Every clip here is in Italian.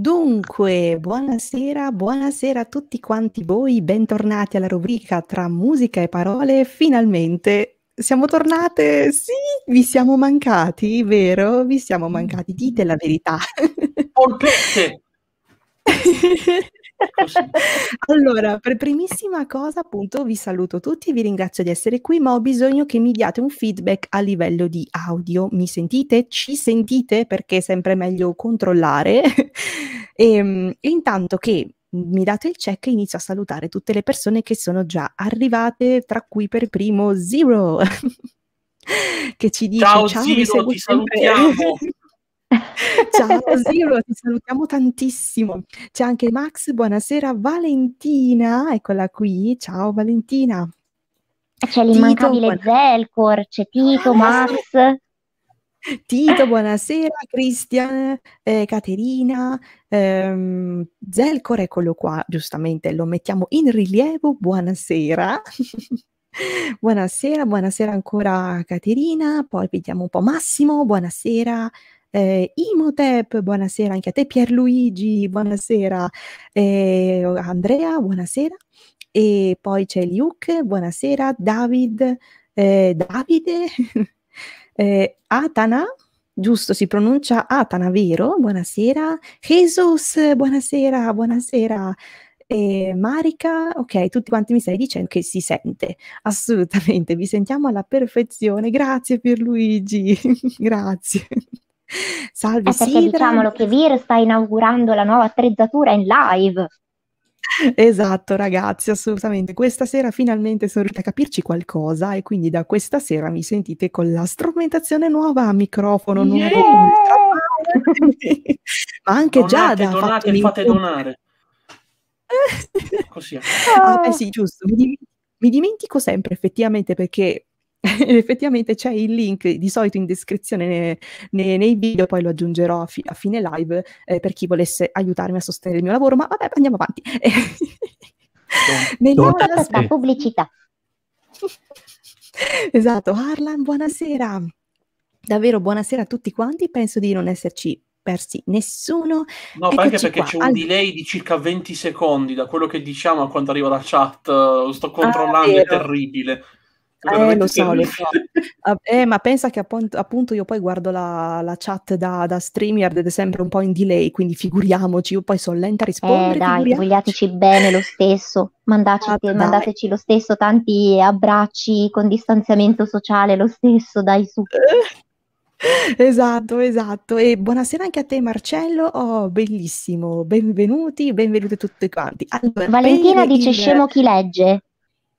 Dunque, buonasera, buonasera a tutti quanti voi, bentornati alla rubrica tra musica e parole. Finalmente siamo tornate, sì, vi siamo mancati, vero? Vi siamo mm. mancati, dite la verità. Polpette! allora, per primissima cosa, appunto, vi saluto tutti, vi ringrazio di essere qui, ma ho bisogno che mi diate un feedback a livello di audio. Mi sentite? Ci sentite? Perché è sempre meglio controllare. Ehm, e, intanto che mi date il check inizio a salutare tutte le persone che sono già arrivate, tra cui per primo Zero. che ci dice ciao, ciao Zero, ti salutiamo Ciao Siro, ti salutiamo tantissimo. C'è anche Max, buonasera Valentina, eccola qui. Ciao Valentina. C'è l'immancabile Tito, buona... Zelcor, c'è Tito, ah, Max. Tito, buonasera, Cristian, eh, Caterina, ehm, Zelcor, eccolo qua, giustamente lo mettiamo in rilievo, buonasera. buonasera, buonasera ancora Caterina, poi vediamo un po' Massimo, buonasera, eh, Imotep, buonasera anche a te, Pierluigi, buonasera, eh, Andrea, buonasera, e poi c'è Luke, buonasera, David, eh, Davide, eh, Atana, giusto, si pronuncia Atana, vero? Buonasera, Jesus, buonasera, buonasera, e ehm, Marica, ok, tutti quanti mi stai dicendo che si sente, assolutamente, vi sentiamo alla perfezione, grazie Pierluigi, grazie. Salve, eh, Sidra. diciamolo che Vir sta inaugurando la nuova attrezzatura in live. Esatto, ragazzi, assolutamente. Questa sera finalmente sono riuscita a capirci qualcosa e quindi da questa sera mi sentite con la strumentazione nuova, microfono yeah! nuovo, ma anche già Giada. Donate, donate fate donare. Così. ah, beh, sì, giusto. mi dimentico sempre effettivamente perché effettivamente c'è il link di solito in descrizione nei, nei, nei video, poi lo aggiungerò a, fi, a fine live eh, per chi volesse aiutarmi a sostenere il mio lavoro, ma vabbè andiamo avanti. Nell'aula sta pubblicità. esatto, Arlan, buonasera. Davvero buonasera a tutti quanti, penso di non esserci persi nessuno. No, Eccoci anche perché qua. c'è un All... delay di circa 20 secondi da quello che diciamo a quanto arriva la chat, eh, lo sto controllando, ah, è terribile. Eh, lo so, lo so. Ah, eh, ma pensa che appunto, appunto io poi guardo la, la chat da, da StreamYard ed è sempre un po' in delay, quindi figuriamoci, io poi sono lenta a eh, rispondere. Eh dai, vogliateci bene lo stesso, mandateci, ah, mandateci lo stesso, tanti abbracci con distanziamento sociale lo stesso, dai su. Esatto, esatto. E buonasera anche a te, Marcello. Oh, bellissimo. Benvenuti, benvenute tutti quanti. Allora, Valentina dice: il... Scemo chi legge?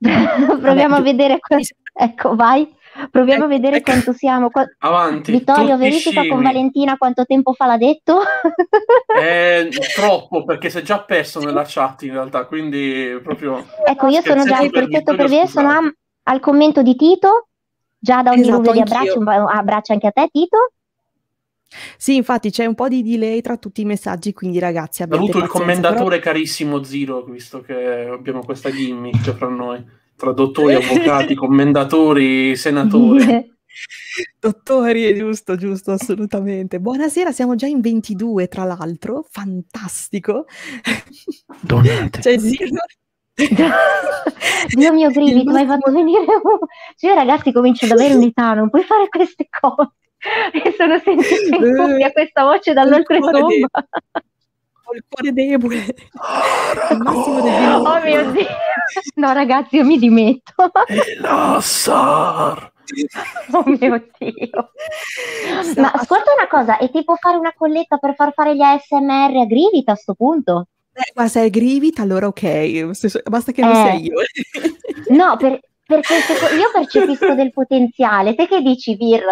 proviamo Vabbè, a vedere questo. Ecco, vai. Proviamo eh, a ecco, vedere eh, quanto siamo. Qua... Avanti. Vittorio, verifica scemi. con Valentina quanto tempo fa l'ha detto. eh, troppo, perché si è già perso nella chat in realtà, quindi proprio... Ecco, io sono già al perfetto per via, sono a, al commento di Tito, già da ogni esatto, rubro di abbraccio, un abbraccio anche a te Tito. Sì, infatti c'è un po' di delay tra tutti i messaggi, quindi ragazzi abbiate Saluto il commendatore però... carissimo Ziro, visto che abbiamo questa gimmick fra noi, tra dottori, avvocati, commendatori, senatori. Dottori, è giusto, giusto, assolutamente. Buonasera, siamo già in 22 tra l'altro, fantastico. Donate. C'è cioè, Ziro... Dio mio, Grimmy, ti hai fatto venire... Cioè ragazzi, comincio ad avere un'età, non puoi fare queste cose e sono sentita in eh. cuffia questa voce dall'oltretomba. ho il cuore debole. Il ah, massimo debole. oh mio Dio. No ragazzi, io mi dimetto. Elassar. Oh mio Dio. Ma ascolta una cosa, è tipo fare una colletta per far fare gli ASMR a Grivita a sto punto? Beh, ma se è Grivita allora ok, basta che non eh, sia io. no, per, perché io percepisco del potenziale, te che dici Vir?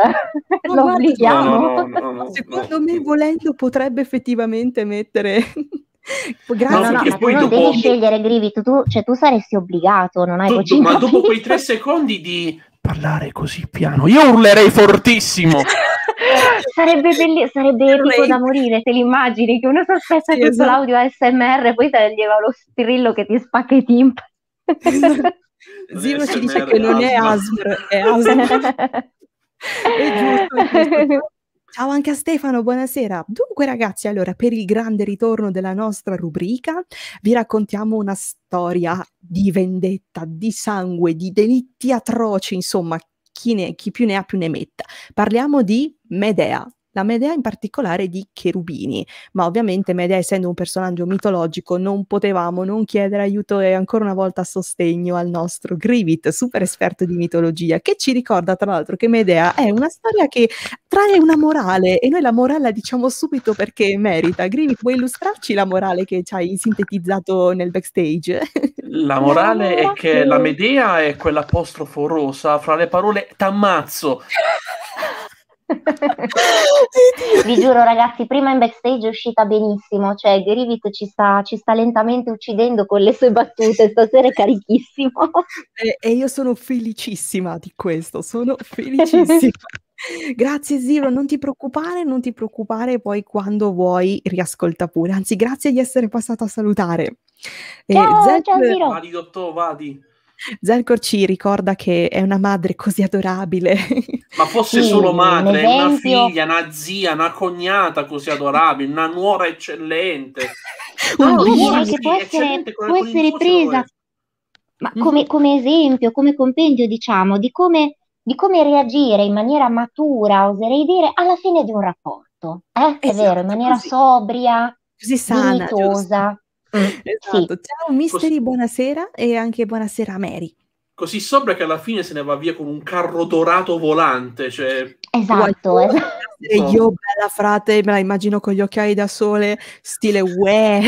No, Lo obblighiamo? No, no, Secondo me volendo potrebbe effettivamente mettere... Grazie, no, no, poi dopo... non devi scegliere Grivit, tu, cioè, tu saresti obbligato, non hai tu, Ma dopo quei tre secondi di parlare così piano, io urlerei fortissimo. sarebbe, belli- sarebbe epico da morire, te l'immagini che uno si aspetta sì, tutto esatto. l'audio ASMR, e poi te lo strillo che ti spacca i timpani. Zilo ci dice che non è ASMR, è ASMR. è giusto. Ciao anche a Stefano, buonasera. Dunque ragazzi, allora per il grande ritorno della nostra rubrica vi raccontiamo una storia di vendetta, di sangue, di delitti atroci, insomma, chi, ne, chi più ne ha più ne metta. Parliamo di Medea, la Medea in particolare di Cherubini, ma ovviamente Medea essendo un personaggio mitologico non potevamo non chiedere aiuto e ancora una volta sostegno al nostro Grivit, super esperto di mitologia, che ci ricorda tra l'altro che Medea è una storia che trae una morale e noi la morale la diciamo subito perché merita. Grivit, vuoi illustrarci la morale che ci hai sintetizzato nel backstage? La morale è che la Medea è quell'apostrofo rosa fra le parole t'ammazzo. Vi giuro ragazzi, prima in backstage è uscita benissimo, cioè Gerivit ci sta, ci sta lentamente uccidendo con le sue battute, stasera è carichissimo. E, e io sono felicissima di questo, sono felicissima. grazie Zero, non ti preoccupare, non ti preoccupare, poi quando vuoi riascolta pure, anzi grazie di essere passata a salutare. Ciao, eh, Zep... ciao Zero. Vadi dottor, vadi. Zelkor ci ricorda che è una madre così adorabile. Ma fosse sì, solo madre, un una figlia, una zia, una cognata così adorabile, una nuora eccellente. una no, nuora che può essere, può essere presa eh. ma come, mhm. come, esempio, come compendio, diciamo, di come, di come, reagire in maniera matura, oserei dire, alla fine di un rapporto. Eh? È vero, in esatto, maniera così, sobria, così sana, dignitosa. Giusto. Eh, esatto. Sì. Ciao Misteri, Cos- buonasera e anche buonasera a Mary. Così sopra che alla fine se ne va via con un carro dorato volante, cioè... Esatto, esatto. io, bella frate, me la immagino con gli occhiali da sole, stile uè.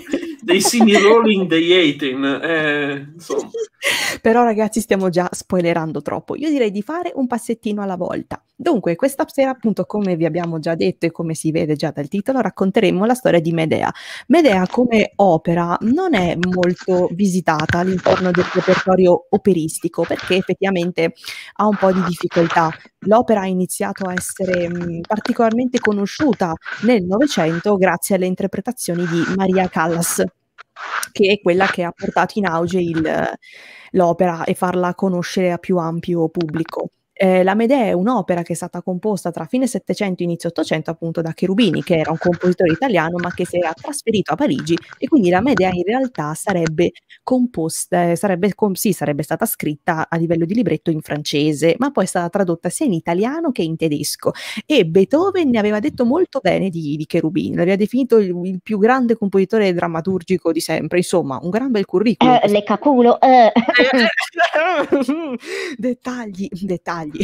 dei simi rolling degli Eighteen. Eh, Però ragazzi stiamo già spoilerando troppo. Io direi di fare un passettino alla volta. Dunque, questa sera appunto, come vi abbiamo già detto e come si vede già dal titolo, racconteremo la storia di Medea. Medea come opera non è molto visitata all'interno del repertorio operistico perché effettivamente ha un po' di difficoltà l'opera ha iniziato a essere mh, mm, particolarmente conosciuta nel Novecento grazie alle interpretazioni di Maria Callas, che è quella che ha portato in auge il, l'opera e farla conoscere a più ampio pubblico. Eh, la Medea è un'opera che è stata composta tra fine Settecento e inizio Ottocento appunto da Cherubini, che era un compositore italiano ma che si era trasferito a Parigi e quindi la Medea in realtà sarebbe composta, sarebbe, com sì, sarebbe stata scritta a livello di libretto in francese, ma poi è stata tradotta sia in italiano che in tedesco e Beethoven ne aveva detto molto bene di, di Cherubini, l'aveva definito il, il, più grande compositore drammaturgico di sempre, insomma un gran bel curriculum. Uh, le caculo. Uh. dettagli, dettagli soldi.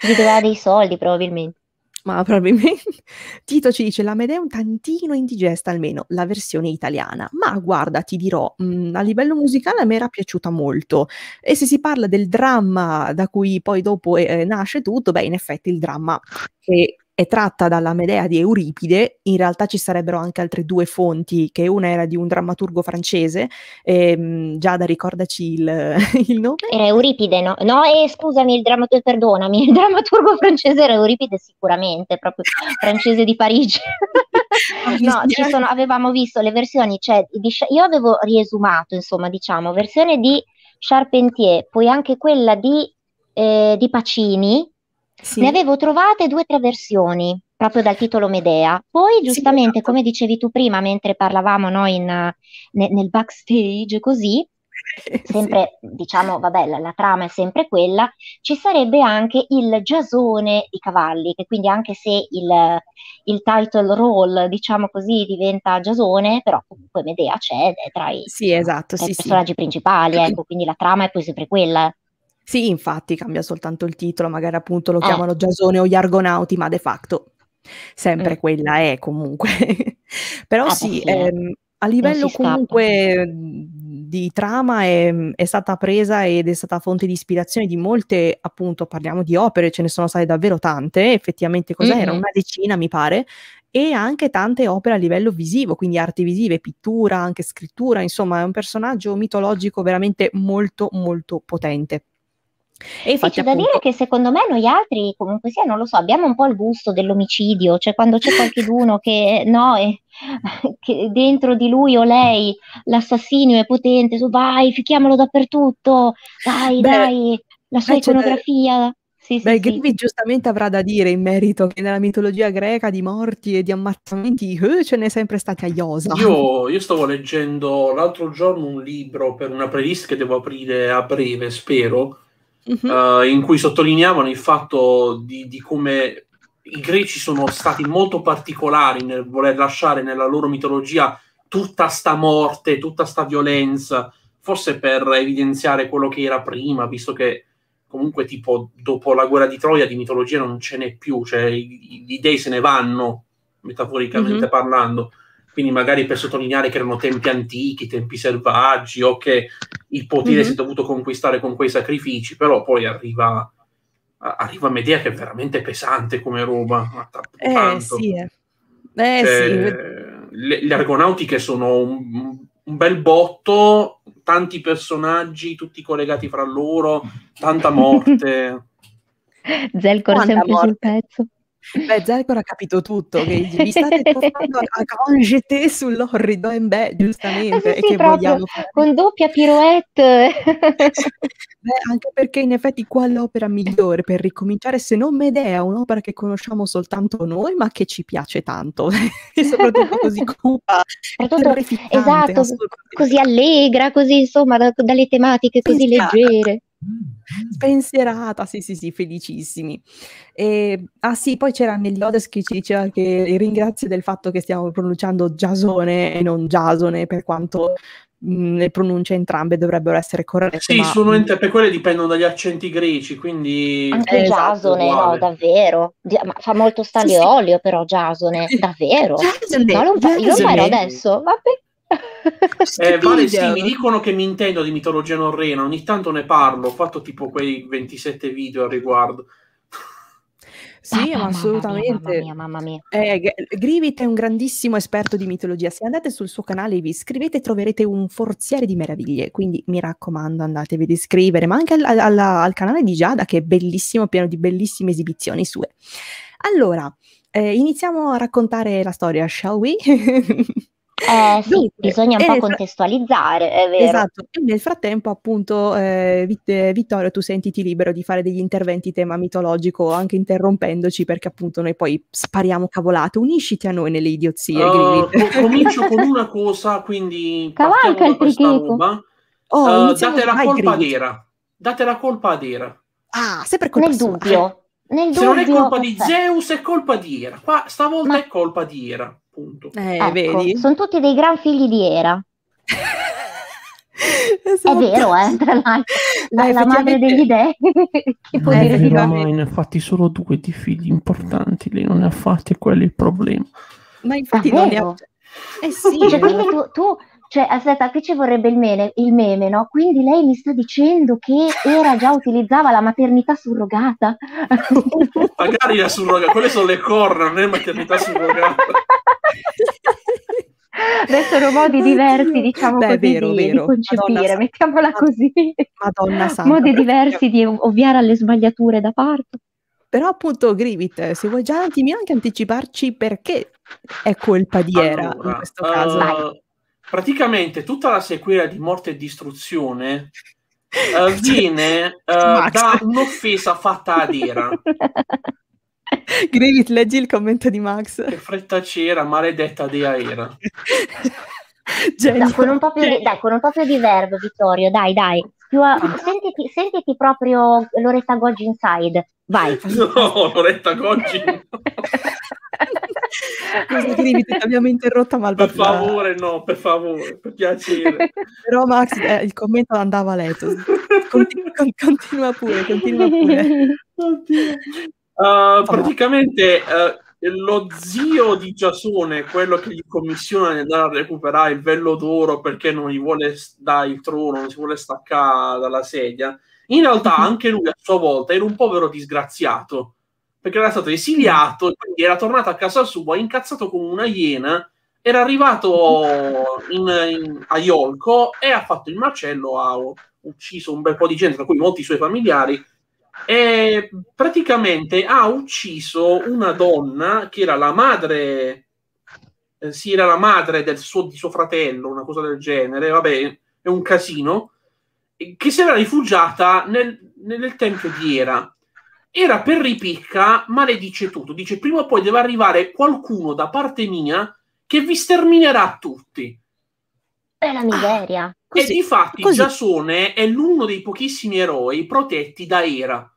Gli doveva dei soldi probabilmente. Ma probabilmente. Tito ci dice, l'Amedea è un tantino indigesta almeno, la versione italiana. Ma guarda, ti dirò, mh, mm, a livello musicale a me era piaciuta molto. E se si parla del dramma da cui poi dopo eh, nasce tutto, beh, in effetti il dramma che è tratta dalla Medea di Euripide, in realtà ci sarebbero anche altre due fonti, che una era di un drammaturgo francese, ehm, Giada ricordaci il, il nome. Era Euripide, no? No, eh, scusami, il drammaturgo, perdonami, il drammaturgo francese era Euripide sicuramente, proprio francese di Parigi. no, sono, avevamo visto le versioni, cioè, io avevo riesumato, insomma, diciamo, versione di Charpentier, poi anche quella di, eh, di Pacini, sì. Ne avevo trovate due o tre versioni, proprio dal titolo Medea. Poi, giustamente, sì, esatto. come dicevi tu prima, mentre parlavamo noi in, ne, nel backstage, così, sempre, sì. diciamo, vabbè, la, la, trama è sempre quella, ci sarebbe anche il Giasone di Cavalli, che quindi anche se il, il title role, diciamo così, diventa Giasone, però comunque Medea c'è è tra i, sì, esatto, tra sì, i personaggi principali, ecco, quindi la trama è poi sempre quella. Sì, infatti cambia soltanto il titolo, magari appunto lo ah. chiamano Giasone o gli Argonauti, ma de facto sempre mm. quella è comunque. Però ah, sì, ehm, a livello comunque mhmm, di trama è, mhmm, è, stata presa ed è stata fonte di ispirazione di molte, appunto parliamo di opere, ce ne sono state davvero tante, effettivamente cos'era? Mm-hmm. Una decina mi pare, e anche tante opere a livello visivo, quindi arti visive, pittura, anche scrittura, insomma è un personaggio mitologico veramente molto molto potente. E infatti, sì, c'è appunto... da dire che secondo me noi altri, comunque sia, non lo so, abbiamo un po' il gusto dell'omicidio, cioè quando c'è qualcuno che no, è, eh, che dentro di lui o lei l'assassino è potente, su vai, fichiamolo dappertutto, dai, Beh, dai, la sua eh, cioè, iconografia. Sì, Beh, sì, Griffith giustamente avrà da dire in merito che nella mitologia greca di morti e di ammazzamenti eh, ce n'è sempre stata iosa. Io, io, stavo leggendo l'altro giorno un libro per una playlist che devo aprire a breve, spero, uh-huh. uh, in cui sottolineavano il fatto di, di, come i greci sono stati molto particolari nel voler lasciare nella loro mitologia tutta sta morte, tutta sta violenza, forse per evidenziare quello che era prima, visto che comunque tipo dopo la guerra di Troia di mitologia non ce n'è più, cioè i, i dei se ne vanno, metaforicamente uh-huh. parlando quindi magari per sottolineare che erano tempi antichi, tempi selvaggi o che il potere mm-hmm. si è dovuto conquistare con quei sacrifici, però poi arriva, arriva Medea che è veramente pesante come roba. Eh sì, eh. eh cioè, sì. Le, gli Argonauti sono un, un, bel botto, tanti personaggi, tutti collegati fra loro, tanta morte. Zelkor sempre morte. sul pezzo. Beh, Zergor ecco, ha capito tutto, che vi state portando a, a jeté sull'orrido, eh e beh, giustamente, sì, sì, proprio, con doppia pirouette. beh, anche perché in effetti qua l'opera migliore per ricominciare, se non Medea, un'opera che conosciamo soltanto noi, ma che ci piace tanto, e soprattutto così cupa, esatto, così allegra, così insomma, da, dalle tematiche così leggere. Spensierata, sì, sì, sì, felicissimi. E, ah sì, poi c'era Nellodes che ci diceva che ringrazio del fatto che stiamo pronunciando Giasone e non Giasone, per quanto mh, le pronunce entrambe dovrebbero essere corrette. Sì, ma... sono inter- quelle dipendono dagli accenti greci, quindi... Anche esatto, Giasone, uguale. no, davvero. Di- ma fa molto stare sì, olio però Giasone, davvero. Giasone, no, lo, Giasone. Io lo farò adesso, vabbè eh, vale, sì, mi dicono che mi intendo di mitologia norrena, ogni tanto ne parlo, ho fatto tipo quei 27 video al riguardo. Sì, ah, ma assolutamente. Mia, mamma mia, mia. Eh, Grivit è un grandissimo esperto di mitologia. Se andate sul suo canale e vi iscrivete, troverete un forziere di meraviglie. Quindi mi raccomando, andatevi ad iscrivere, ma anche al, al, al canale di Giada, che è bellissimo, pieno di bellissime esibizioni sue. Allora, eh, iniziamo a raccontare la storia, shall we? Eh, sì, Dunque, bisogna un po' contestualizzare, è vero. Esatto, e nel frattempo appunto eh, Vitt- eh, Vittorio tu sentiti libero di fare degli interventi tema mitologico, anche interrompendoci perché appunto noi poi spariamo cavolate, unisciti a noi nelle idiozie. Uh, comincio con una cosa, quindi Cavalca il tricheco. Oh, uh, date la colpa ad Era. Date la colpa ad Era. Ah, sempre colpa Nel dubbio. Nel dubbio. Se non è colpa di Zeus, è colpa di Era. Qua stavolta Ma... è colpa di Era. Punto. Eh, ecco, vedi? Sono tutti dei gran figli di Era. esatto. È vero, eh, tra l'altro, la, eh, la madre degli dei che può eh, dire di no. Ne ha fatti solo due di figli importanti, lei non ne ha fatti, e quello è il problema. Ma infatti Davvero? non ne ha... Eh sì, cioè, tu, tu cioè, aspetta, qui ci vorrebbe il meme, il meme, no? Quindi lei mi sta dicendo che era già utilizzava la maternità surrogata. Magari la surrogata, quelle sono le corna, non è maternità surrogata. Adesso sono modi diversi, diciamo Beh, così, vero, di, vero. di concepire, Madonna mettiamola Santa. così. Madonna santa. Modi diversi di ovviare alle sbagliature da parte. Però appunto, Grivit, se vuoi già un attimino anche anticiparci perché è colpa di Era allora, in questo caso. Uh, praticamente tutta la sequela di morte e distruzione uh, viene uh, da un'offesa fatta ad Era. Grevit, leggi il commento di Max. Che fretta c'era, maledetta Dea Era. Dai con, un di, dai, con un po' più di verbo, Vittorio, dai, dai. A... Ah. Sentiti, sentiti, proprio Loretta Goggi inside, vai. No, Loretta Goggi. Così ti abbiamo interrotta Malva. Per favore, no, per favore, per piacere. Però Max, eh, il commento andava a letto. Continua, continua pure, continua pure. Uh, praticamente uh, lo zio di Giasone, quello che gli commissiona di andare a recuperare il vello d'oro perché non gli vuole dare il trono, non si vuole staccare dalla sedia, in realtà anche lui a sua volta era un povero disgraziato perché era stato esiliato e quindi era tornato a casa sua incazzato come una iena era arrivato in, in, a Iolco e ha fatto il macello ha ucciso un bel po' di gente tra cui molti suoi familiari e praticamente ha ucciso una donna che era la madre eh, sì, era la madre del suo, di suo fratello, una cosa del genere, vabbè, è un casino, che si era rifugiata nel, nel tempio di Era era per ripicca, ma le dice tutto. Dice, prima o poi deve arrivare qualcuno da parte mia che vi sterminerà tutti. È la miseria. Ah, così, e difatti fatti Giasone è l'uno dei pochissimi eroi protetti da Era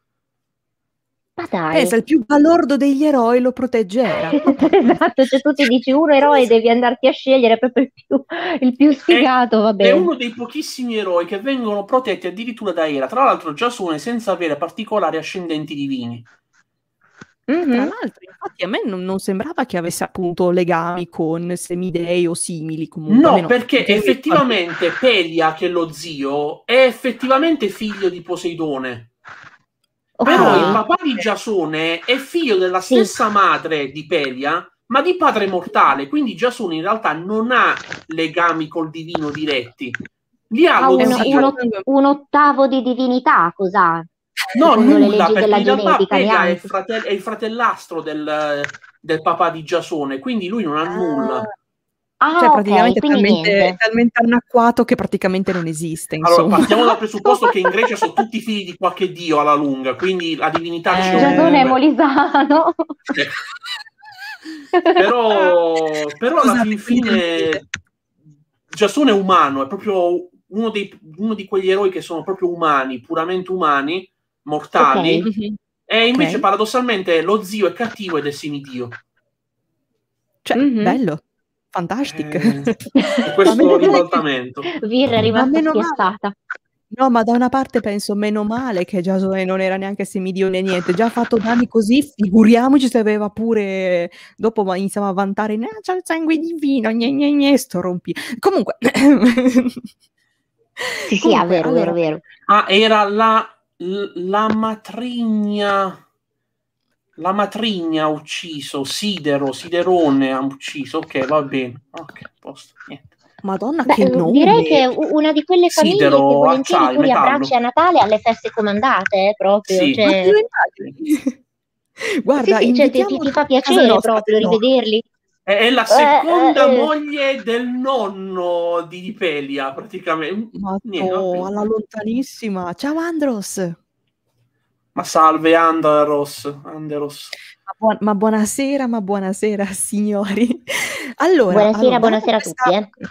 ma dai. Pensa, il più balordo degli eroi lo protegge Era. esatto, se tu ti dici un eroe devi andarti a scegliere proprio il più, il più sfigato, va bene. È uno dei pochissimi eroi che vengono protetti addirittura da Era, tra l'altro Giasone senza avere particolari ascendenti divini. Mm-hmm. Tra l'altro, infatti, a me non, non, sembrava che avesse appunto legami con semidei o simili. Comunque, no, meno, perché effettivamente Pelia, che è lo zio, è effettivamente figlio di Poseidone. Però il ah. papà di Giasone è figlio della stessa sì. madre di Pelia, ma di padre mortale, quindi Giasone in realtà non ha legami col divino diretti. Li ha ah, un, un, un, ottavo di divinità, cos'ha? No, nulla, perché in realtà Pelia è, frate- è, il fratellastro del, del, papà di Giasone, quindi lui non ha ah. nulla. Ah, cioè, praticamente okay, talmente, talmente, anacquato che praticamente non esiste. Insomma. Allora, partiamo dal presupposto che in Grecia sono tutti figli di qualche dio alla lunga, quindi la divinità eh, c'è. Giasone un... Molisano. però, però alla fin fine Giassone è umano, è proprio uno, dei, uno, di quegli eroi che sono proprio umani, puramente umani, mortali. Okay. Mhm. E invece okay. paradossalmente lo zio è cattivo ed è semidio. Cioè, mm-hmm. bello fantastic. Eh, questo ribaltamento. Virra è rimasta spiazzata. No, ma da una parte penso meno male che Jasone non era neanche semidio né niente, già fatto danni così, figuriamoci se aveva pure dopo iniziamo a vantare, nah, c'ha il sangue divino, gne gne gne, sto rompi. Comunque Sì, Comunque, è vero, allora... vero, vero. Ah, era la, la matrigna la matrigna ha ucciso, Sidero, Siderone ha ucciso, ok, va bene, ok, posto, niente. Madonna Beh, che nome! Direi che una di quelle famiglie Sidero, che volentieri acciaio, cui abbracci a Natale alle feste comandate, eh, proprio. Sì. Cioè... Guarda, sì, sì, cioè, ti, ti, fa piacere proprio no. rivederli. È, la eh, seconda eh, eh, moglie del nonno di Pelia, praticamente. Ma no, alla lontanissima. Ciao Andros! Ma salve Anderos, Anderos. Ma, buon- ma buonasera, ma buonasera signori. Allora, buonasera, allora, buonasera questa, a tutti. Eh.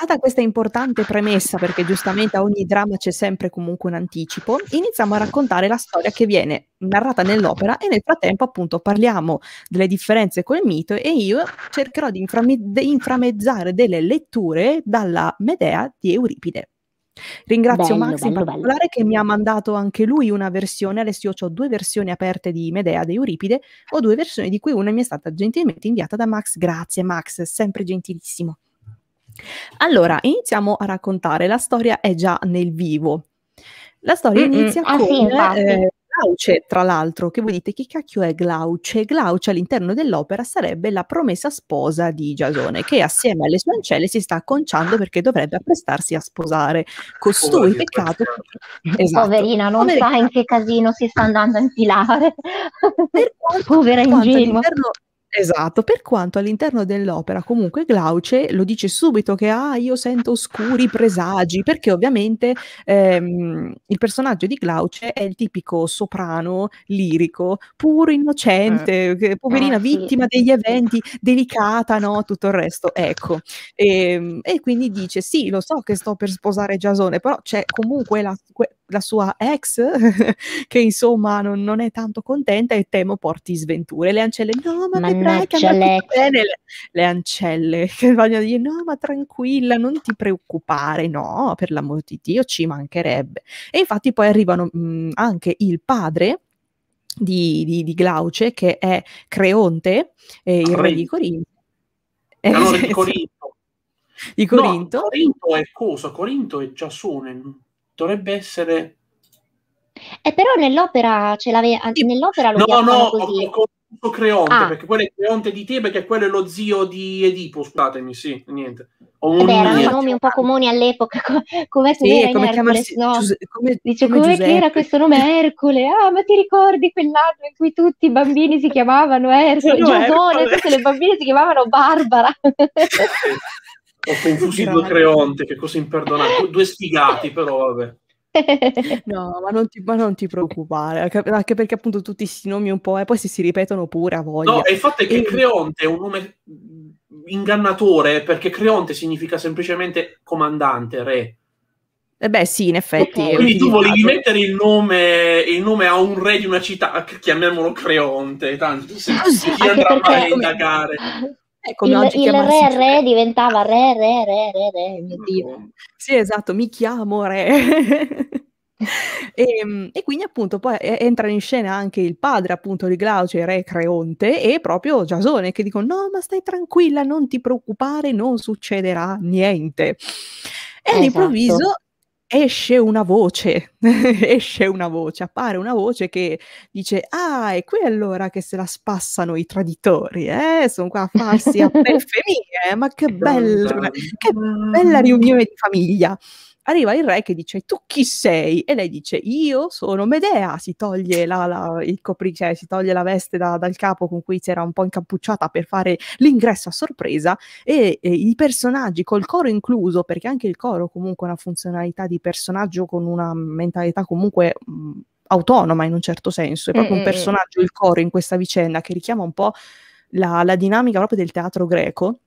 Data questa importante premessa, perché giustamente a ogni dramma c'è sempre comunque un anticipo, iniziamo a raccontare la storia che viene narrata nell'opera e nel frattempo appunto parliamo delle differenze col mito e io cercherò di inframe- inframezzare delle letture dalla Medea di Euripide. Ringrazio bello, Max bello, in particolare bello. che mi ha mandato anche lui una versione, adesso ho due versioni aperte di Medea di Euripide, ho due versioni di cui una mi è stata gentilmente inviata da Max, grazie Max, sempre gentilissimo. Allora, iniziamo a raccontare, la storia è già nel vivo. La storia mm-hmm. inizia ah, con sì, Glauce, tra l'altro, che voi dite che cacchio è Glauce? Glauce all'interno dell'opera sarebbe la promessa sposa di Giasone, che assieme alle sue ancelle si sta acconciando perché dovrebbe apprestarsi a sposare. Costui, peccato. Esatto. Poverina, non Poverina. sa in che casino si sta andando a infilare. Povera ingenua. All'interno, Esatto, per quanto all'interno dell'opera comunque Glauce lo dice subito che ah io sento oscuri presagi, perché ovviamente ehm, il personaggio di Glauce è il tipico soprano lirico, puro innocente, eh, poverina eh, vittima degli eventi, delicata, no, tutto il resto, ecco. E, ehm, e, quindi dice sì, lo so che sto per sposare Giasone, però c'è comunque la, la sua ex, che insomma non, non, è tanto contenta e temo porti sventure. Le ancelle, no, ma vedrai che andrà bene. Le, le, ancelle che vogliono dire, no, ma tranquilla, non ti preoccupare, no, per l'amor di Dio ci mancherebbe. E infatti poi arrivano mh, anche il padre, di, di, di, Glauce, che è Creonte, eh, il re di Corinto. allora, ah, di Corinto. di Corinto. No, Corinto è cosa? Corinto è Giasone dovrebbe essere... Eh, però nell'opera, ce l'aveva, nell'opera lo no, no, così. No, no, Creonte, ah. perché quello è Creonte di Tebe, che quello è lo zio di Edipo, scusatemi, sì, niente. Un eh Beh, erano nomi un po' comuni all'epoca, come se sì, come chiamarsi, no. come, Dice, come, come era questo nome Ercole? Ah, ma ti ricordi quell'anno in cui tutti i bambini si chiamavano Ercole? No, Giasone, tutte le bambine si chiamavano Barbara. Ho confuso due creonte, che cosa imperdonabile. Due sfigati, però vabbè. No, ma non, ti, ma non, ti, preoccupare, anche perché appunto tutti questi nomi un po' e poi si, si ripetono pure a voglia. No, e il fatto è che e... Creonte è un nome ingannatore perché Creonte significa semplicemente comandante, re. Eh beh, sì, in effetti. Okay. Quindi tu volevi mettere il nome, il nome, a un re di una città, chiamiamolo Creonte, tanto si, sei, andrà mai a indagare? Come come il, oggi il re re diventava re re re re re, mio Dio. Sì, esatto, mi chiamo re. e, ehm, e, quindi appunto poi entra in scena anche il padre appunto di Glauce, re Creonte e proprio Giasone che dicono no ma stai tranquilla non ti preoccupare non succederà niente e esatto. all'improvviso esce una voce, esce una voce, appare una voce che dice ah è qui allora che se la spassano i traditori, eh? sono qua a farsi a perfemie, ma che bella, che bella riunione di famiglia arriva il re che dice tu chi sei? E lei dice io sono Medea, si toglie la, la il copri, cioè, si toglie la veste da, dal capo con cui si era un po' incappucciata per fare l'ingresso a sorpresa e, e, i personaggi col coro incluso, perché anche il coro comunque ha una funzionalità di personaggio con una mentalità comunque... Mh, autonoma in un certo senso, è proprio un mm, mm, mm. personaggio, il coro in questa vicenda che richiama un po' la, la dinamica proprio del teatro greco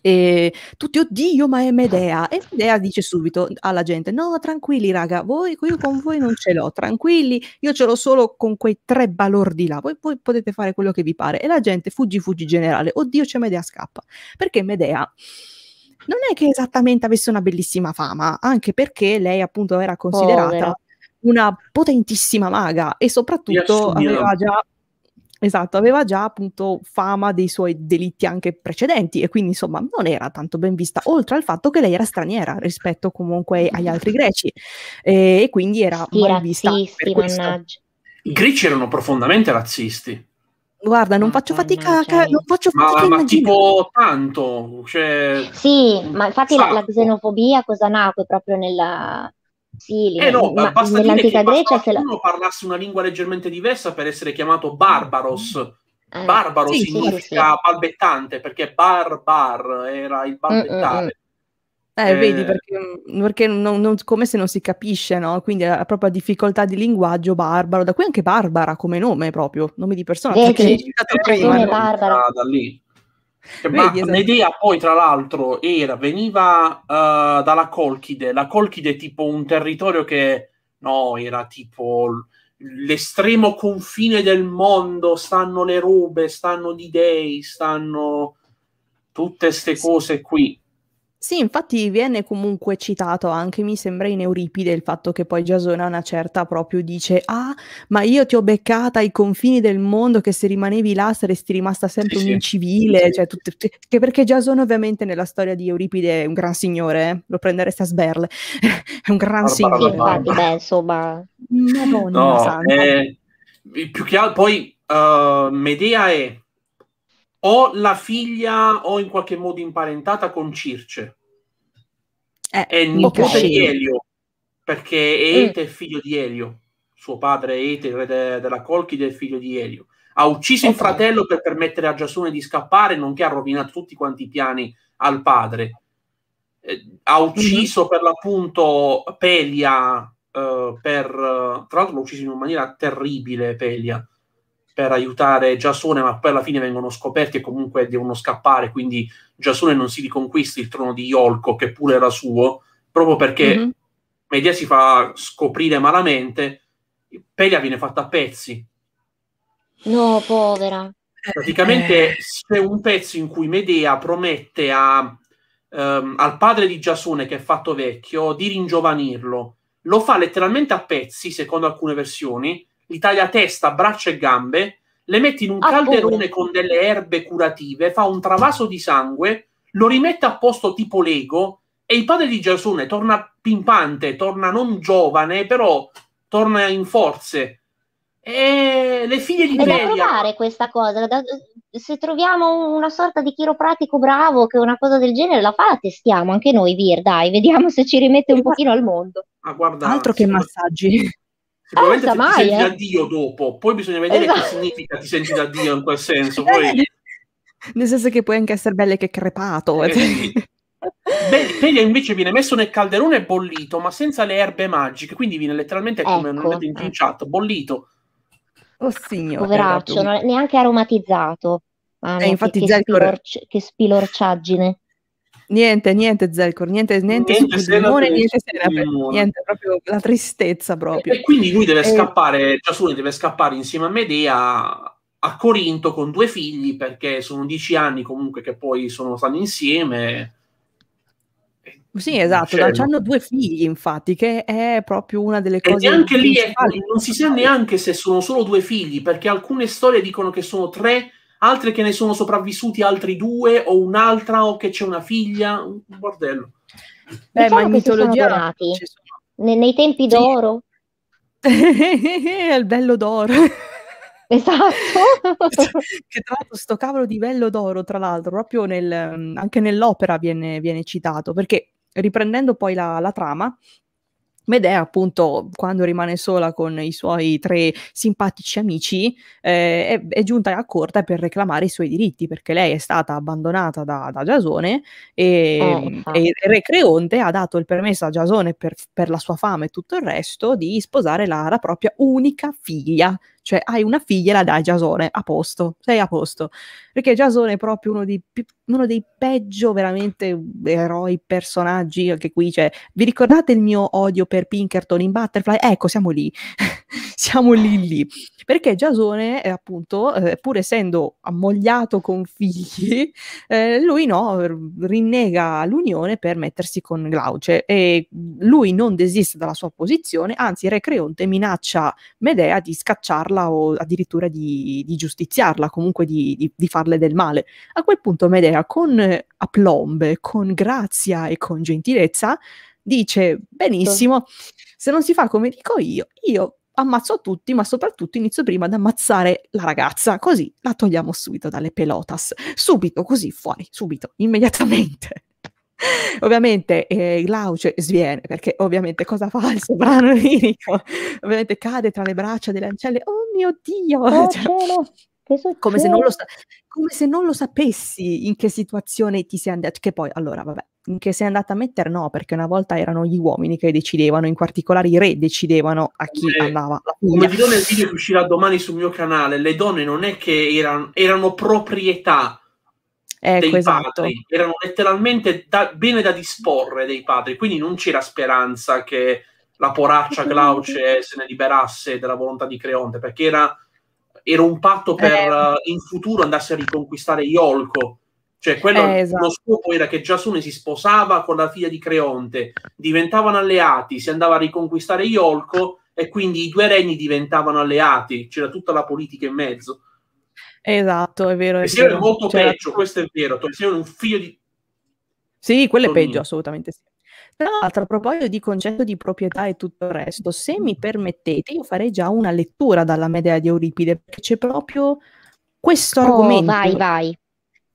e tutti, oddio, ma è Medea. E Medea dice subito alla gente: No, tranquilli, raga, voi, io con voi non ce l'ho, tranquilli, io ce l'ho solo con quei tre balordi là. Voi, voi potete fare quello che vi pare. E la gente fuggi, fuggi generale. Oddio, c'è Medea scappa. Perché Medea non è che esattamente avesse una bellissima fama, anche perché lei appunto era considerata Povera. una potentissima maga e soprattutto aveva già Esatto, aveva già appunto fama dei suoi delitti anche precedenti e quindi insomma non era tanto ben vista, oltre al fatto che lei era straniera rispetto comunque agli altri greci e, e quindi era sì, mal vista. I greci erano profondamente razzisti. Guarda, non faccio fatica, a ca- cioè. non faccio fatica ma, a tipo tanto. Cioè... Sì, ma infatti la, la, esatto. xenofobia cosa nacque proprio nella, sì, eh no, ma basta dire che Grecia se la... parlasse una lingua leggermente diversa per essere chiamato barbaros. Mm. Eh, Barbaro sì, significa sì, balbettante perché barbar era il balbettare. Mm, mm, mm. Eh, eh, vedi, perché, mm, perché non, non, come se non si capisce, no? Quindi la eh, propria difficoltà di linguaggio, barbaro, da qui anche Barbara come nome proprio, nome di persona. Vedi, eh, cioè, perché è citato prima. Barbara. Ah, da lì. Cioè, ma l'idea esatto. poi, tra l'altro, era, veniva uh, dalla Colchide. La Colchide è tipo un territorio che, no, era tipo l'estremo confine del mondo, stanno le robe, stanno gli dei, stanno tutte queste cose qui. Sì, infatti viene comunque citato anche, mi sembra, in Euripide il fatto che poi Giasone a una certa proprio dice «Ah, ma io ti ho beccata ai confini del mondo che se rimanevi là saresti rimasta sempre sì, un incivile». Sì. Cioè, tutte, che perché Giasone ovviamente nella storia di Euripide è un gran signore, eh? lo prendereste a sberle, è un gran barba, signore. Infatti, beh, insomma... Madonna no, santa. Eh, più che altro poi uh, Medea è o la figlia o in qualche modo imparentata con Circe. Eh, è nipote okay. di Elio, perché mm. Ete mm. è figlio di Elio. Suo padre Ete, il re de- della Colchide, è figlio di Elio. Ha ucciso okay. il fratello per permettere a Giasone di scappare, nonché ha rovinato tutti quanti i piani al padre. Eh, ha mhm. ucciso mm-hmm. per l'appunto Pelia, eh, per, tra l'altro l'ha ucciso in una maniera terribile Pelia, per aiutare Giasone, ma poi alla fine vengono scoperti e comunque devono scappare, quindi Giasone non si riconquista il trono di Yolko, che pure era suo, proprio perché mm-hmm. Media si fa scoprire malamente, Pelia viene fatta a pezzi. No, povera. Praticamente eh. c'è un pezzo in cui Medea promette a, um, al padre di Giasone, che è fatto vecchio, di ringiovanirlo. Lo fa letteralmente a pezzi, secondo alcune versioni, li taglia testa, braccia e gambe, le metti in un ah, boh. calderone poveri. con delle erbe curative, fa un travaso di sangue, lo rimette a posto tipo Lego e il padre di Giasone torna pimpante, torna non giovane, però torna in forze. E le figlie di Delia... Devo provare questa cosa. Se troviamo una sorta di chiropratico bravo che una cosa del genere la fa, la testiamo anche noi, Vir, dai, vediamo se ci rimette un pochino al mondo. Ah, guarda, Altro che massaggi probabilmente ah, mai, ti senti eh. da Dio dopo, poi bisogna vedere esatto. che significa ti senti da Dio in quel senso. Poi... Nel senso che puoi anche essere belle che crepato. Eh, eh cioè. Beh, Pelia invece viene messo nel calderone e bollito, ma senza le erbe magiche, quindi viene letteralmente ecco. come hanno detto ecco. in chat, bollito. Oh signore. Poveraccio, neanche aromatizzato. Ah, eh, infatti che, già spilor- che spilorciaggine. Niente, niente Zelcor, niente, niente, niente succo niente senape, niente, proprio la tristezza proprio. E quindi lui deve e... scappare, Giasone deve scappare insieme a Medea a Corinto con due figli perché sono dieci anni comunque che poi sono stati insieme. Sì, esatto, cioè, hanno due figli infatti, che è proprio una delle cose... E anche lì è, non si sa neanche se sono solo due figli, perché alcune storie dicono che sono tre altre che ne sono sopravvissuti altri due, o un'altra, o che c'è una figlia, un bordello. Beh, diciamo ma in diciamo mitologia ne, nei tempi d'oro. il bello d'oro. Esatto. che tra l'altro sto cavolo di bello d'oro, tra l'altro, proprio nel, anche nell'opera viene, viene citato, perché riprendendo poi la, la trama, Medea, appunto, quando rimane sola con i suoi tre simpatici amici, eh, è, è, giunta a corte per reclamare i suoi diritti, perché lei è stata abbandonata da, da Giasone e, oh, e, Re Creonte ha dato il permesso a Giasone per, per, la sua fame e tutto il resto di sposare la, la propria unica figlia, cioè, hai una figlia e la dai Giasone, a posto, sei a posto. Perché Giasone è proprio uno dei, uno dei peggio veramente eroi, personaggi, anche qui, cioè, vi ricordate il mio odio per Pinkerton in Butterfly? Ecco, siamo lì. siamo lì lì. Perché Giasone, eh, appunto, eh, pur essendo ammogliato con figli, eh, lui no, rinnega l'unione per mettersi con Glauce e lui non desiste dalla sua posizione, anzi Re Creonte minaccia Medea di scacciarlo ammazzarla o addirittura di, di giustiziarla, comunque di, di, di, farle del male. A quel punto Medea, con eh, aplombe, con grazia e con gentilezza, dice benissimo, se non si fa come dico io, io ammazzo tutti, ma soprattutto inizio prima ad ammazzare la ragazza, così la togliamo subito dalle pelotas, subito, così fuori, subito, immediatamente. Ovviamente eh, Glauce cioè, sviene, perché ovviamente cosa fa il soprano lirico? Ovviamente cade tra le braccia delle ancelle, oh mio Dio! Oh, cioè, come se, sa- come se, non lo sapessi in che situazione ti sei andato, che poi allora vabbè, in che sei andata a mettere no, perché una volta erano gli uomini che decidevano, in particolare i re decidevano a chi eh, andava. Come dirò nel video che uscirà domani sul mio canale, le donne non è che erano, erano proprietà ecco, esatto. padri, erano letteralmente da, bene da disporre dei padri, quindi non c'era speranza che la poraccia Glauce se ne liberasse della volontà di Creonte, perché era, era un patto per eh. eh in futuro andarsi a riconquistare Iolco. Cioè, quello, eh, esatto. lo scopo era che Giasone si sposava con la figlia di Creonte, diventavano alleati, si andava a riconquistare Iolco e quindi i due regni diventavano alleati, c'era tutta la politica in mezzo. Esatto, è vero. Torsione è vero. molto cioè peggio, questo è vero. Torsione è un figlio di... Sì, quello è peggio, assolutamente sì. Tra l'altro, a proposito di concetto di proprietà e tutto il resto, se mi permettete, io farei già una lettura dalla Medea di Euripide, perché c'è proprio questo oh, argomento. vai, vai.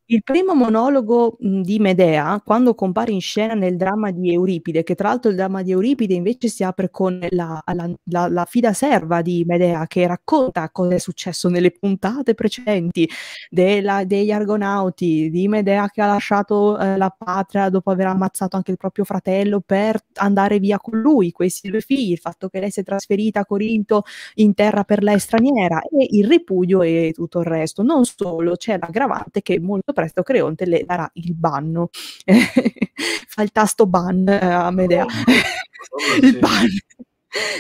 Il primo monologo di Medea, quando compare in scena nel dramma di Euripide, che tra l'altro il dramma di Euripide invece si apre con la, la, la, la fida serva di Medea, che racconta cosa è successo nelle puntate precedenti della, degli Argonauti, di Medea che ha lasciato eh, la patria dopo aver ammazzato anche il proprio fratello per andare via con lui, questi due figli, il fatto che lei si è trasferita a Corinto in terra per lei straniera e il ripudio e tutto il resto. Non solo, c'è l'aggravante che molto presto Creonte le darà il banno. Fa il tasto ban eh, a ah, Medea. Oh, oh, il ban.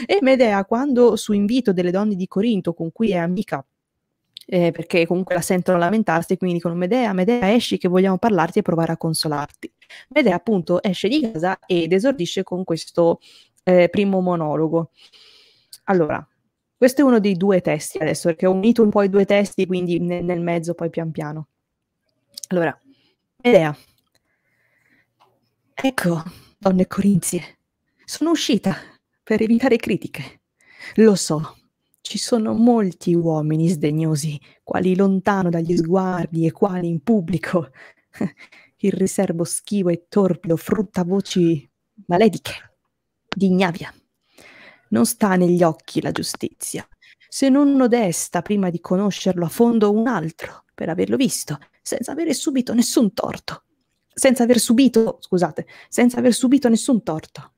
E Medea, quando su invito delle donne di Corinto con cui è amica, eh, perché comunque la sentono lamentarsi e quindi dicono Medea, Medea esci che vogliamo parlarti e provare a consolarti. Medea appunto esce di casa ed esordisce con questo eh, primo monologo. Allora, questo è uno dei due testi adesso, perché ho unito un po' i due testi, quindi nel, nel mezzo poi pian piano. Allora, Medea. Ecco, donne corinzie, sono uscita per evitare critiche. Lo so, ci sono molti uomini sdegnosi, quali lontano dagli sguardi e quali in pubblico. Il riservo schivo e torpido frutta voci malediche, di gnavia. Non sta negli occhi la giustizia, se non desta prima di conoscerlo a fondo un altro per averlo visto senza avere subito nessun torto. Senza aver subito, scusate, senza aver subito nessun torto.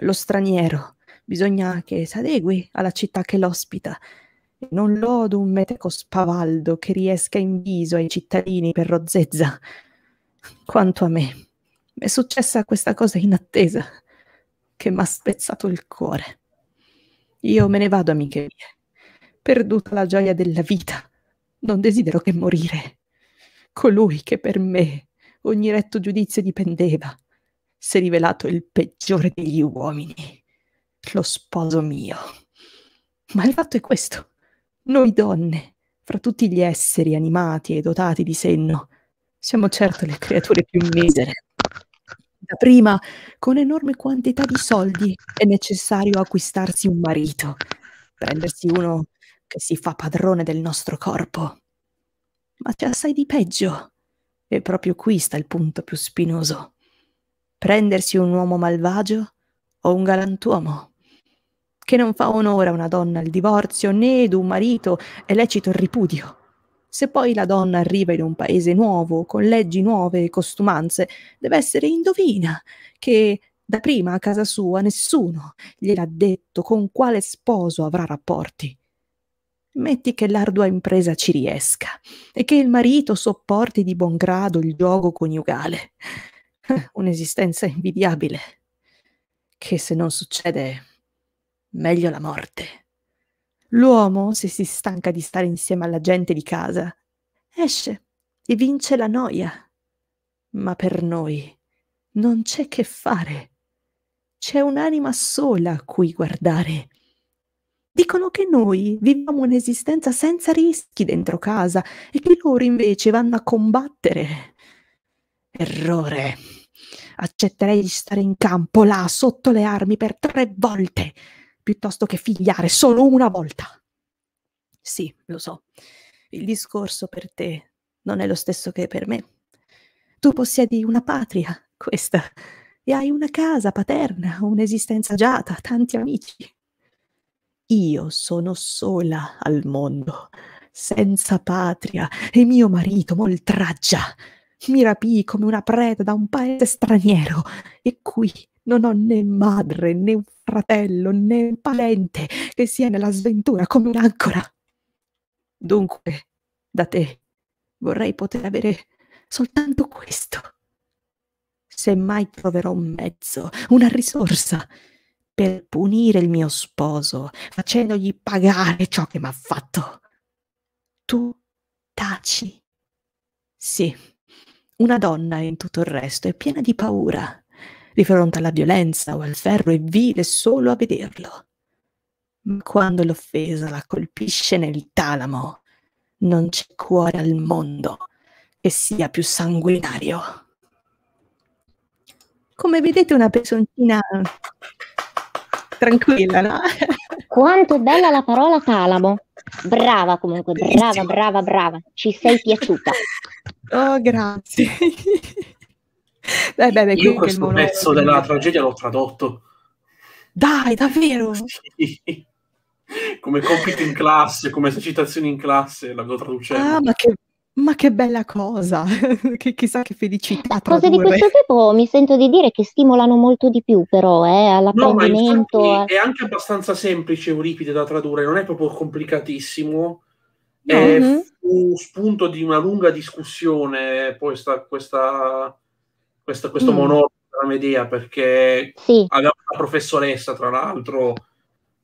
Lo straniero bisogna che s'adegui alla città che l'ospita. E non lodo un meteco spavaldo che riesca in viso ai cittadini per rozzezza. Quanto a me, è successa questa cosa inattesa che mi ha spezzato il cuore. Io me ne vado, amiche mie. Perduta la gioia della vita, non desidero che morire colui che per me ogni retto giudizio dipendeva, si è rivelato il peggiore degli uomini, lo sposo mio. Ma il fatto è questo. Noi donne, fra tutti gli esseri animati e dotati di senno, siamo certo le creature più misere. Da prima, con enorme quantità di soldi, è necessario acquistarsi un marito, prendersi uno che si fa padrone del nostro corpo ma c'è assai di peggio. E proprio qui sta il punto più spinoso. Prendersi un uomo malvagio o un galantuomo, che non fa onore a una donna il divorzio né ad un marito è lecito il ripudio. Se poi la donna arriva in un paese nuovo, con leggi nuove e costumanze, deve essere indovina che da prima a casa sua nessuno gliel'ha detto con quale sposo avrà rapporti metti che l'ardua impresa ci riesca e che il marito sopporti di buon grado il gioco coniugale. Un'esistenza invidiabile, che se non succede, meglio la morte. L'uomo, se si stanca di stare insieme alla gente di casa, esce e vince la noia. Ma per noi non c'è che fare. C'è un'anima sola a cui guardare Dicono che noi viviamo un'esistenza senza rischi dentro casa e che loro invece vanno a combattere. Errore. Accetterei di stare in campo là sotto le armi per tre volte piuttosto che figliare solo una volta. Sì, lo so. Il discorso per te non è lo stesso che per me. Tu possiedi una patria, questa, e hai una casa paterna, un'esistenza agiata, tanti amici. Io sono sola al mondo, senza patria, e mio marito m'oltraggia. Mi rapì come una preda da un paese straniero, e qui non ho né madre, né un fratello, né un parente che sia nella sventura come un'ancora. Dunque, da te vorrei poter avere soltanto questo. Se mai troverò un mezzo, una risorsa, per punire il mio sposo, facendogli pagare ciò che m'ha fatto. Tu taci. Sì, una donna in tutto il resto è piena di paura di fronte alla violenza o al ferro e vile solo a vederlo. Ma quando l'offesa la colpisce nel talamo, non c'è cuore al mondo che sia più sanguinario. Come vedete una personcina tranquilla, no? Quanto è bella la parola talamo. Brava comunque, brava, Benissimo. brava, brava. Ci sei piaciuta. Oh, grazie. dai, dai, dai, Io questo pezzo quindi... della tragedia l'ho tradotto. Dai, davvero? Sì. Come compito in classe, come esercitazione in classe, la traducendo. Ah, ma che ma che bella cosa, che, chissà che felicità. Cose di questo tipo mi sento di dire che stimolano molto di più, però, eh, all'apprendimento. No, a... Eh. È anche abbastanza semplice Euripide da tradurre, non è proprio complicatissimo. È mm-hmm. fu spunto di una lunga discussione poi sta, questa, questa, questo mm. monologo della Medea, perché sì. aveva una professoressa, tra l'altro,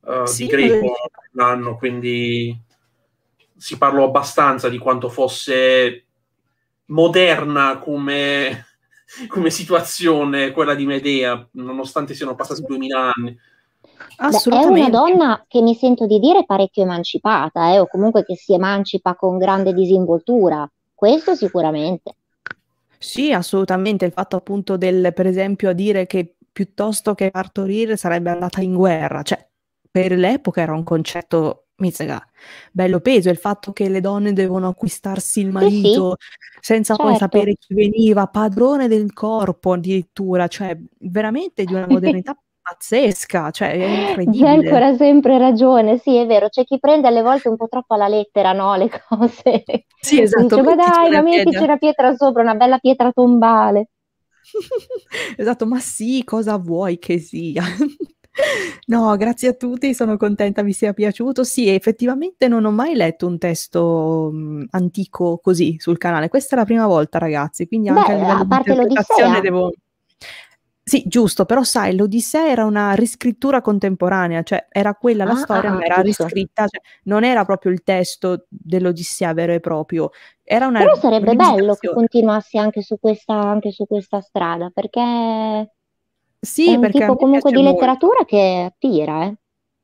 uh, sì, di greco l'anno, quindi si parlò abbastanza di quanto fosse moderna come, come situazione quella di Medea, nonostante siano passati duemila anni. Beh, è una donna che mi sento di dire parecchio emancipata, eh, o comunque che si emancipa con grande disinvoltura, questo sicuramente. Sì, assolutamente, il fatto appunto del, per esempio, a dire che piuttosto che partorire sarebbe andata in guerra, cioè per l'epoca era un concetto Mizzica, bello peso il fatto che le donne devono acquistarsi il marito sì, sì. senza certo. poi sapere chi veniva, padrone del corpo addirittura, cioè veramente di una modernità pazzesca, cioè è incredibile. Hai ancora sempre ragione, sì è vero, c'è chi prende alle volte un po' troppo alla lettera, no, le cose. Sì, esatto. Dice, ma dai, ma metti c'è una pietra sopra, una bella pietra tombale. esatto, ma sì, cosa vuoi che sia? No, grazie a tutti, sono contenta vi sia piaciuto. Sì, effettivamente non ho mai letto un testo mh, antico così sul canale. Questa è la prima volta, ragazzi, quindi anche Beh, a livello a parte di interpretazione devo Sì, giusto, però sai, l'Odissea era una riscrittura contemporanea, cioè era quella la ah, storia, ah, ma era giusto. riscritta, cioè, non era proprio il testo dell'Odissea vero e proprio. Era una Però sarebbe bello che continuassi anche su questa, anche su questa strada, perché sì, È un perché tipo comunque di letteratura molto. che attira, eh.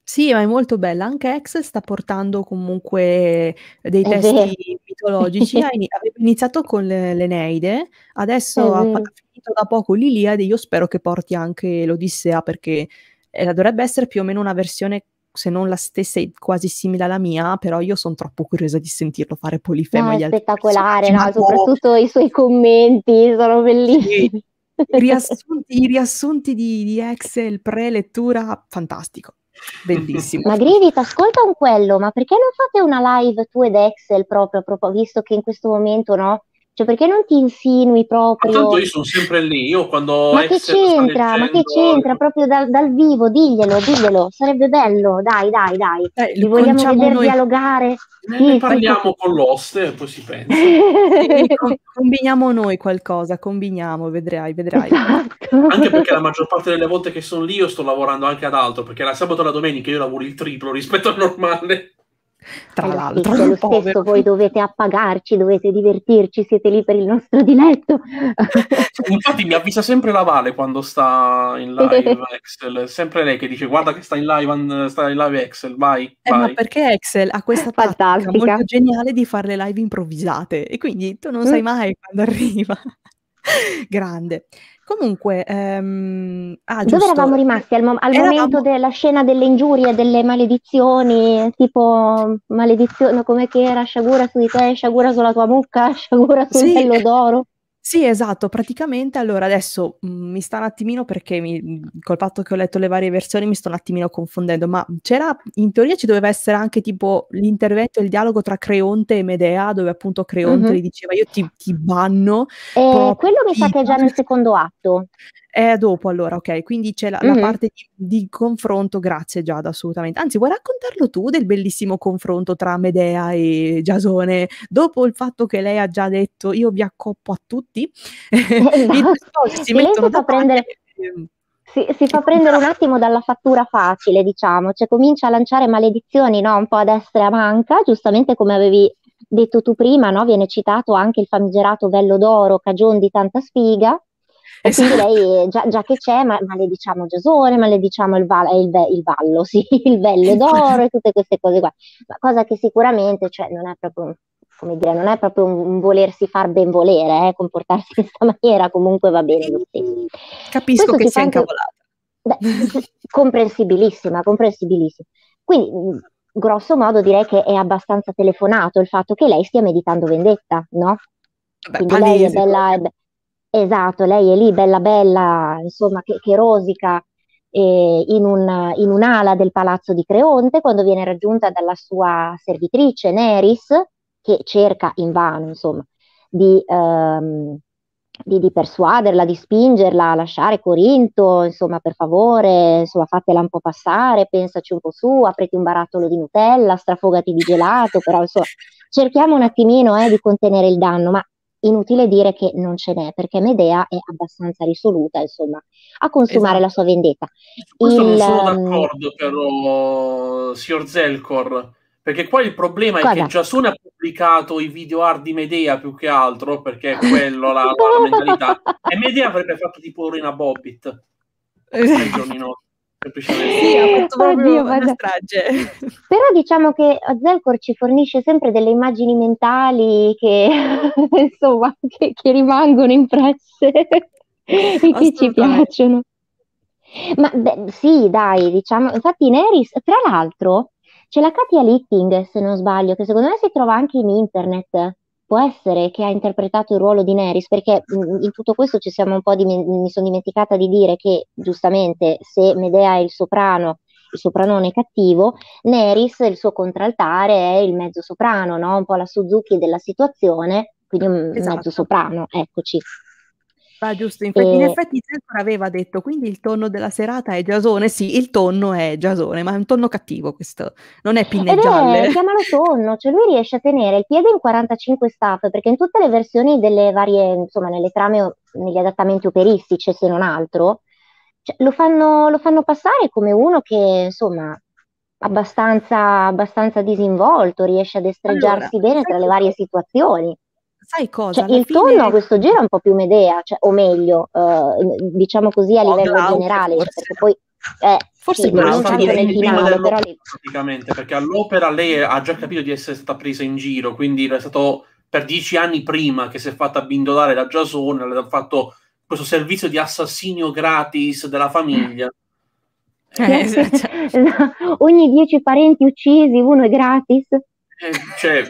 Sì, ma è molto bella. Anche Ex sta portando comunque dei è testi vero. mitologici. Aveva iniziato con l'Eneide, adesso è ha, vero. finito da poco l'Iliade. Io spero che porti anche l'Odissea perché eh, dovrebbe essere più o meno una versione, se non la stessa, quasi simile alla mia. Però io sono troppo curiosa di sentirlo fare polifemo. No, è spettacolare, no? soprattutto i suoi commenti sono bellissimi. Sì riassunti, I riassunti di, di Excel pre-lettura, fantastico. Bellissimo. Ma Grivit, ascolta un quello, ma perché non fate una live tu ed Excel proprio, proprio visto che in questo momento no, cioè perché non ti insinui proprio? tanto io sono sempre lì, io quando... Ma che c'entra, leggendo... ma che c'entra, proprio dal, dal, vivo, diglielo, diglielo, sarebbe bello, dai, dai, dai, eh, li vogliamo vedere noi... dialogare. Ne, ne parliamo con l'oste e poi si pensa. combiniamo noi qualcosa, combiniamo, vedrai, vedrai. Esatto. Anche perché la maggior parte delle volte che sono lì io sto lavorando anche ad altro, perché la sabato e la domenica io lavoro il triplo rispetto al normale. Tra l'altro, sì, lo povero. voi dovete appagarci, dovete divertirci, siete lì per il nostro diletto. Infatti, mi avvisa sempre la Vale quando sta in live Excel, sempre lei che dice: Guarda, che sta in live, sta in live Excel, vai. Eh, vai. ma perché Excel ha questa tattica molto geniale di fare le live improvvisate e quindi tu non mm. sai mai quando arriva. Grande. Comunque, ehm... ah, dove eravamo rimasti al, mo- al eravamo... momento della scena delle ingiurie, delle maledizioni, tipo maledizione, come che era Sciagura su di te, Sciagura sulla tua mucca, Sciagura sul sì. d'oro? Sì, esatto, praticamente allora adesso mh, mhmm, mi sta un attimino perché mi, mhmm, col fatto che ho letto le varie versioni mi sto un attimino confondendo, ma c'era, in teoria ci doveva essere anche tipo l'intervento e il dialogo tra Creonte e Medea, dove appunto Creonte mm -hmm. gli diceva io ti, ti banno. Eh, quello mi sa che è già nel secondo atto. È dopo allora, ok, quindi c'è la, mm-hmm. la parte di, di, confronto, grazie Giada, assolutamente. Anzi, vuoi raccontarlo tu del bellissimo confronto tra Medea e Giasone, dopo il fatto che lei ha già detto io vi accoppo a tutti? Eh, esatto. si mettono prendere... si, si, fa prendere un esatto. attimo dalla fattura facile, diciamo, cioè comincia a lanciare maledizioni no? un po' a destra e a manca, giustamente come avevi detto tu prima, no? viene citato anche il famigerato Vello d'Oro, cagion di tanta sfiga, e quindi lei, eh, già, già che c'è, ma, ma, le diciamo Giosone, ma diciamo il, val, eh, il, il vallo, sì, il vello d'oro e tutte queste cose qua. Ma cosa che sicuramente cioè, non è proprio come dire, non è proprio un, volersi far ben volere, eh, comportarsi in questa maniera, comunque va bene lo stesso. Capisco Questo che sia anche... incavolata. Beh, comprensibilissima, comprensibilissima. Quindi, grosso modo, direi che è abbastanza telefonato il fatto che lei stia meditando vendetta, no? Beh, Quindi palese, lei è bella, è be- Esatto, lei è lì bella bella, insomma, che, che rosica eh, in, un, in, un'ala del palazzo di Creonte quando viene raggiunta dalla sua servitrice Neris, che cerca invano, insomma, di, ehm, di, di, persuaderla, di spingerla a lasciare Corinto, insomma, per favore, insomma, fatela un po' passare, pensaci un po' su, apriti un barattolo di Nutella, strafogati di gelato, però insomma, cerchiamo un attimino eh, di contenere il danno, ma inutile dire che non ce n'è, perché Medea è abbastanza risoluta, insomma, a consumare esatto. la sua vendetta. questo il, non sono ehm, d'accordo, però, signor Zelkor, perché qua il problema cosa? è che Giasone ha pubblicato i video art di Medea più che altro, perché è quello la, la mentalità, e Medea avrebbe fatto tipo Rina Bobbit. giorni Esatto semplicemente. Sì, ha fatto proprio Oddio, una strage. Però diciamo che Zelkor ci fornisce sempre delle immagini mentali che, insomma, che, che rimangono impresse e che ci piacciono. Ma beh, sì, dai, diciamo, infatti Neris, tra l'altro, c'è la Katia Litting, se non sbaglio, che secondo me si trova anche in internet può essere che ha interpretato il ruolo di Neris, perché in tutto questo ci siamo un po' diment- mi sono dimenticata di dire che giustamente se Medea è il soprano, il sopranone cattivo, Neris, il suo contraltare, è il mezzo soprano, no? un po' la Suzuki della situazione, quindi un esatto. mezzo soprano, eccoci. Ah, giusto, infatti, e... in effetti Zenzor aveva detto, quindi il tonno della serata è Giasone, sì, il tonno è Giasone, ma è un tonno cattivo questo, non è pinne Ed gialle. È, chiamalo tonno, cioè lui riesce a tenere il piede in 45 staff, perché in tutte le versioni delle varie, insomma, nelle trame, negli adattamenti operistici, se non altro, cioè, lo, fanno, lo fanno passare come uno che, insomma, abbastanza, abbastanza disinvolto, riesce a destreggiarsi allora, bene tra le varie situazioni sai cosa? Cioè, il fine... tono a questo giro è un po' più Medea, cioè, o meglio, uh, diciamo così a livello Cloud, generale, forse... cioè, perché poi eh, forse sì, non tanto nel finale, però lì... praticamente, perché all'opera lei ha già capito di essere stata presa in giro, quindi è stato per dieci anni prima che si è fatta abbindolare da Giasone, le ha fatto questo servizio di assassino gratis della famiglia. Eh, cioè... Eh, no, esatto. ogni dieci parenti uccisi, uno è gratis. Eh, cioè,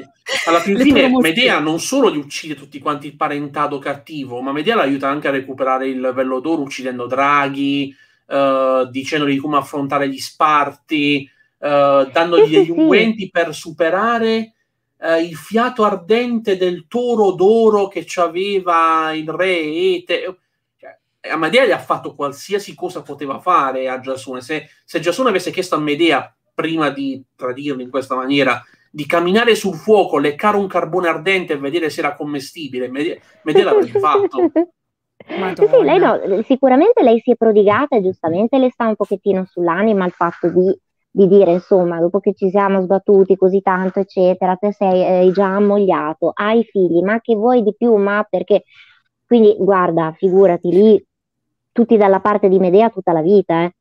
alla fin fine Medea non solo gli uccide tutti quanti il parentado cattivo, ma Medea l'aiuta anche a recuperare il vello d'oro uccidendo Draghi, eh, dicendogli come affrontare gli sparti, eh, dandogli degli unguenti per superare eh, il fiato ardente del toro d'oro che aveva il re Ete. Cioè, eh, a Medea gli ha fatto qualsiasi cosa poteva fare a Giasone. Se, se Giasone avesse chiesto a Medea prima di tradirlo in questa maniera di camminare sul fuoco, leccare un carbone ardente e vedere se era commestibile. Medea l'avrebbe fatto. Madonna. Sì, lei no, sicuramente lei si è prodigata e giustamente le sta un pochettino sull'anima il fatto di, di, dire, insomma, dopo che ci siamo sbattuti così tanto, eccetera, te sei eh, già ammogliato, hai figli, ma che vuoi di più, ma perché... Quindi guarda, figurati lì, tutti dalla parte di Medea tutta la vita, eh.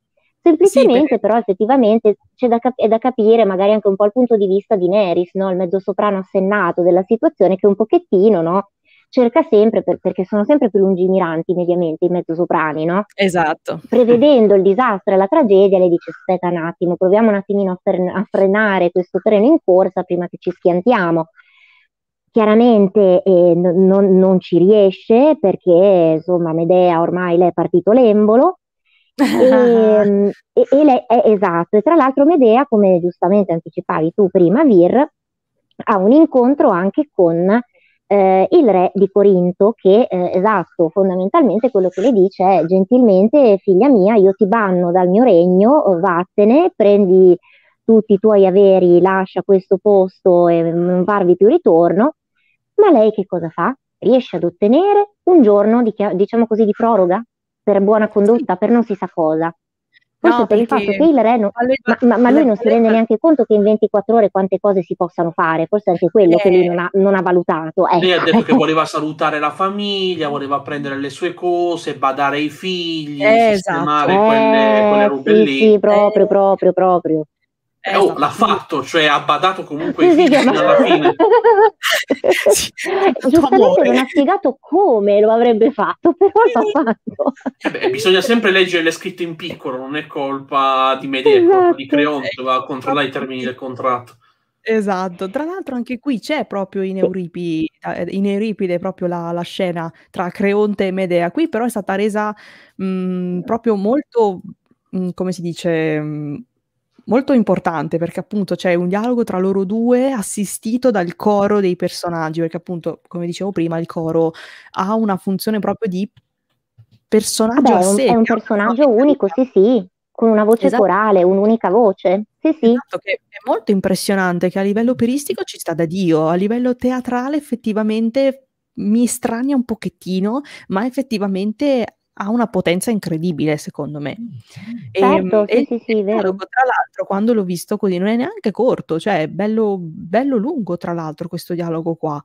Semplicemente, sì, però, effettivamente c'è da, cap- da, capire magari anche un po' il punto di vista di Neris, no? il mezzosoprano assennato della situazione, che un pochettino no? cerca sempre, per- perché sono sempre più lungimiranti mediamente i mezzosoprani, no? Esatto. Prevedendo il disastro e la tragedia, le dice: Aspetta un attimo, proviamo un attimino a, fren- a frenare questo treno in corsa prima che ci schiantiamo chiaramente eh, non, non, ci riesce perché insomma Medea ormai le è partito l'embolo e, ehm, e, e lei, è, eh, esatto, e tra l'altro Medea, come giustamente anticipavi tu prima, Vir, ha un incontro anche con eh, il re di Corinto, che eh, esatto, fondamentalmente quello che le dice è gentilmente, figlia mia, io ti banno dal mio regno, vattene, prendi tutti i tuoi averi, lascia questo posto e non farvi più ritorno. Ma lei che cosa fa? Riesce ad ottenere un giorno di, diciamo così, di proroga per buona condotta, per non si sa cosa. Forse no, per il fatto che il re non, ma, ma, ma, lui non si rende neanche conto che in 24 ore quante cose si possano fare, forse anche quello eh, che lui eh. non ha, non ha valutato. Eh. Lei ha detto che voleva salutare la famiglia, voleva prendere le sue cose, badare i figli, eh, esatto. quelle, quelle eh, sì, sì, proprio, eh. proprio, proprio. Eh, oh, esatto. l'ha fatto, cioè ha badato comunque sì, sì, ma... alla fine. sì, Giustamente non ha spiegato come lo avrebbe fatto, però l'ha fatto. Eh bisogna sempre leggere le scritte in piccolo, non è colpa di Medea, ecco, esatto. è colpa di Creonte, doveva eh, controllare i termini del contratto. Esatto, tra l'altro anche qui c'è proprio in, Euripi, eh, in Euripide proprio la, la, scena tra Creonte e Medea, qui però è stata resa mh, proprio molto, mh, come si dice... Mh, molto importante perché appunto c'è un dialogo tra loro due assistito dal coro dei personaggi, perché appunto, come dicevo prima, il coro ha una funzione proprio di personaggio Vabbè, a sé. È un cioè, personaggio unico, sì, sì, con una voce esatto. corale, un'unica voce. Sì, sì. Esatto, che è molto impressionante che a livello operistico ci sta da Dio, a livello teatrale effettivamente mi strania un pochettino, ma effettivamente ha una potenza incredibile, secondo me. Mm. Ehm, certo, e, sì, e sì, sì, vero. Tra l'altro, quando l'ho visto così, non è neanche corto, cioè è bello, bello lungo, tra l'altro, questo dialogo qua.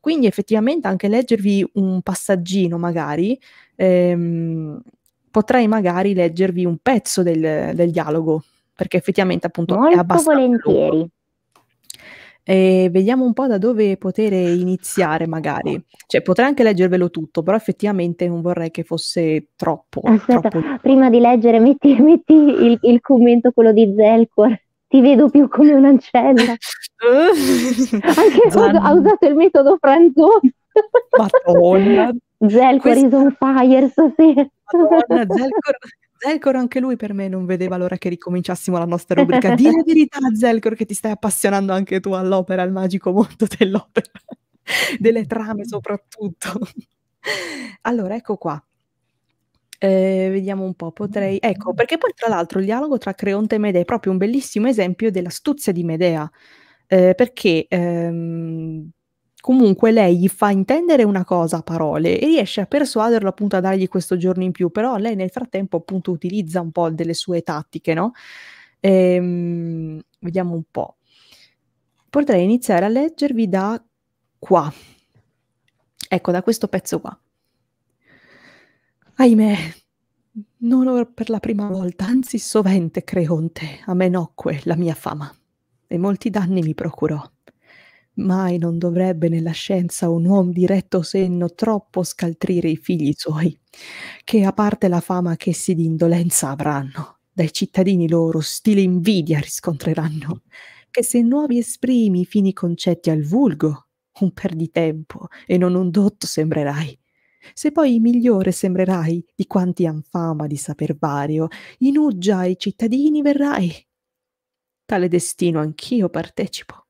Quindi effettivamente anche leggervi un passaggino, magari, ehm, potrei magari leggervi un pezzo del, del dialogo, perché effettivamente appunto Molto è abbastanza... Molto volentieri. Lungo e vediamo un po' da dove poter iniziare magari. Cioè potrei anche leggervelo tutto, però effettivamente non vorrei che fosse troppo. Aspetta, eh, certo. troppo... prima di leggere metti, metti il, il, commento quello di Zelkor. Ti vedo più come un'ancella. anche Zan... ha usato il metodo Franzoni. Madonna. Zelkor Questo... is on fire stasera. Madonna, Zelkor... Zelkor anche lui per me non vedeva l'ora che ricominciassimo la nostra rubrica. Di la verità, Zelkor, che ti stai appassionando anche tu all'opera, al magico mondo dell'opera, delle trame soprattutto. allora, ecco qua. Eh, vediamo un po', potrei... Ecco, perché poi tra l'altro il dialogo tra Creonte e Medea è proprio un bellissimo esempio dell'astuzia di Medea, eh, perché ehm, comunque lei gli fa intendere una cosa a parole e riesce a persuaderlo appunto a dargli questo giorno in più, però lei nel frattempo appunto utilizza un po' delle sue tattiche, no? Ehm, vediamo un po'. Potrei iniziare a leggervi da qua. Ecco, da questo pezzo qua. Ahimè, non per la prima volta, anzi sovente, Creonte, a me nocque la mia fama e molti danni mi procurò Mai non dovrebbe nella scienza un uom di retto senno troppo scaltrire i figli suoi, che a parte la fama ch'essi di indolenza avranno, dai cittadini loro stile invidia riscontreranno, che se nuovi esprimi i fini concetti al vulgo, un perditempo e non un dotto sembrerai. Se poi migliore sembrerai di quanti han fama di saper vario, in uggia ai cittadini verrai. Tale destino anch'io partecipo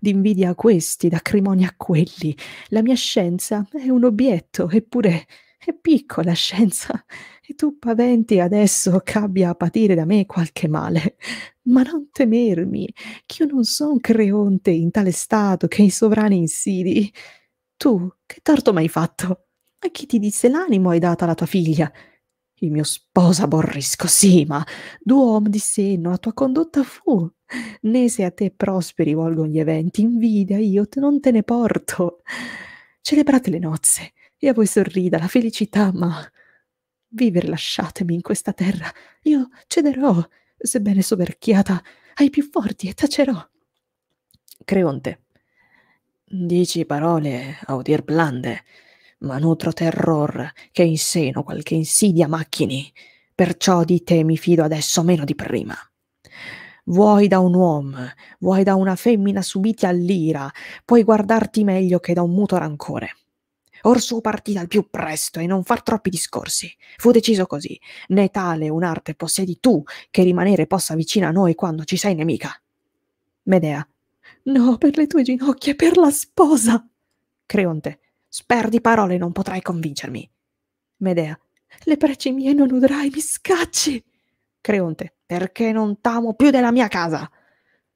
d'invidia a questi, d'acrimonia a quelli. La mia scienza è un obietto, eppure è piccola scienza, e tu paventi adesso ch'abbia a patire da me qualche male. Ma non temermi, ch'io non son creonte in tale stato che i sovrani insidi. Tu, che torto m'hai fatto? A chi ti disse l'animo hai data la tua figlia? Il mio sposa borrisco, sì, ma duom di senno la tua condotta fu né se a te prosperi volgono gli eventi, invidia io te non te ne porto. Celebrate le nozze e a voi sorrida la felicità, ma vivere lasciatemi in questa terra, io cederò, sebbene soverchiata, ai più forti e tacerò. Creonte. Dici parole a udir blande, ma nutro terror che in seno qualche insidia macchini, perciò di te mi fido adesso meno di prima vuoi da un uomo, vuoi da una femmina subita all'ira, puoi guardarti meglio che da un muto rancore. Orsù partì al più presto e non far troppi discorsi. Fu deciso così, né tale un'arte possiedi tu che rimanere possa vicina a noi quando ci sei nemica. Medea. No, per le tue ginocchia, per la sposa. Creonte. Sperdi parole, non potrai convincermi. Medea. Le preci mie non udrai, mi scacci. Creonte perché non t'amo più della mia casa.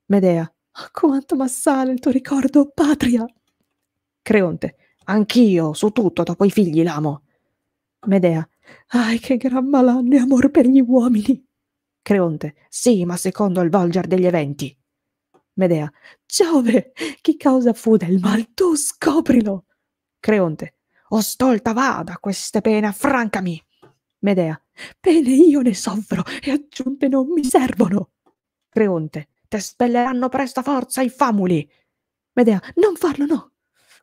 Medea, ah, quanto m'assale il tuo ricordo, patria. Creonte, anch'io, su tutto, dopo i figli l'amo. Medea, ai che gran malanno malanne amor per gli uomini. Creonte, sì, ma secondo il volger degli eventi. Medea, Giove, chi causa fu del mal? Tu scoprilo. Creonte, o stolta vada, queste pene affrancami. Medea, Pene io ne soffro e aggiunte non mi servono. Creonte, te spelleranno presto forza i famuli. Medea, non farlo, no.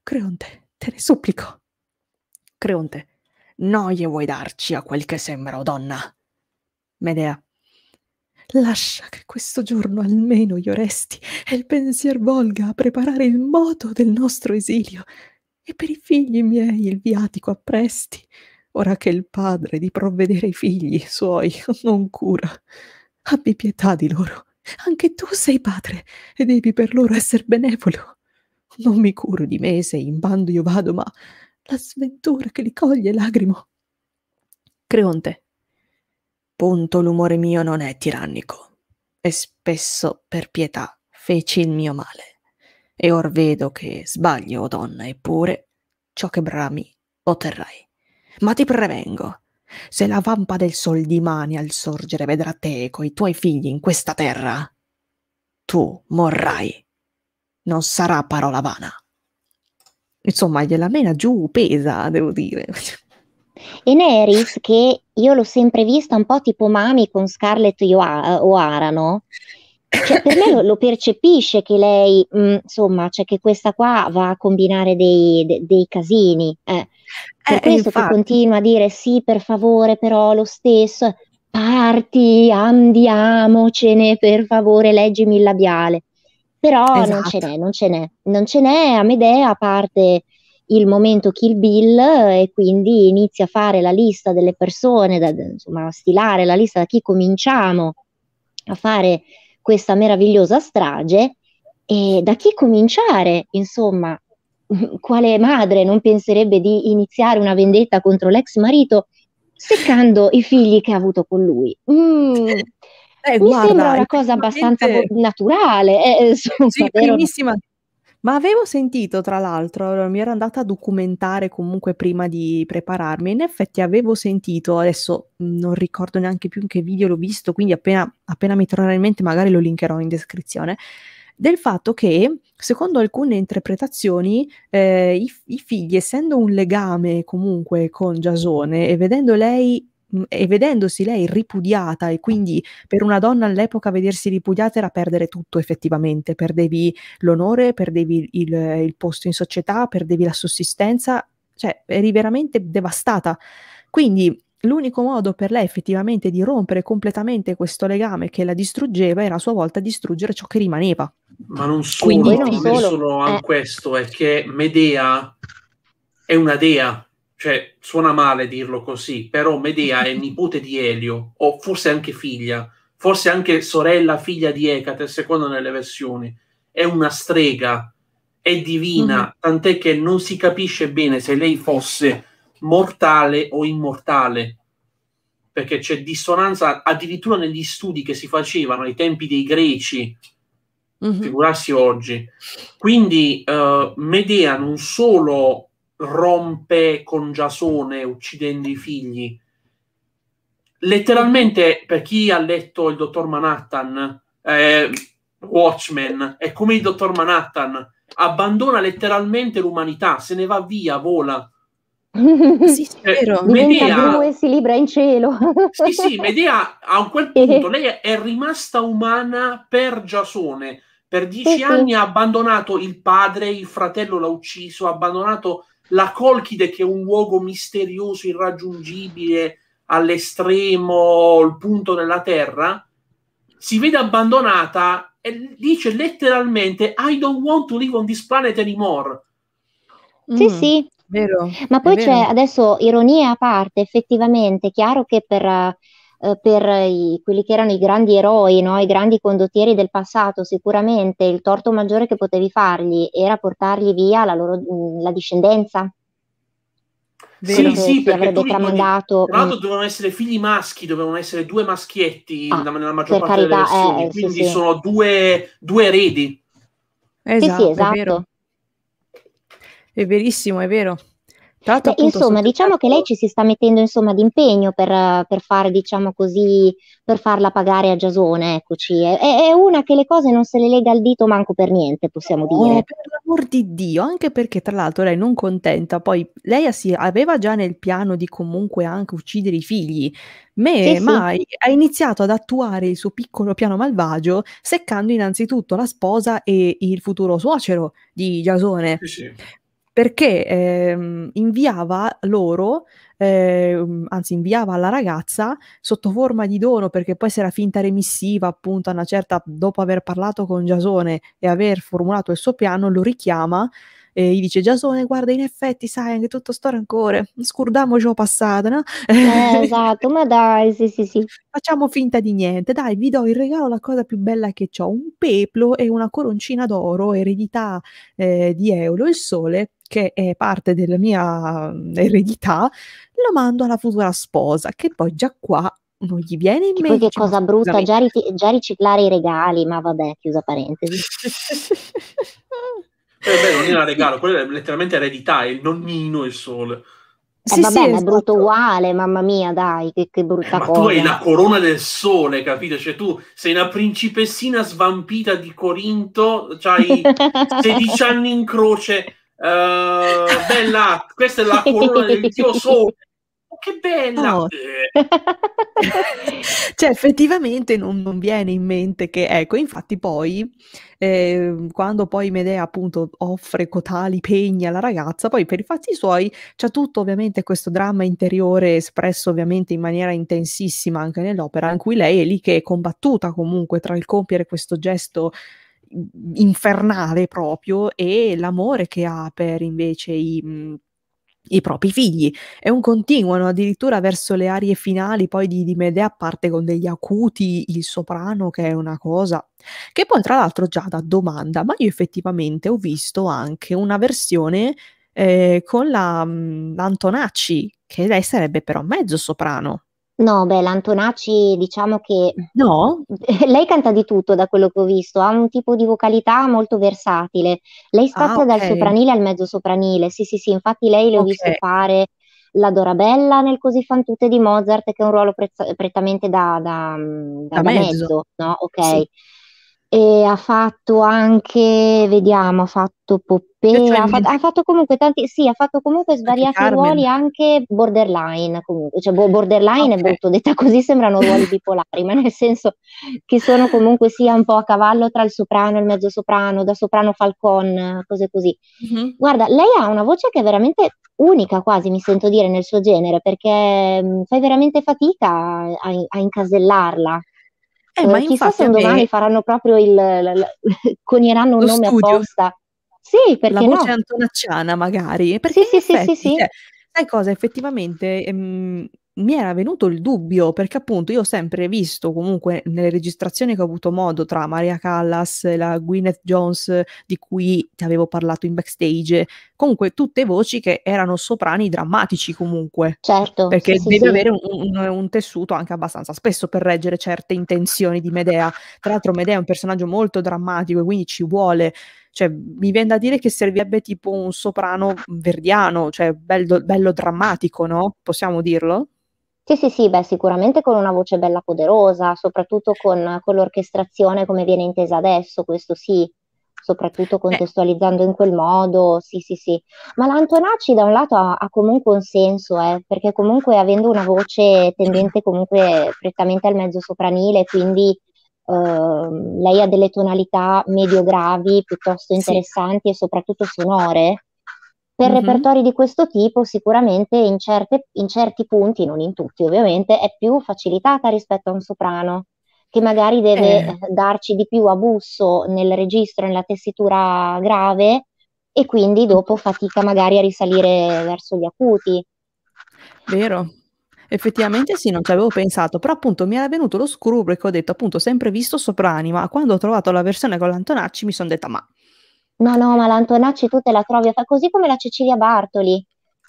Creonte, te ne supplico. Creonte, noie vuoi darci a quel che sembra, o donna? Medea, Lascia che questo giorno almeno io resti e il pensier volga a preparare il moto del nostro esilio e per i figli miei il viatico appresti ora che il padre di provvedere ai figli suoi non cura. Abbi pietà di loro. Anche tu sei padre e devi per loro essere benevolo. Non mi curo di me se in bando io vado, ma la sventura che li coglie lagrimo. Creonte. Punto l'umore mio non è tirannico, e spesso per pietà feci il mio male. E or vedo che sbaglio, donna, eppure ciò che brami otterrai. Ma ti prevengo, se la vampa del sol dimani al sorgere vedrà te coi tuoi figli in questa terra, tu morrai. Non sarà parola vana. Insomma, gliela mena giù, pesa, devo dire. E Neris, che io l'ho sempre vista un po' tipo Mami con Scarlett O'Hara, no? cioè, per me lo, lo percepisce che lei, mh, mm, insomma, cioè che questa qua va a combinare dei, de, dei casini. Eh. Per eh, questo infatti. che continua a dire sì, per favore, però lo stesso, parti, andiamocene, per favore, leggimi il labiale. Però esatto. non ce esatto. n'è, non ce n'è, non ce n'è Amedea parte il momento Kill Bill e quindi inizia a fare la lista delle persone, da, insomma, a stilare la lista da chi cominciamo a fare questa meravigliosa strage e da chi cominciare? Insomma, quale madre non penserebbe di iniziare una vendetta contro l'ex marito seccando i figli che ha avuto con lui? Mm. Eh, mi guarda, sembra una cosa abbastanza naturale. Eh, insomma, sì, primissima, ma avevo sentito, tra l'altro, mi ero andata a documentare comunque prima di prepararmi. In effetti avevo sentito, adesso mhmm, non ricordo neanche più in che video l'ho visto, quindi appena, appena mi tornerà in mente magari lo linkerò in descrizione, del fatto che, secondo alcune interpretazioni, eh, i, i figli, essendo un legame comunque con Giasone e vedendo lei Mhmm, e vedendosi lei ripudiata e quindi per una donna all'epoca vedersi ripudiata era perdere tutto effettivamente, perdevi l'onore, perdevi il, il posto in società, perdevi la sussistenza, cioè eri veramente devastata. Quindi l'unico modo per lei effettivamente di rompere completamente questo legame che la distruggeva era a sua volta distruggere ciò che rimaneva. Ma non solo, Quindi non solo. solo a eh. questo, è che Medea è una dea cioè suona male dirlo così, però Medea è nipote di Elio, o forse anche figlia, forse anche sorella, figlia di Ecate, secondo nelle versioni. È una strega, è divina, mm-hmm. tant'è che non si capisce bene se lei fosse mortale o immortale, perché c'è dissonanza addirittura negli studi che si facevano ai tempi dei greci, mm-hmm. figurarsi oggi. Quindi uh, Medea non solo rompe con Giasone uccidendo i figli. Letteralmente, per chi ha letto il dottor Manhattan, eh, Watchmen, è come il dottor Manhattan, abbandona letteralmente l'umanità, se ne va via, vola. sì, sì, eh, vero. Medea blu e si libra in cielo. sì, sì, Medea a quel eh. punto lei è rimasta umana per Giasone. Per dieci eh, sì, anni sì. ha abbandonato il padre, il fratello l'ha ucciso, ha abbandonato la Colchide che è un luogo misterioso, irraggiungibile, all'estremo, il punto della terra, si vede abbandonata e dice letteralmente I don't want to live on this planet anymore. Sì, mm. sì. Vero, Ma poi c'è adesso ironia a parte, effettivamente, chiaro che per eh, per i, quelli che erano i grandi eroi, no? i grandi condottieri del passato, sicuramente il torto maggiore che potevi fargli era portargli via la, loro, mm, la discendenza. Vero, sì, che, sì, che avrebbe tramandato. tra l'altro, mm. dovevano essere figli maschi, dovevano essere due maschietti ah, nella maggior parte carità, delle eh, versioni, eh, quindi sì, sono Due, due eredi. Esatto, sì, sì, esatto. È, vero. Esatto. è verissimo, è vero. Beh, insomma, diciamo che lei ci si sta mettendo insomma d'impegno per, per fare, diciamo così, per farla pagare a Giasone, eccoci. È, è, una che le cose non se le lega al dito manco per niente, possiamo no, oh, dire. Per l'amor di Dio, anche perché tra l'altro lei non contenta, poi lei si aveva già nel piano di comunque anche uccidere i figli, me, sì, ma sì. ha iniziato ad attuare il suo piccolo piano malvagio seccando innanzitutto la sposa e il futuro suocero di Giasone. Sì, perché eh, inviava loro, eh, anzi inviava alla ragazza sotto forma di dono, perché poi si era finta remissiva appunto a una certa, dopo aver parlato con Giasone e aver formulato il suo piano, lo richiama e gli dice Giasone guarda in effetti sai anche tutto sto rancore scurdiamo ciò passato no? eh, esatto ma dai sì sì sì facciamo finta di niente dai vi do il regalo la cosa più bella che ho un peplo e una coroncina d'oro eredità eh, di Eolo il sole che è parte della mia eredità, lo mando alla futura sposa, che poi già qua non gli viene in mente. Poi cioè, che cosa brutta, già, rit- già, riciclare i regali, ma vabbè, chiusa parentesi. eh beh, non era regalo, quello è letteralmente eredità, è il nonnino e il sole. Eh sì, vabbè, sì, ma è esatto. brutto uguale, mamma mia, dai, che, che brutta eh, ma cosa. Ma tu hai la corona del sole, capito? Cioè tu sei una principessina svampita di Corinto, hai 16 anni in croce, Uh, bella, questa è la corona del dio sole. che bella! Oh. Eh. cioè, effettivamente non, non, viene in mente che, ecco, infatti poi, eh, quando poi Medea appunto offre cotali pegni alla ragazza, poi per i fatti suoi c'è tutto ovviamente questo dramma interiore espresso ovviamente in maniera intensissima anche nell'opera, in cui lei è lì che è combattuta comunque tra il compiere questo gesto infernale proprio e l'amore che ha per invece i mhmm, i propri figli È un continuano addirittura verso le arie finali poi di, di Medea parte con degli acuti il soprano che è una cosa che poi tra l'altro già da domanda ma io effettivamente ho visto anche una versione eh, con la, l'Antonacci mhmm, che lei sarebbe però mezzo soprano No, beh, l'Antonacci diciamo che No? lei canta di tutto da quello che ho visto, ha un tipo di vocalità molto versatile. Lei Ah, spazia dal sopranile al mezzo sopranile. Sì, sì, sì, infatti lei le ho viste fare la Dorabella nel Così fan tutte di Mozart, che è un ruolo prez- prettamente da da, mm, da Da da mezzo. mezzo, no, Sì. E ha fatto anche, vediamo, ha fatto Poppea, ha, fatto, ha fatto comunque tanti, sì, ha fatto comunque svariati ruoli anche borderline, comunque, cioè borderline okay. è molto detta così, sembrano ruoli bipolari, ma nel senso che sono comunque sia un po' a cavallo tra il soprano e il mezzo soprano, da soprano falcon, cose così. Mm-hmm. Guarda, lei ha una voce che è veramente unica quasi, mi sento dire, nel suo genere, perché mh, mm, fai veramente fatica a, a incasellarla. Eh, eh, ma chissà se un domani faranno proprio il, il, il conieranno un nome studio. apposta. Sì, perché La voce no? antonacciana magari. Perché sì, sì, effetti, sì, sì, sì. Cioè, sai cosa? Effettivamente ehm, mi era venuto il dubbio perché appunto io ho sempre visto comunque nelle registrazioni che ho avuto modo tra Maria Callas e la Gwyneth Jones di cui ti avevo parlato in backstage, comunque tutte voci che erano soprani drammatici comunque. Certo. Perché sì, deve sì. avere un, un, un, tessuto anche abbastanza spesso per reggere certe intenzioni di Medea. Tra l'altro Medea è un personaggio molto drammatico e quindi ci vuole cioè mi viene da dire che servirebbe tipo un soprano verdiano, cioè bello, bello drammatico, no? Possiamo dirlo? Sì, sì, sì, beh, sicuramente con una voce bella poderosa, soprattutto con, con l'orchestrazione come viene intesa adesso, questo sì, soprattutto contestualizzando in quel modo, sì, sì, sì. Ma l'Antonacci da un lato ha, ha comunque un senso, eh, perché comunque avendo una voce tendente comunque prettamente al mezzo sopranile, quindi eh, lei ha delle tonalità medio-gravi piuttosto interessanti sì. e soprattutto sonore per mm-hmm. repertori di questo tipo sicuramente in, certe, in certi punti, non in tutti ovviamente, è più facilitata rispetto a un soprano che magari deve eh. eh darci di più a busso nel registro, nella tessitura grave e quindi dopo fatica magari a risalire verso gli acuti. Vero. Effettivamente sì, non ci avevo pensato, però appunto mi era venuto lo scrupolo e ho detto appunto sempre visto soprani, ma quando ho trovato la versione con l'Antonacci mi sono detta ma No, no, ma l'Antonacci tu te la trovi, fa- così come la Cecilia Bartoli.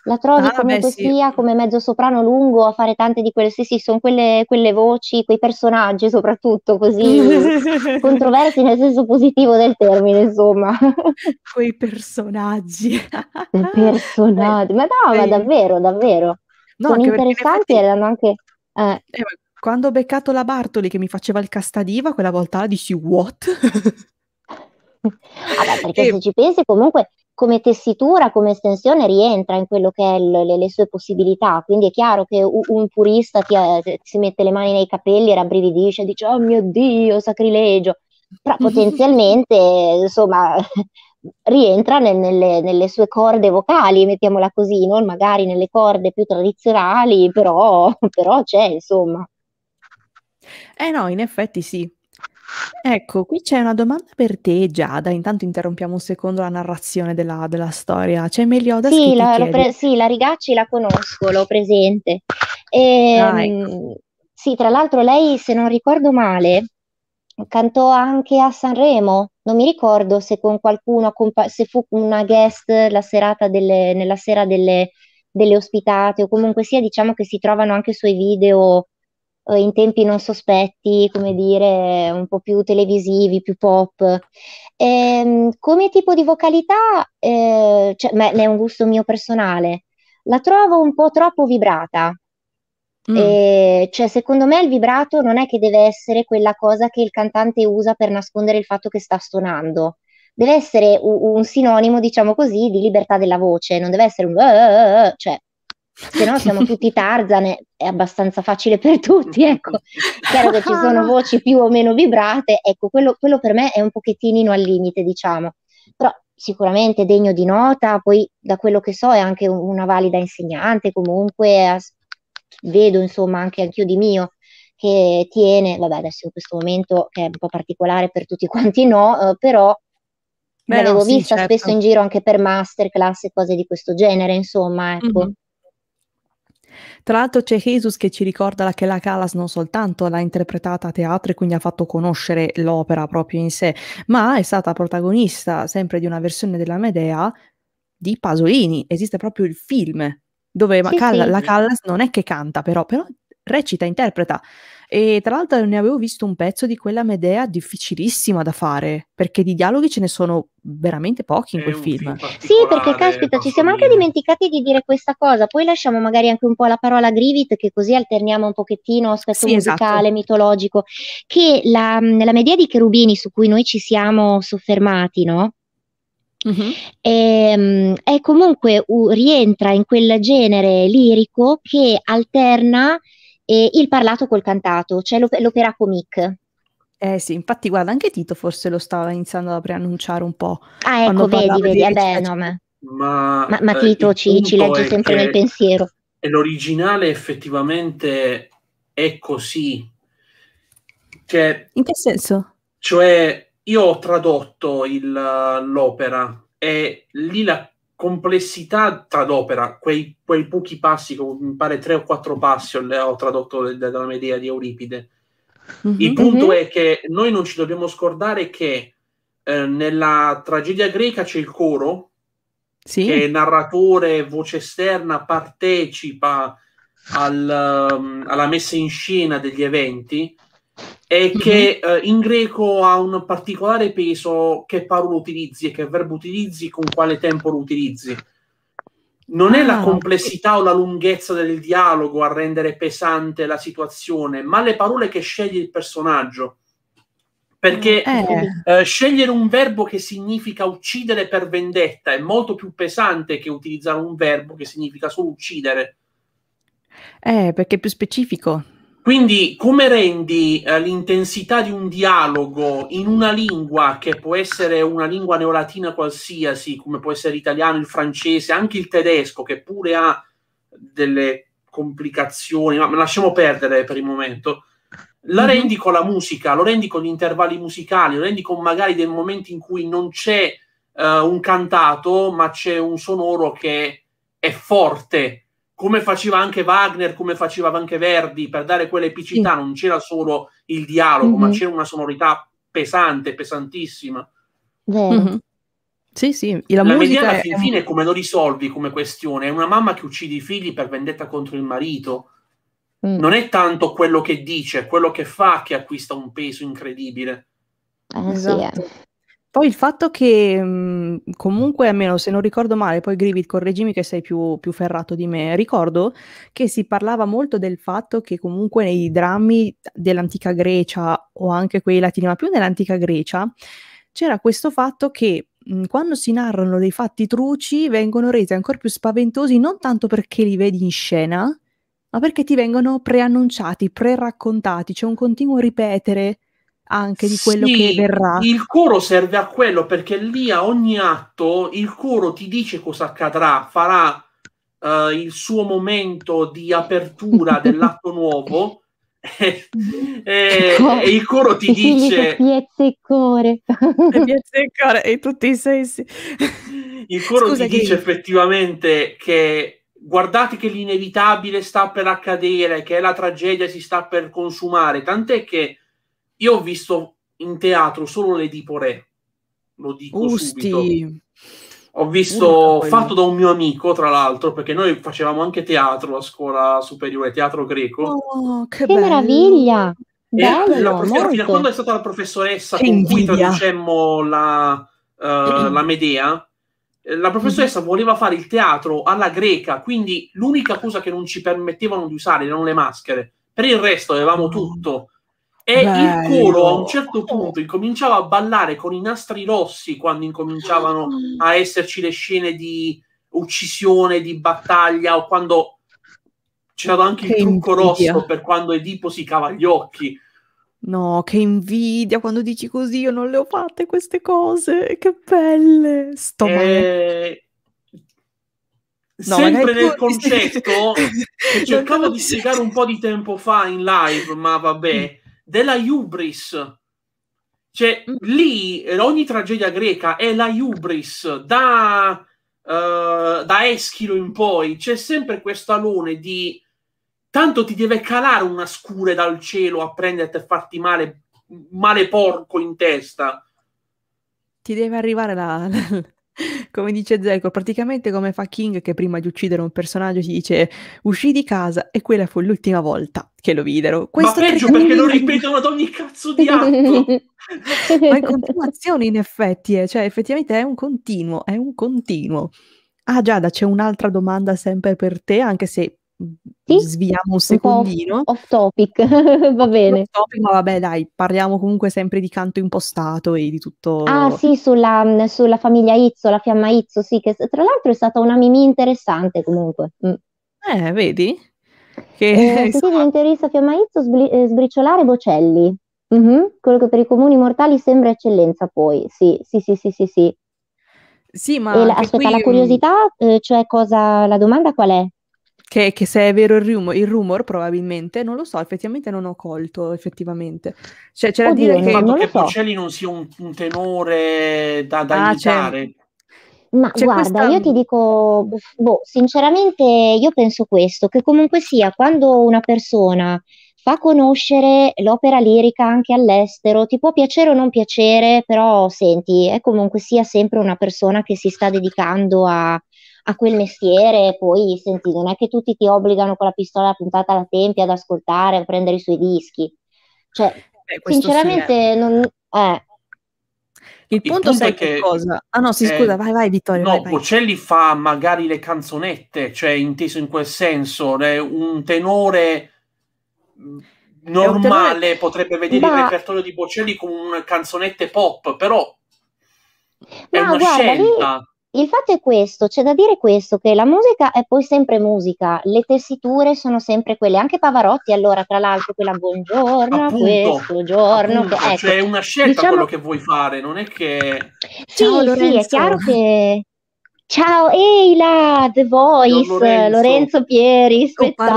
La trovi ah, comunque beh, sì. come mezzo soprano lungo a fare tante di quelle, sì, sì, sono quelle, quelle voci, quei personaggi soprattutto così controversi nel senso positivo del termine, insomma. Quei personaggi. personaggi, ma no, beh. ma davvero, davvero. No, sono interessanti e erano anche... Eh. Eh, quando ho beccato la Bartoli che mi faceva il castadiva, quella volta dici what? Vabbè, perché e... se ci pensi comunque come tessitura, come estensione rientra in quello che è l- le-, le, sue possibilità, quindi è chiaro che u- un purista ti, eh, si mette le mani nei capelli e rabbrividisce e dice oh mio Dio, sacrilegio, però potenzialmente insomma rientra nel, nelle, nelle, sue corde vocali, mettiamola così, non magari nelle corde più tradizionali, però, però c'è insomma. Eh no, in effetti sì, Ecco, qui c'è una domanda per te, Giada. Intanto interrompiamo un secondo la narrazione della, della storia. C'è Meliodas sì, la, pre- sì, la Rigacci la conosco, l'ho presente. E, ehm, ah, ecco. Sì, tra l'altro lei, se non ricordo male, cantò anche a Sanremo. Non mi ricordo se con qualcuno, se fu una guest la serata delle, nella sera delle, delle ospitate o comunque sia, diciamo che si trovano anche i suoi video eh, in tempi non sospetti, come dire, un po' più televisivi, più pop. E, ehm, come tipo di vocalità, eh, cioè, ma è un gusto mio personale, la trovo un po' troppo vibrata. Mm. E, cioè, secondo me il vibrato non è che deve essere quella cosa che il cantante usa per nascondere il fatto che sta suonando deve essere un, un, sinonimo, diciamo così, di libertà della voce, non deve essere un eh, eh, cioè se no siamo tutti Tarzan, è abbastanza facile per tutti, ecco. Chiaro che ci ah, sono voci più o meno vibrate, ecco, quello, quello per me è un pochettino al limite, diciamo, però sicuramente degno di nota, poi da quello che so è anche una valida insegnante, comunque as- vedo insomma anche anch'io di mio che tiene, vabbè adesso in questo momento che è un po' particolare per tutti quanti no, eh, però Beh, l'avevo no, sì, vista certo. spesso in giro anche per masterclass e cose di questo genere, insomma, ecco. Mm-hmm. Tra l'altro c'è Jesus che ci ricorda che la Calas non soltanto l'ha interpretata a teatro e quindi ha fatto conoscere l'opera proprio in sé, ma è stata protagonista sempre di una versione della Medea di Pasolini. Esiste proprio il film dove sì, Cal- sì. la Callas non è che canta però, però recita, interpreta e tra l'altro ne avevo visto un pezzo di quella Medea difficilissima da fare, perché di dialoghi ce ne sono veramente pochi in quel film. film sì, perché caspita, ci siamo anche dimenticati di dire questa cosa, poi lasciamo magari anche un po' la parola a Grivit, che così alterniamo un pochettino aspetto sì, esatto. musicale, esatto. mitologico, che la, mm, la Medea di Cherubini su cui noi ci siamo soffermati, no? Uh-huh. Mm-hmm. E, ehm, è comunque uh, rientra in quel genere lirico che alterna e il parlato col cantato, cioè l'op- l'opera comique. Eh sì, infatti guarda, anche Tito forse lo stava iniziando a preannunciare un po'. Ah ecco, vedi, vedi, è eh beh, no, ma... Ma, ma, ma eh, Tito ci, ci legge sempre nel pensiero. E l'originale effettivamente è così. Che, cioè In che senso? Cioè, io ho tradotto il, l'opera e lì la complessità tradopera quei, quei pochi passi, mi pare tre o quattro passi ho, tradotto dalla Medea di Euripide. Mm-hmm. Il punto mhm. è che noi non ci dobbiamo scordare che eh, nella tragedia greca c'è il coro, sì. che è narratore, voce esterna, partecipa al, um, alla messa in scena degli eventi è mm-hmm. che eh, in greco ha un particolare peso che parola utilizzi, e che verbo utilizzi, con quale tempo lo utilizzi. Non è la ah. complessità o la lunghezza del dialogo a rendere pesante la situazione, ma le parole che sceglie il personaggio. Perché eh. Eh, scegliere un verbo che significa uccidere per vendetta è molto più pesante che utilizzare un verbo che significa solo uccidere. Eh, perché è più specifico, quindi come rendi eh, l'intensità di un dialogo in una lingua che può essere una lingua neolatina qualsiasi, come può essere l'italiano, il francese, anche il tedesco, che pure ha delle complicazioni, ma lasciamo perdere per il momento, la mhm. rendi con la musica, lo rendi con gli intervalli musicali, lo rendi con magari dei momenti in cui non c'è uh, un cantato, ma c'è un sonoro che è forte, come faceva anche Wagner, come faceva anche Verdi, per dare quell'epicità sì. non c'era solo il dialogo, mm-hmm. ma c'era una sonorità pesante, pesantissima. Mm-hmm. Sì, sì, la, la mediana alla è... fine come lo risolvi come questione? È una mamma che uccide i figli per vendetta contro il marito. Mm. Non è tanto quello che dice, quello che fa che acquista un peso incredibile. Esatto. Sì, eh. Esatto. Poi il fatto che mhmm, comunque, almeno se non ricordo male, poi Grivit, correggimi che sei più, più, ferrato di me, ricordo che si parlava molto del fatto che comunque nei drammi dell'antica Grecia o anche quelli latini, ma più nell'antica Grecia, c'era questo fatto che mh, mhmm, quando si narrano dei fatti truci vengono resi ancora più spaventosi non tanto perché li vedi in scena, ma perché ti vengono preannunciati, preraccontati, c'è un continuo ripetere anche di quello sì, che verrà. Il coro serve a quello perché lì a ogni atto il coro ti dice cosa accadrà, farà uh, il suo momento di apertura dell'atto nuovo. Mhm. e, e, e, il coro ti dice piezze e core e tutti i sensi il coro Scusa ti che... dice effettivamente che guardate che l'inevitabile sta per accadere che la tragedia si sta per consumare tant'è che io ho visto in teatro solo le Dipore, lo dico Usti. subito. Ho visto Urca, fatto da un mio amico, tra l'altro, perché noi facevamo anche teatro a scuola superiore, teatro greco. Oh, che, che meraviglia! Bello, la prof... quando è stata la professoressa che con invidia. cui traducemmo la, uh, la Medea, eh, la professoressa mm. voleva fare il teatro alla greca, quindi l'unica cosa che non ci permettevano di usare erano le maschere. Per il resto avevamo mm. tutto. E Bello. il culo a un certo punto incominciava a ballare con i nastri rossi quando incominciavano a esserci le scene di uccisione, di battaglia o quando c'era anche che il trucco invidia. rosso per quando Edipo si cava gli occhi. No, che invidia quando dici così, io non le ho fatte queste cose, che belle, sto eh, e... No, Sempre nel concetto che cercavo di spiegare un po' di tempo fa in live, ma vabbè, della Iubris. Cioè, mm. lì eh, ogni tragedia greca è la Iubris, da, uh, da Eschilo in poi. C'è sempre questo alone di tanto ti deve calare una scure dal cielo a prenderti e farti male, male porco in testa. Ti deve arrivare la, la, come dice Zeko, praticamente come fa King che prima di uccidere un personaggio ti dice uscì di casa e quella fu l'ultima volta che lo videro. Questo Ma peggio perché lo ripetono ad ogni cazzo di atto. Ma è continuazione in effetti, eh. cioè effettivamente è un continuo, è un continuo. Ah Giada, c'è un'altra domanda sempre per te, anche se sì? sviamo un secondino. Un off topic, va bene. Off topic, ma vabbè, dai, parliamo comunque sempre di canto impostato e di tutto. Ah, sì, sulla, mm, sulla famiglia Izzo, la fiamma Izzo, sì, che tra l'altro è stata una mimì interessante comunque. Mm. Eh, vedi? Che eh, insomma... intervista fiamma Izzo sbli- eh, sbriciolare Bocelli. Mm-hmm. Quello che per i comuni mortali sembra eccellenza, poi sì, sì, sì, sì, sì. sì. sì ma la, aspetta, qui... la curiosità, eh, cioè cosa, la domanda qual è? Che, che, se è vero il rumor, il rumor, probabilmente, non lo so, effettivamente non ho colto, effettivamente. Cioè, c'è Oddio, da dire che... Ma che so. Porcelli non sia un, un tenore da, da ah, imitare. Ma c'è guarda, questa... io ti dico, boh, sinceramente io penso questo, che comunque sia, quando una persona fa conoscere l'opera lirica anche all'estero, ti può piacere o non piacere, però senti, è comunque sia sempre una persona che si sta dedicando a a quel mestiere, poi senti, non è che tutti ti obbligano con la pistola puntata alla tempia ad ascoltare, a prendere i suoi dischi. Cioè, Beh, sinceramente sì, eh. non... Eh. Il punto, il punto è che cosa? Ah no, si sì, eh, scusa, vai vai Vittorio. No, vai, vai. Bocelli fa magari le canzonette, cioè inteso in quel senso, è un tenore mm, normale tenore... potrebbe vedere Ma... il repertorio di Bocelli con canzonette pop, però è una guarda, scelta. Lì il fatto è questo, c'è da dire questo, che la musica è poi sempre musica, le tessiture sono sempre quelle, anche Pavarotti allora tra l'altro quella buongiorno, appunto, questo giorno, appunto, che, ecco, cioè è una scelta diciamo... quello che vuoi fare, non è che... Sì, Ciao, sì, è chiaro che... Ciao, Eila, The Voice, Lorenzo. Lorenzo. Pieri, spettacolo.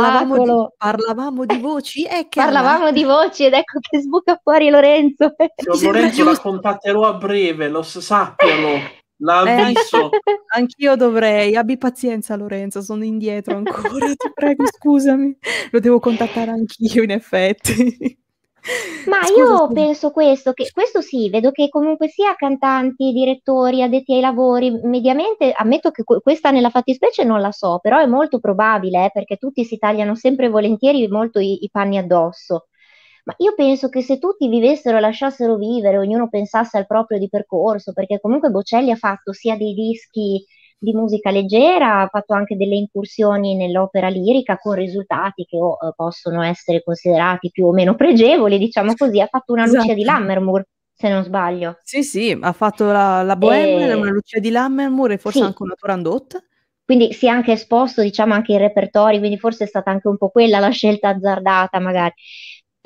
Oh, parlavamo, di, parlavamo di voci, eh, Parlavamo di voci ed ecco che sbuca fuori Lorenzo. Ciao, Lorenzo la contatterò a breve, lo sappiano. L'avviso. Eh, anch'io dovrei. Abbi pazienza, Lorenzo, sono indietro ancora. ti prego, scusami. Lo devo contattare anch'io, in effetti. Ma scusa, io scusa. penso questo, che questo sì, vedo che comunque sia cantanti, direttori, addetti ai lavori, mediamente, ammetto che questa nella fattispecie non la so, però è molto probabile, eh, perché tutti si tagliano sempre volentieri molto i, i panni addosso. Ma io penso che se tutti vivessero e lasciassero vivere, ognuno pensasse al proprio di percorso, perché comunque Bocelli ha fatto sia dei dischi di musica leggera, ha fatto anche delle incursioni nell'opera lirica con risultati che oh, eh, possono essere considerati più o meno pregevoli, diciamo così, ha fatto una esatto. Lucia di Lammermoor, se non sbaglio. Sì, sì, ha fatto la, la Bohème, e... Eh, una Lucia di Lammermoor e forse sì. anche una Turandot. Quindi si è anche esposto, diciamo, anche i repertori, quindi forse è stata anche un po' quella la scelta azzardata, magari.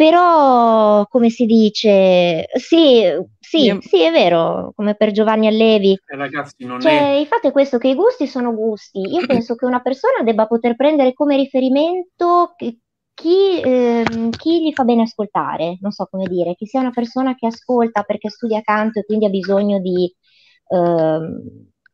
Però, come si dice, sì, sì, Io... sì, è vero, come per Giovanni Allevi. Eh, ragazzi, non cioè, è... Il fatto è questo, che i gusti sono gusti. Io penso che una persona debba poter prendere come riferimento chi, ehm, chi, gli fa bene ascoltare, non so come dire, che sia una persona che ascolta perché studia canto e quindi ha bisogno di, ehm,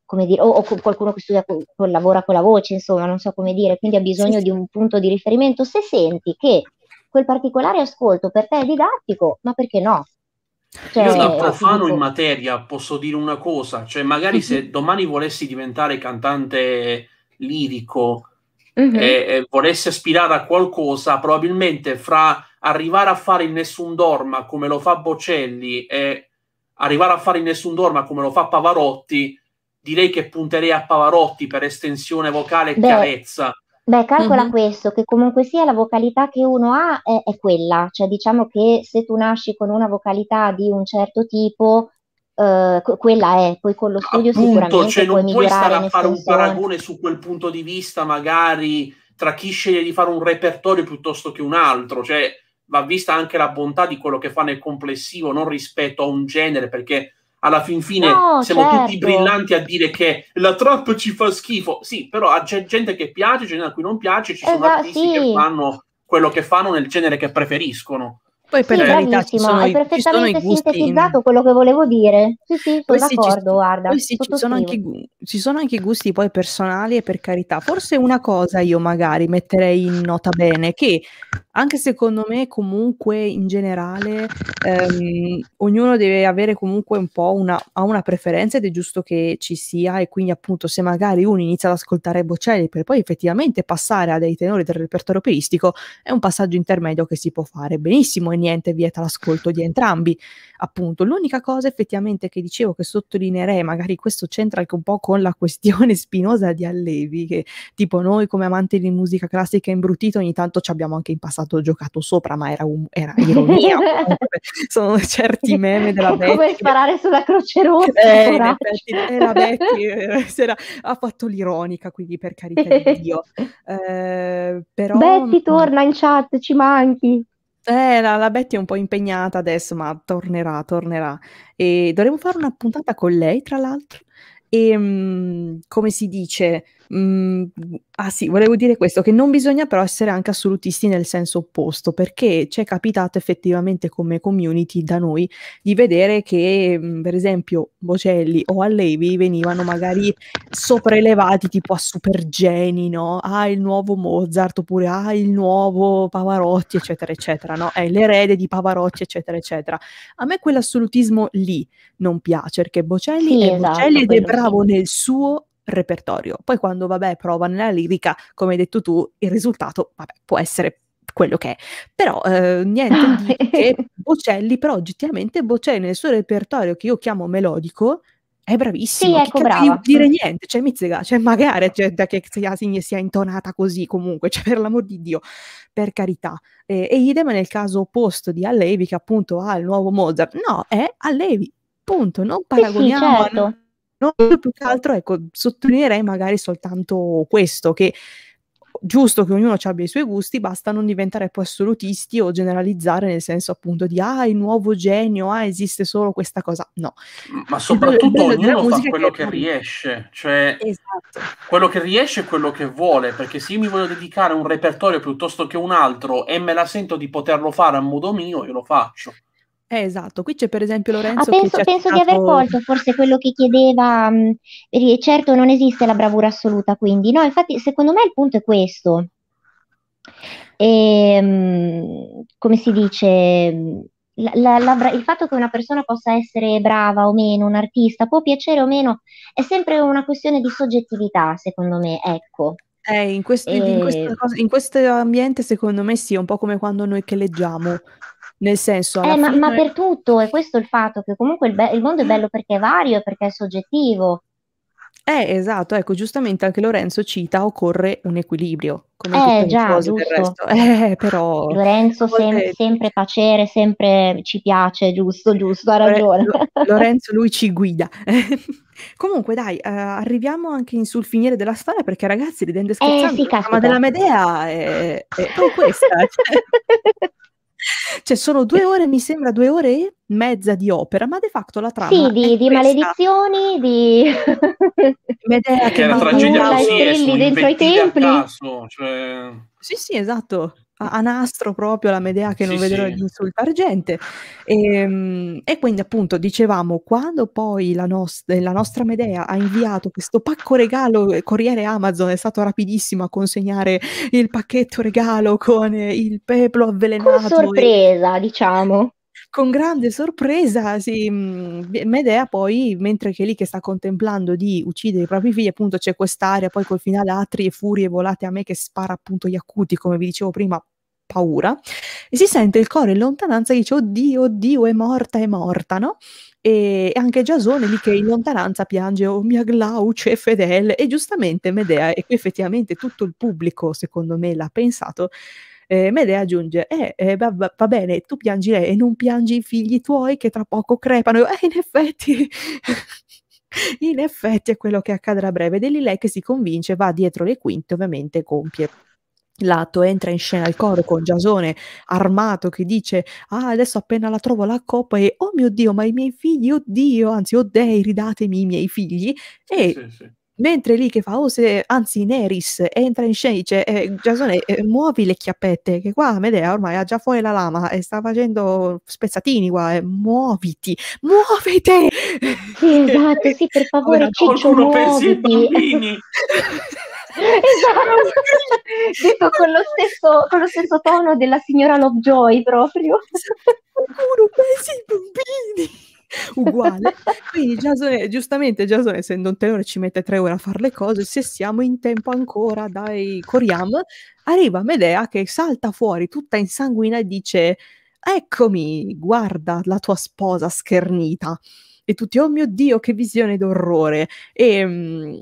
come dire, o, o, qualcuno che studia, collabora con la voce, insomma, non so come dire, quindi ha bisogno sì, di un punto di riferimento. Se senti che quel particolare ascolto per te è didattico, ma perché no? Cioè, Io da eh, profano in materia posso dire una cosa, cioè magari mm-hmm. se mhm. domani volessi diventare cantante lirico mm-hmm. e, eh, e eh, volessi aspirare a qualcosa, probabilmente fra arrivare a fare il Nessun Dorma come lo fa Bocelli e arrivare a fare il Nessun Dorma come lo fa Pavarotti, direi che punterei a Pavarotti per estensione vocale e Beh, chiarezza. Beh, calcola Mh-mh. questo, che comunque sia la vocalità che uno ha è è quella, cioè diciamo che se tu nasci con una vocalità di un certo tipo, uhm, quella è, poi con lo studio Appunto, sicuramente cioè puoi non puoi stare a fare un paragone su quel punto di vista, magari tra chi sceglie di fare un repertorio piuttosto che un altro, cioè va vista anche la bontà di quello che fa nel complessivo, non rispetto a un genere, perché alla fin fine no, siamo certo. tutti brillanti a dire che la trap ci fa schifo. Sì, però c'è gente che piace, c'è gente a cui non piace, ci esatto, sono artisti sì. che fanno quello che fanno nel genere che preferiscono. Poi per sì, verità, ci sono hai i, perfettamente ci sintetizzato quello che volevo dire. Sì, sì, sono sì, d'accordo, ci, guarda. Poi sì, ci sono, anche, ci sono, anche, gusti poi personali e per carità. Forse una cosa io magari metterei in nota bene, che anche secondo me comunque in generale ehm, ognuno deve avere comunque un po' una, una, preferenza ed è giusto che ci sia e quindi appunto se magari uno inizia ad ascoltare Bocelli per poi effettivamente passare a dei tenori del repertorio operistico è un passaggio intermedio che si può fare benissimo e niente vieta l'ascolto di entrambi appunto l'unica cosa effettivamente che dicevo che sottolineerei magari questo c'entra anche un po' con la questione spinosa di Allevi che tipo noi come amanti di musica classica imbrutito ogni tanto ci abbiamo anche in passato stato giocato sopra, ma era, um- era ironia. sono certi meme della Becky. Come sparare sulla Croce Rossa. Eh, effetti, eh, la eh, era, ha fatto l'ironica, quindi per carità di Dio. Eh, però... Betty torna in chat, ci manchi. Eh, la, la, Betty è un po' impegnata adesso, ma tornerà, tornerà. E dovremmo fare una puntata con lei, tra l'altro. E, mh, come si dice, Mm, ah sì, volevo dire questo, che non bisogna però essere anche assolutisti nel senso opposto, perché ci è capitato effettivamente come community da noi di vedere che mhmm, per esempio Bocelli o Allevi venivano magari sopraelevati tipo a supergeni, no? Ah, il nuovo Mozart oppure ah, il nuovo Pavarotti, eccetera, eccetera, no? È l'erede di Pavarotti, eccetera, eccetera. A me quell'assolutismo lì non piace, perché Bocelli sì, è esatto, Bocelli ed è bravo sì. nel suo repertorio. Poi quando, vabbè, prova nella lirica, come hai detto tu, il risultato, vabbè, può essere quello che è. Però eh, niente di che Bocelli, però oggettivamente Bocelli nel suo repertorio che io chiamo melodico è bravissimo, sì, ecco, brava. dire niente, cioè mi cioè magari cioè, da che sia, sia intonata così comunque, cioè per l'amor di Dio, per carità. Eh, e idem nel caso opposto di Allevi che appunto ha il nuovo Mozart, no, è Allevi, punto, non paragoniamo. Sì, sì certo. non No, io più che altro ecco, sottolineerei magari soltanto questo, che giusto che ognuno abbia i suoi gusti, basta non diventare poi assolutisti o generalizzare nel senso appunto di ah, il nuovo genio, ah, esiste solo questa cosa. No. Ma soprattutto ognuno fa quello che, che riesce, cioè esatto. quello che riesce è quello che vuole, perché se io mi voglio dedicare a un repertorio piuttosto che un altro e me la sento di poterlo fare a modo mio, io lo faccio. Eh, esatto, qui c'è per esempio Ah, Lorenzo che penso, ci di aver colto forse quello che chiedeva, mh, certo non esiste la bravura assoluta, quindi no, infatti secondo me il punto è questo. Ehm, come si dice, la- la- la il fatto che una persona possa essere brava o meno, un artista, può piacere o meno, è sempre una questione di soggettività, secondo me, ecco. Eh, in questo, in questa eh. in questo ambiente, secondo me sì, è un po' come quando noi che leggiamo. Nel senso, eh, ma, fine... ma, per tutto, è questo il fatto che comunque il, be- il mondo è bello perché è vario e perché è soggettivo. Eh, esatto, ecco, giustamente anche Lorenzo cita occorre un equilibrio, come eh, già, giusto. Eh, però... Lorenzo sem- sempre pacere, sempre ci piace, giusto, giusto, ha ragione. Lorenzo lui ci guida. Comunque dai, uh, arriviamo anche in, sul finire della storia perché ragazzi, ridendo e scherzando, eh, sì, la della Medea è, è, è questa. Cioè cioè sono due ore, mi sembra due ore e mezza di opera, ma de facto la trama Sì, di, di maledizioni, di... Medea che, che la tragedia così, dentro i templi. Caso, cioè... Sì, sì, esatto a, nastro proprio la Medea che sì, non vedrò sì. di insultare gente. E, ehm, e, quindi appunto dicevamo, quando poi la, nos- la, nostra Medea ha inviato questo pacco regalo, eh, Corriere Amazon è stato rapidissimo a consegnare il pacchetto regalo con eh, il peplo avvelenato. Con sorpresa, e... diciamo con grande sorpresa sì, mm, Medea poi, mentre che lì che sta contemplando di uccidere i propri figli, appunto c'è quest'area, poi col finale Atri e Furie volate a me che spara appunto gli acuti, come vi dicevo prima, paura, e si sente il cuore in lontananza che dice oddio, oddio, è morta, è morta, no? E anche Giasone lì che in lontananza piange, oh mia Glauce, Fedele, e giustamente Medea, e qui effettivamente tutto il pubblico secondo me l'ha pensato, eh, Medea aggiunge, eh, eh va, va, bene, tu piangi lei e non piangi i figli tuoi che tra poco crepano. eh, in effetti... in effetti è quello che accadrà a breve ed è lei che si convince, va dietro le quinte ovviamente compie l'atto, entra in scena il coro con Giasone armato che dice ah adesso appena la trovo la coppa e oh mio dio ma i miei figli oddio anzi oh dei ridatemi i miei figli e sì, sì. Mentre lì che fa, Faose, oh, anzi Neris, entra in scena e dice eh, Giasone, eh, muovi le chiappette, che qua Medea ormai ha già fuori la lama e sta facendo spezzatini qua, eh, muoviti, muoviti! Sì, esatto, sì, per favore, Ciccio, muoviti! esatto, detto con lo, stesso, con lo, stesso, tono della signora Lovejoy proprio. qualcuno pensi i bambini uguale. Quindi Jason, eh, giustamente Jason, essendo un tenore, ci mette tre ore a fare le cose. Se siamo in tempo ancora, dai, coriam. Arriva Medea che salta fuori tutta in sanguina e dice: Eccomi, guarda la tua sposa schernita. E tutti, oh mio Dio, che visione d'orrore. E, mm,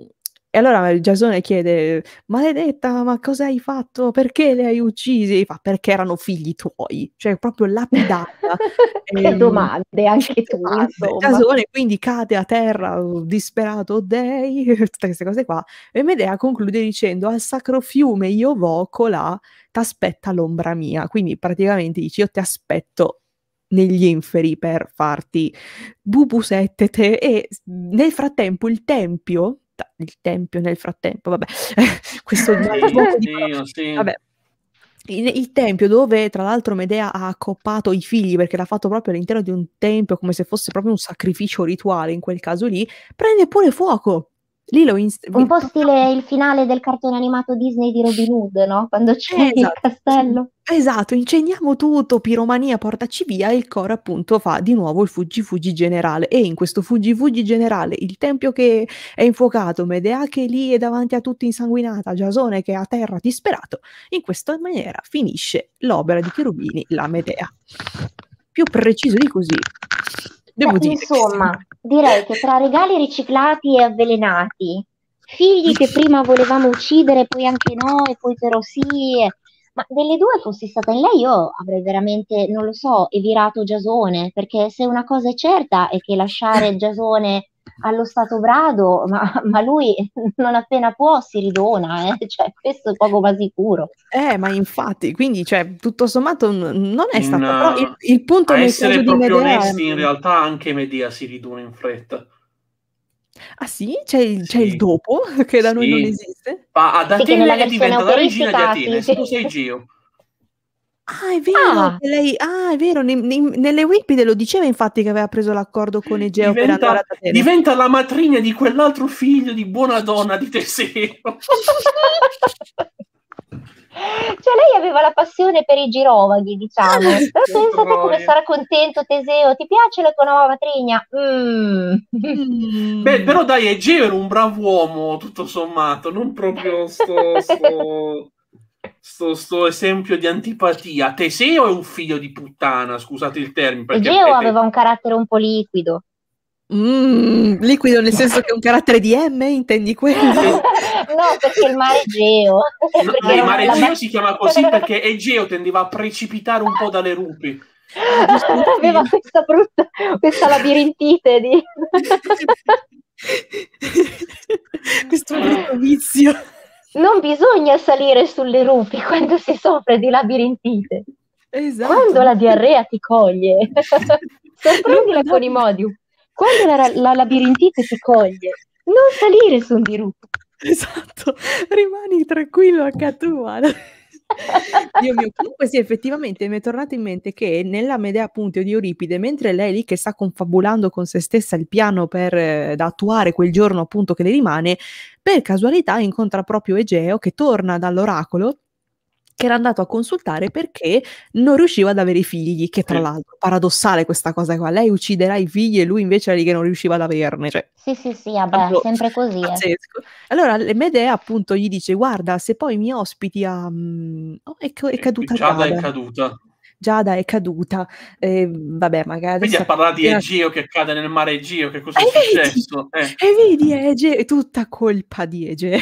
e allora Giasone chiede, maledetta, ma cosa hai fatto? Perché le hai uccise? E fa, perché erano figli tuoi. Cioè, proprio lapidata. e, ehm, domande, anche tu, Giasone quindi cade a terra, disperato, dei, tutte queste cose qua. E Medea conclude dicendo, al sacro fiume io voco là, t'aspetta l'ombra mia. Quindi praticamente dici, io ti aspetto negli inferi per farti bubusettete e nel frattempo il tempio ta- il tempio nel frattempo, vabbè, questo sì, sì, sì. vabbè. il tempio dove tra l'altro Medea ha accoppato i figli perché l'ha fatto proprio all'interno di un tempio come se fosse proprio un sacrificio rituale in quel caso lì, prende pure fuoco Lì lo inst- un po' stile il finale del cartone animato Disney di Robin Hood, no? Quando c'è esatto, il castello. Esatto, incendiamo tutto, piromania, portaci via e il coro appunto fa di nuovo il fuggi fuggi generale e in questo fuggi fuggi generale il tempio che è infuocato, Medea che lì è davanti a tutti insanguinata, Giasone che è a terra disperato, in questa maniera finisce l'opera di Cherubini, la Medea. Più preciso di così. Devo Beh, dire, insomma, Direi che tra regali riciclati e avvelenati, figli che prima volevamo uccidere, poi anche noi, poi però sì. Ma delle due fossi stata in lei, io avrei veramente, non lo so, evirato Giasone, perché se una cosa è certa è che lasciare Giasone allo stato brado, ma, ma, lui non appena può si ridona, eh? cioè, questo è poco ma sicuro. Eh, ma infatti, quindi cioè, tutto sommato non è stato... In, però il, il punto a essere proprio Medea... onesti, in realtà anche Medea si ridona in fretta. Ah sì? C'è il, sì. C'è il dopo che da sì. noi non esiste? Ma ad Atene sì, diventa la regina di Atene, se tu sei Gio. Ah, è vero, ah. lei, ah, è vero, ne, ne, nelle Wikipedia lo diceva infatti che aveva preso l'accordo con Egeo diventa, diventa la matrigna di quell'altro figlio di buona donna di Teseo. Cioè lei aveva la passione per i girovaghi, diciamo. Eh, però pensate come sarà contento Teseo, ti piace la tua nuova matrigna? Mm. mm. Beh, però dai, Egeo era un bravo uomo, tutto sommato, non proprio sto... sto... Sto, sto, esempio di antipatia. Teseo è un figlio di puttana, scusate il termine. Teseo aveva un carattere un po' liquido. Mm, liquido nel senso che è un carattere di M, intendi quello? no, perché il mare Egeo. No, il mare Egeo si chiama così perché Egeo tendeva a precipitare un po' dalle rupi. Aveva questa brutta, questa labirintite di... Questo brutto vizio non bisogna salire sulle rupi quando si soffre di labirintite. Esatto. Quando la diarrea ti coglie, sorprendila con i modi. Quando la, la, labirintite ti coglie, non salire su un dirupo. Esatto, rimani tranquillo a tua. Dio mio, comunque sì, effettivamente mi è tornato in mente che nella Medea appunto di Euripide, mentre lei lì che sta confabulando con se stessa il piano per, eh, da attuare quel giorno appunto che le rimane, per casualità incontra proprio Egeo che torna dall'oracolo che era andato a consultare perché non riusciva ad avere i figli, che tra sì. l'altro paradossale questa cosa qua, lei ucciderà i figli e lui invece era lì che non riusciva ad averne. Cioè, sì, sì, sì, vabbè, sempre così. Eh. Allora Medea appunto gli dice guarda se poi mi ospiti a... Mm, oh, è, è, caduta Giada. Giada è caduta. Giada è caduta, eh, vabbè magari... Quindi a parlare di Egeo che cade nel mare Egeo, che cosa è e successo? Vedi, eh. E vedi Egeo, è tutta colpa di Egeo.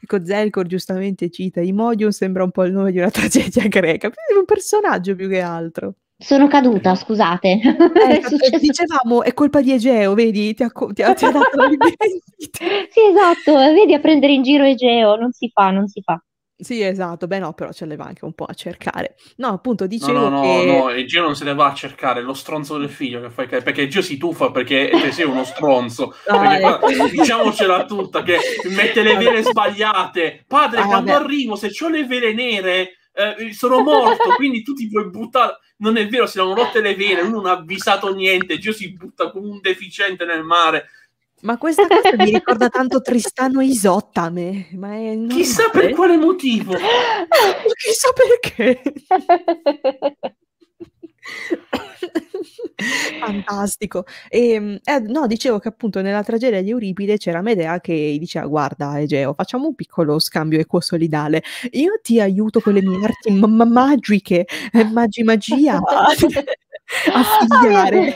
Ecco, Zelkor giustamente cita Imodium, sembra un po' il nome di una tragedia greca, è un personaggio più che altro. Sono caduta, scusate. Eh, è eh, dicevamo, è colpa di Egeo, vedi? Ti ha, ti ha, ti ha dato la Sì, esatto, vedi a prendere in giro Egeo, non si fa, non si fa. Sì, esatto, beh no, però ce le va anche un po' a cercare. No, appunto, dicevo no, no, che... No, no, il Gio non se le va a cercare, è lo stronzo del figlio che fai... Perché Gio si tuffa perché te sei uno stronzo. Ah, ecco. qua, diciamocela tutta, che mette le vele sbagliate. Padre, ah, quando vabbè. arrivo, se ho le vele nere, eh, sono morto, quindi tu ti puoi buttare... Non è vero, si erano rotte le vele, lui non ha avvisato niente, Gio si butta come un deficiente nel mare ma questa cosa mi ricorda tanto Tristano Isotta a me. Ma è... Chissà per eh? quale motivo. Chissà perché. Fantastico. E, ehm, eh, no, dicevo che appunto nella tragedia di Euripide c'era Medea che diceva: Guarda, Egeo, facciamo un piccolo scambio equo-solidale. Io ti aiuto con le mie arti ma- magiche, eh, magi magia. a figliare. Ah,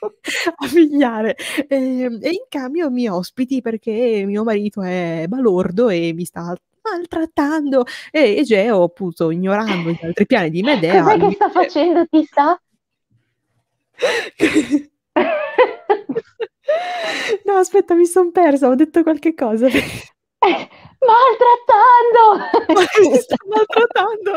a pigliare e, ehm, e in cambio mi ospiti perché mio marito è balordo e mi sta maltrattando e Egeo appunto ignorando gli altri piani di Medea cos'è che sta dice... facendo ti sta? no aspetta mi sono persa ho detto qualche cosa maltrattando! Ma mi sta maltrattando!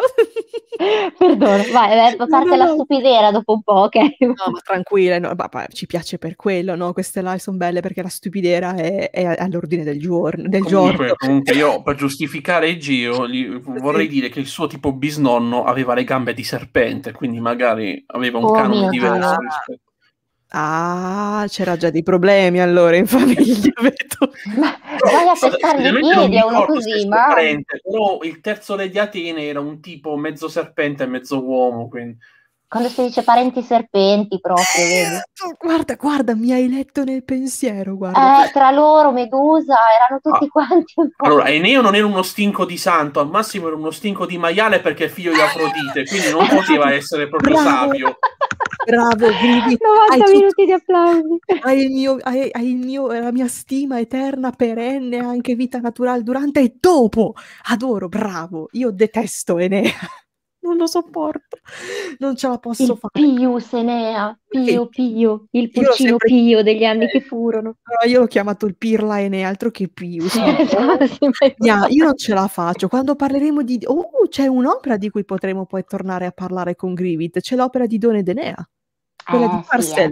Perdono, vai, va a parte no, la stupidera dopo un po', ok? No, ma tranquilla, no, ma, ci piace per quello, no? Queste live sono belle perché la stupidera è, è all'ordine del giorno. Del comunque, giorno. comunque io, per giustificare il giro, gli, vorrei dire che il suo tipo bisnonno aveva le gambe di serpente, quindi magari aveva un oh canone diverso. Rispetto Ah, c'era già dei problemi allora in famiglia, Ma vai a pestargli i piedi a uno così, ma... Parente, però il terzo re di Atene era un tipo mezzo serpente e mezzo uomo, quindi... Quando si dice parenti serpenti proprio, vedi? Esatto, guarda, guarda, mi hai letto nel pensiero, guarda. Eh, tra loro, Medusa, erano ah. tutti ah. quanti un po'. Allora, Eneo non era uno stinco di santo, al massimo era uno stinco di maiale perché è figlio di Afrodite, quindi non poteva essere proprio Bravo. savio. bravo, gridi. 90 minuti tutto, di applausi. Hai, il mio, hai, hai mio, la mia stima eterna, perenne, anche vita naturale durante e dopo. Adoro, bravo. Io detesto Enea. Non lo sopporto, non ce la posso il fare. Pius Enea, Pio Pio, il pulcino sempre... Pio degli anni eh, che furono. Però io l'ho chiamato il Pirla Enea, altro che Pius. yeah, esatto, io non ce la faccio. Quando parleremo di... Oh, c'è un'opera di cui potremo poi tornare a parlare con Grivit, c'è l'opera di Don Ed Enea. Quella eh, di Parcel.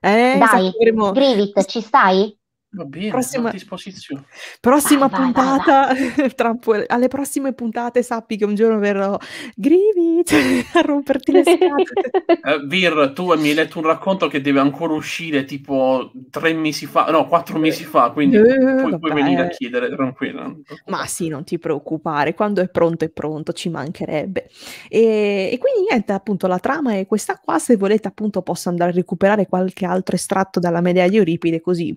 Sì, eh. Eh, Dai, Gravit, ci stai? Va bene, prossima, prossima ah, puntata, vai, vai, vai. alle prossime puntate sappi che un giorno verrò Grivi a romperti le scatole. uh, Vir, tu mi hai letto un racconto che deve ancora uscire tipo tre mesi fa, no, quattro eh, mesi fa, quindi eh, puoi, puoi venire a chiedere, tranquillo. Ma sì, non ti preoccupare, quando è pronto è pronto, ci mancherebbe. E, e quindi niente, appunto, la trama è questa qua, se volete appunto posso andare a recuperare qualche altro estratto dalla medaglia di Euripide così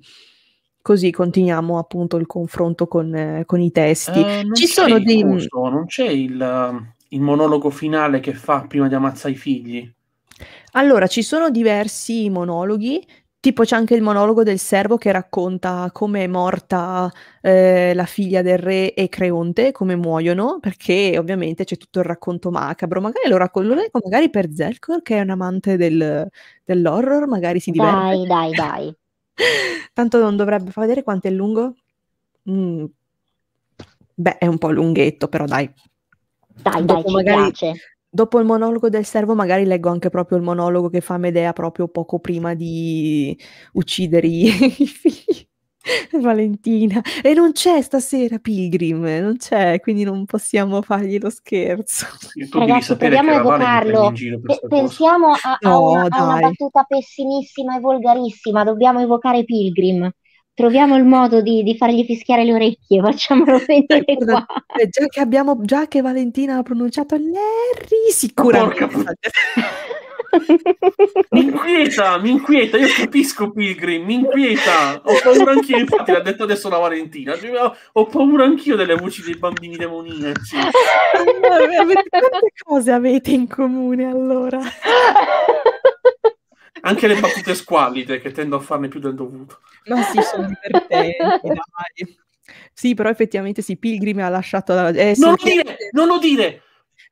così continuiamo appunto il confronto con, eh, con i testi. Eh, Ci sono dei... Gusto, non c'è il, eh, il monologo finale che fa prima di ammazzare i figli? Allora, ci sono diversi monologhi, tipo c'è anche il monologo del servo che racconta come è morta eh, la figlia del re e Creonte, come muoiono, perché ovviamente c'è tutto il racconto macabro. Magari lo racconto magari per Zelkor, che è un amante del, dell'horror, magari si diverte. Dai, dai, dai. Tanto non dovrebbe far vedere quanto è lungo? Mm. Beh, è un po' lunghetto, però dai. Dai, dopo dai, magari, Dopo il monologo del servo magari leggo anche proprio il monologo che fa Medea proprio poco prima di uccidere i figli. Valentina. E non c'è stasera Pilgrim, eh, non c'è, quindi non possiamo fargli lo scherzo. Ragazzi, proviamo a evocarlo. pensiamo a, no, una, a, una, battuta pessimissima e volgarissima, dobbiamo evocare Pilgrim. Troviamo il modo di, di fargli fischiare le orecchie, facciamolo eh, vedere eh, Già che, abbiamo, già che Valentina ha pronunciato Larry, sicuramente. Oh, mi inquieta, mi inquieta, io capisco Pilgrim, mi inquieta. Ho paura anch'io, infatti l'ha detto adesso la Valentina, cioè, ho paura anch'io delle voci dei bambini demoniaci. Quante cose avete in comune allora? Anche le battute squallide che tendo a farne più del dovuto. Ma sì, sono divertenti, dai. Sì, però effettivamente sì, Pilgrim ha lasciato la... Eh, non, lo dire, non lo dire!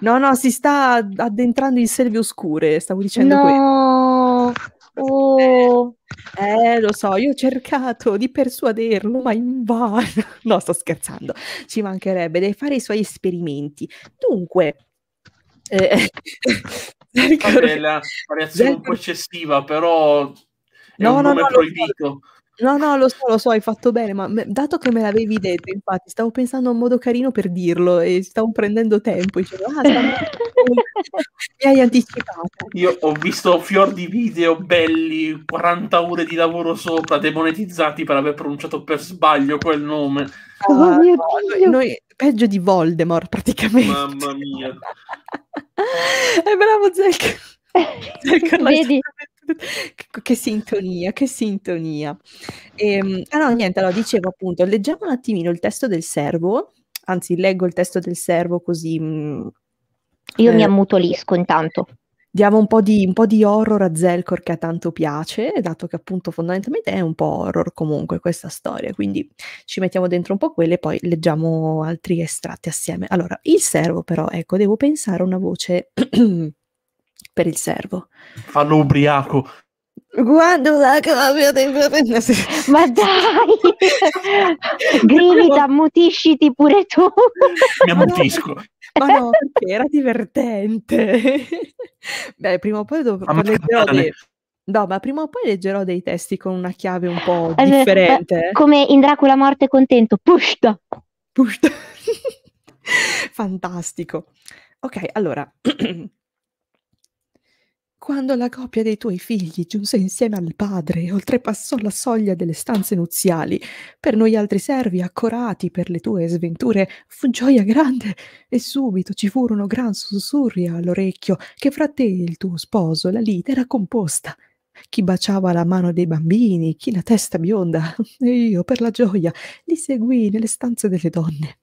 No, no, si sta addentrando in selve oscure, stavo dicendo no. questo. Oh. Eh, lo so, io ho cercato di persuaderlo, ma invano. No, sto scherzando, ci mancherebbe, deve fare i suoi esperimenti. Dunque... Eh, Vabbè, la reazione è un po' eccessiva, però è no, un no, nome no, proibito. No, no, lo so, lo so, hai fatto bene, ma dato che me l'avevi detto, infatti, stavo pensando a un modo carino per dirlo e stavo prendendo tempo. E Dicevo, ah, mi hai anticipato. Io ho visto fior di video belli, 40 ore di lavoro sopra, demonetizzati per aver pronunciato per sbaglio quel nome. Ah, oh, ah, mio no, Dio. Noi, peggio di Voldemort, praticamente. Mamma mia. E eh, bravo Zek. Vedi, Che, sintonia, che sintonia. Ehm, ah niente, allora dicevo appunto, leggiamo un attimino il testo del servo, anzi leggo il testo del servo così... Mh, mm, Io eh, mi ammutolisco intanto. Diamo un po, di, un po' di horror a Zelkor che a tanto piace, dato che appunto fondamentalmente è un po' horror comunque questa storia, quindi ci mettiamo dentro un po' quelle e poi leggiamo altri estratti assieme. Allora, il servo però, ecco, devo pensare a una voce... per il servo. Fanno ubriaco. Guardo la cavia dei fratelli. Ma dai! Grida, ammutisciti pure tu. Mi ammutisco. Ma no, perché era divertente. Beh, prima o poi dopo leggerò dei... No, ma prima o poi leggerò dei testi con una chiave un po' eh, differente. Eh, come in Dracula morte contento. Pushta. Pushta. Fantastico. Ok, allora Quando la coppia dei tuoi figli giunse insieme al padre e oltrepassò la soglia delle stanze nuziali, per noi altri servi, accorati per le tue sventure, fu gioia grande e subito ci furono gran sussurri all'orecchio che fra te e il tuo sposo la lite era composta. Chi baciava la mano dei bambini, chi la testa bionda, e io, per la gioia, li seguii nelle stanze delle donne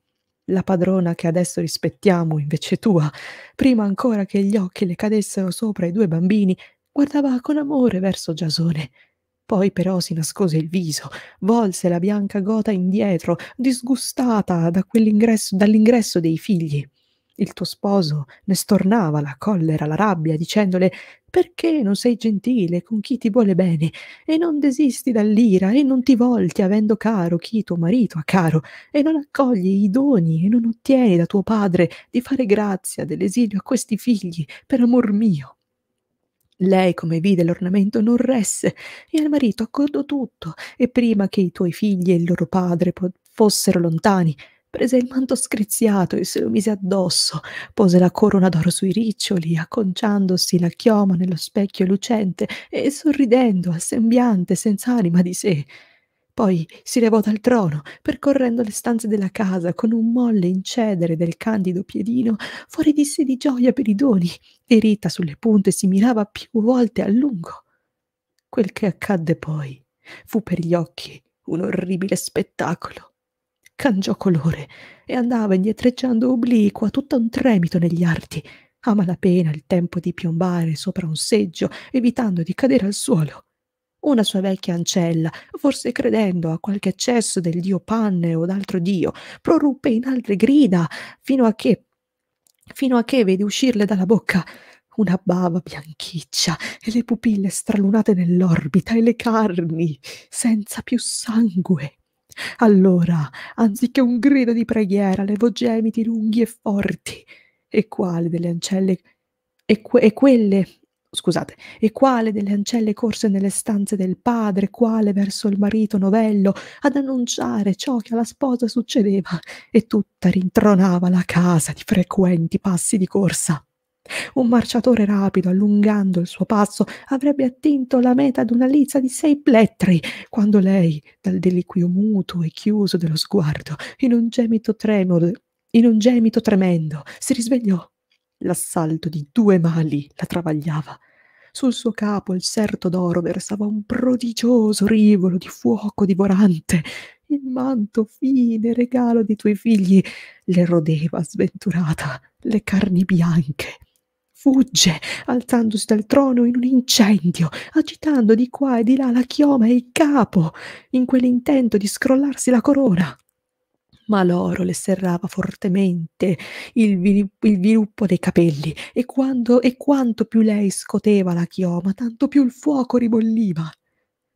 la padrona che adesso rispettiamo invece tua, prima ancora che gli occhi le cadessero sopra i due bambini, guardava con amore verso Giasone. Poi però si nascose il viso, volse la bianca gota indietro, disgustata da dall'ingresso dei figli. Il tuo sposo ne stornava la collera, la rabbia, dicendole perché non sei gentile con chi ti vuole bene e non desisti dall'ira e non ti volti avendo caro chi tuo marito ha caro e non accogli i doni e non ottieni da tuo padre di fare grazia dell'esilio a questi figli per amor mio. Lei, come vide l'ornamento, non resse e al marito accordò tutto e prima che i tuoi figli e il loro padre fossero lontani prese il manto screziato e se lo mise addosso, pose la corona d'oro sui riccioli, acconciandosi la chioma nello specchio lucente e sorridendo al sembiante senza anima di sé. Poi si levò dal trono, percorrendo le stanze della casa con un molle incedere del candido piedino, fuori di sé di gioia per i doni, e ritta sulle punte si mirava più volte a lungo. Quel che accadde poi fu per gli occhi un orribile spettacolo. Cangiò colore e andava indietreggiando obliqua, tutta un tremito negli arti, a malapena il tempo di piombare sopra un seggio, evitando di cadere al suolo. Una sua vecchia ancella, forse credendo a qualche accesso del dio Panne o d'altro dio, proruppe in altre grida, fino a che, fino a che vede uscirle dalla bocca una bava bianchiccia e le pupille stralunate nell'orbita e le carni senza più sangue allora, anziché un grido di preghiera, levò gemiti lunghi e forti. E quale delle ancelle... E, que, e quelle... Scusate, e quale delle ancelle corse nelle stanze del padre, quale verso il marito novello, ad annunciare ciò che alla sposa succedeva, e tutta rintronava la casa di frequenti passi di corsa. Un marciatore rapido, allungando il suo passo, avrebbe attinto la meta ad una lizza di sei plettri, quando lei, dal deliquio muto e chiuso dello sguardo, in un gemito, tremolo, in un gemito tremendo, si risvegliò. L'assalto di due mali la travagliava. Sul suo capo il serto d'oro versava un prodigioso rivolo di fuoco divorante. Il manto fine, regalo dei tuoi figli, le rodeva sventurata le carni bianche fugge, alzandosi dal trono in un incendio, agitando di qua e di là la chioma e il capo, in quell'intento di scrollarsi la corona. Ma l'oro le serrava fortemente il, vil- il viluppo dei capelli, e, quando, e quanto più lei scoteva la chioma, tanto più il fuoco ribolliva.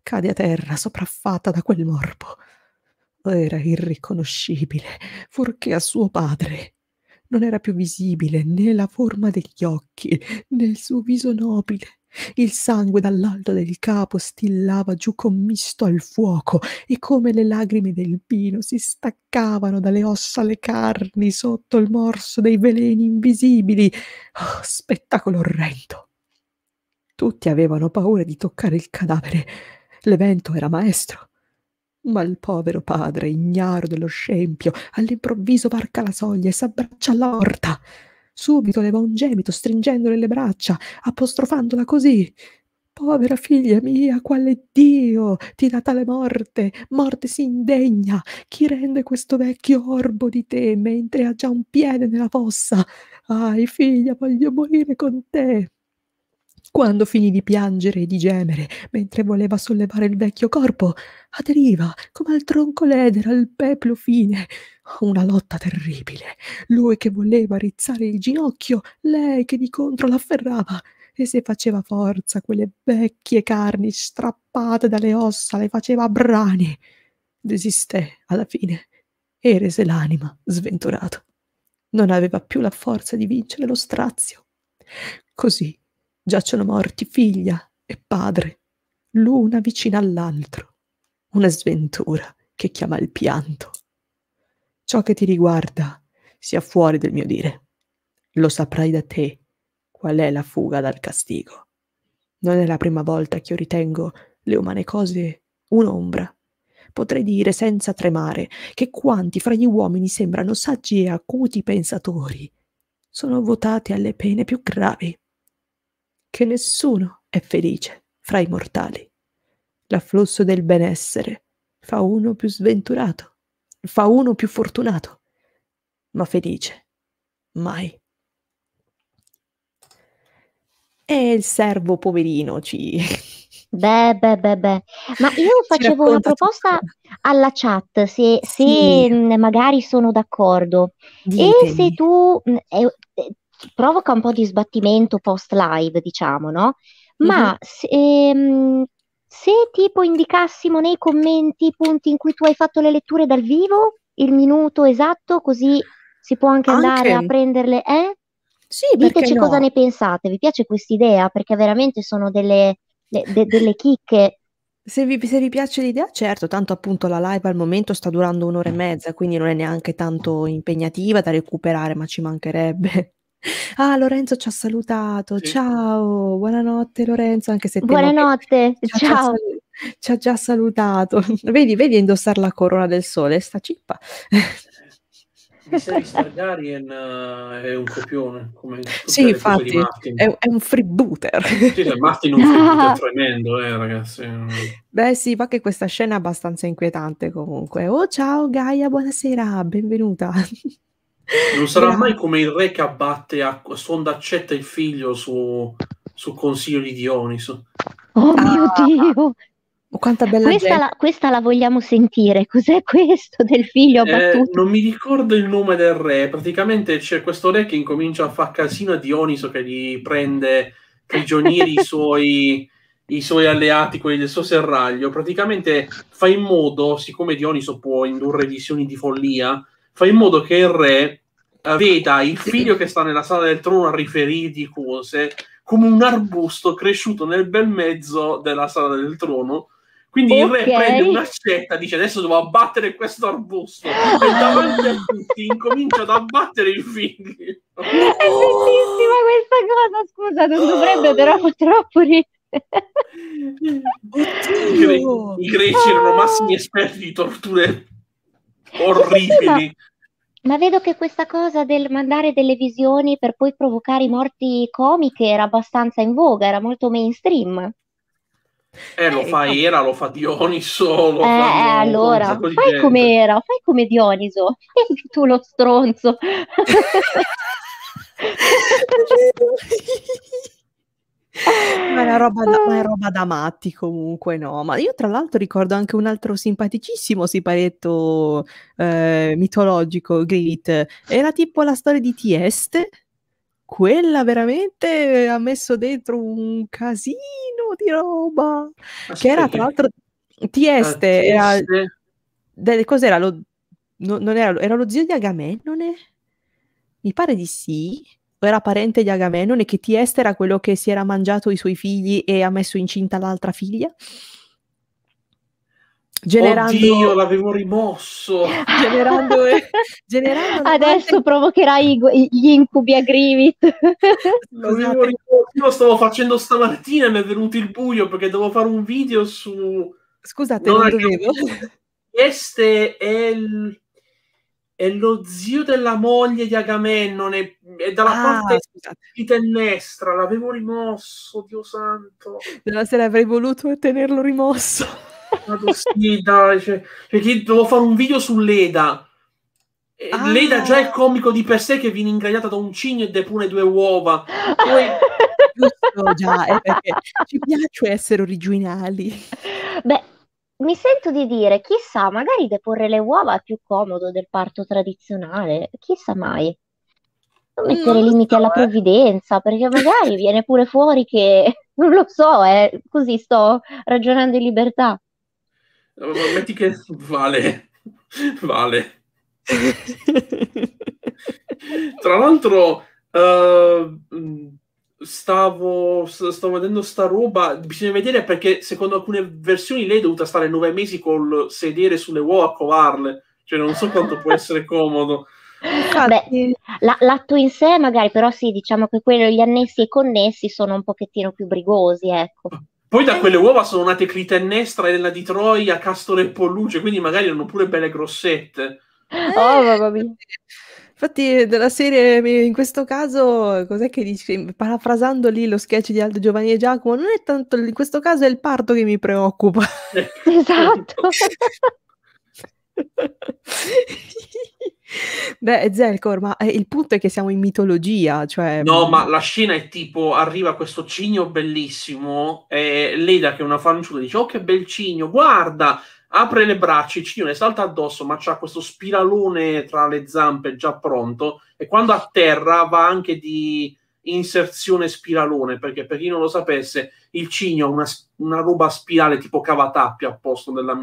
Cade a terra, sopraffatta da quel morbo. Era irriconoscibile, fuorché a suo padre non era più visibile né la forma degli occhi né il suo viso nobile il sangue dall'alto del capo stillava giù commisto al fuoco e come le lagrime del vino si staccavano dalle ossa le carni sotto il morso dei veleni invisibili oh, spettacolo orrendo tutti avevano paura di toccare il cadavere l'evento era maestro ma il povero padre, ignaro dello scempio, all'improvviso varca la soglia e s'abbraccia alla porta. Subito levò un gemito, stringendole le braccia, apostrofandola così. Povera figlia mia, quale Dio ti dà tale morte, morte si indegna, chi rende questo vecchio orbo di te mentre ha già un piede nella fossa? Ahi, figlia, voglio morire con te. Quando finì di piangere e di gemere, mentre voleva sollevare il vecchio corpo, aderiva come al tronco ledere, al peplo fine. Una lotta terribile. Lui che voleva rizzare il ginocchio, lei che di contro l'afferrava. E se faceva forza, quelle vecchie carni strappate dalle ossa le faceva brani. Desisté alla fine e rese l'anima sventurato. Non aveva più la forza di vincere lo strazio. Così giacciono morti figlia e padre, l'una vicina all'altro. Una sventura che chiama il pianto. Ciò che ti riguarda sia fuori del mio dire. Lo saprai da te qual è la fuga dal castigo. Non è la prima volta che io ritengo le umane cose un'ombra. Potrei dire senza tremare che quanti fra gli uomini sembrano saggi e acuti pensatori sono votati alle pene più gravi che nessuno è felice fra i mortali. L'afflusso del benessere fa uno più sventurato, fa uno più fortunato, ma felice mai. E il servo poverino ci... Beh, beh, beh, beh. Ma io facevo una proposta tutto. alla chat, se, se sì. magari sono d'accordo. Ditemi. E se tu, eh, provoca un po' di sbattimento post live, diciamo, no? Ma mm-hmm. se, ehm, se tipo indicassimo nei commenti i punti in cui tu hai fatto le letture dal vivo, il minuto esatto, così si può anche andare anche. a prenderle, eh? Sì, Diteci no? cosa ne pensate, vi piace questa idea? Perché veramente sono delle, le, de, delle chicche se vi, se vi, piace l'idea, certo, tanto appunto la live al momento sta durando un'ora e mezza, quindi non è neanche tanto impegnativa da recuperare, ma ci mancherebbe. Ah, Lorenzo ci ha salutato. Sì. Ciao, buonanotte Lorenzo, anche se Buonanotte, ci ciao. Già, ci ha già salutato. Vedi, vedi indossare la corona del sole, sta cippa. Mi sa eh, è un copione, come sì, infatti, è, è, un freebooter. Sì, cioè, Martin è un freebooter tremendo, eh, ragazzi. Beh sì, va che questa scena è abbastanza inquietante comunque. Oh, ciao Gaia, buonasera, benvenuta. Non sarà mai come il re che abbatte a accetta il figlio su, su consiglio di Dioniso. Oh ah. mio Dio! Oh, questa, la, questa, la, vogliamo sentire. Cos'è questo del figlio eh, abbattuto? Eh, non mi ricordo il nome del re. Praticamente c'è questo re che incomincia a far casino a Dioniso che gli prende prigionieri i, suoi, i suoi alleati, quelli del suo serraglio. Praticamente fa in modo, siccome Dioniso può indurre visioni di follia, fa in modo che il re eh, veda il figlio che sta nella sala del trono a riferire di cose come un arbusto cresciuto nel bel mezzo della sala del trono. Quindi okay. il re prende un'accetta dice adesso devo abbattere questo arbusto e davanti a tutti incomincia ad abbattere il figlio. È bellissima questa cosa, scusa, non dovrebbe però purtroppo ridere. I, gre- I greci erano massimi esperti di torture orribili. Ma vedo che questa cosa del mandare delle visioni per poi provocare morti comiche era abbastanza in voga, era molto mainstream. Eh, lo eh, fa Era, lo fa Dioniso. Lo eh, fa allora, fai come Era, fai come Dioniso. E tu lo stronzo. Ma è una roba da, ma è ah. roba da matti comunque, no? Ma io tra l'altro ricordo anche un altro simpaticissimo siparetto eh, mitologico, Grit. Era tipo la storia di Tieste. Quella veramente ha messo dentro un casino di roba. Aspetta. Che era tra l'altro Tieste. Eh, era, de, cos'era? Lo, no, non era, era lo zio di Agamennone? Mi pare di sì era parente di Agamenone, che Tieste era quello che si era mangiato i suoi figli e ha messo incinta l'altra figlia. Generando... Oddio, l'avevo rimosso! Generando... generando Adesso parte... provocherai gli incubi a Grivit. L'avevo rimosso, lo stavo facendo stamattina e mi è venuto il buio perché devo fare un video su... Scusate, non, non dovevo. Tieste è, il... è lo zio della moglie di Agamennone, è dalla ah, parte di tennestra, l'avevo rimosso, Dio santo. No, se l'avrei voluto tenerlo rimosso. Vado, sì, dai, cioè, perché devo fare un video su Leda. Ah. Leda già è comico di per sé che viene ingraiata da un cigno e depone due uova. Poi... Giusto, già, è perché ci piace essere originali. Beh, mi sento di dire, chissà, magari deporre le uova è più comodo del parto tradizionale, chissà mai mettere limiti so, alla eh. provvidenza, perché magari viene pure fuori che non lo so, eh, così sto ragionando in libertà. No, metti che vale, vale. Tra l'altro, uh, stavo, stavo vedendo sta roba, bisogna vedere perché secondo alcune versioni lei è dovuta stare nove mesi col sedere sulle uova a covarle, cioè non so quanto può essere comodo. Infatti... Beh, la, l'atto in sé magari, però sì, diciamo che quello, gli annessi e connessi sono un pochettino più brigosi, ecco. Poi da quelle uova sono nate Clitennestra, e la di Troia, Castore e Polluce, quindi magari hanno pure belle grossette. Eh, oh, mamma mia. Infatti, della serie, in questo caso, cos'è che dici? Parafrasando lì lo sketch di Aldo Giovanni e Giacomo, non è tanto, in questo caso è il parto che mi preoccupa. esatto. Beh, Zelkor, ma eh, il punto è che siamo in mitologia, cioè... No, mm. ma la scena è tipo, arriva questo cigno bellissimo, e Leda che è una fanciulla dice, oh che bel cigno, guarda! Apre le braccia, il cigno le salta addosso, ma c'ha questo spiralone tra le zampe già pronto, e quando atterra va anche di inserzione spiralone, perché per chi non lo sapesse, il cigno ha una, una roba spirale tipo cavatappi a posto della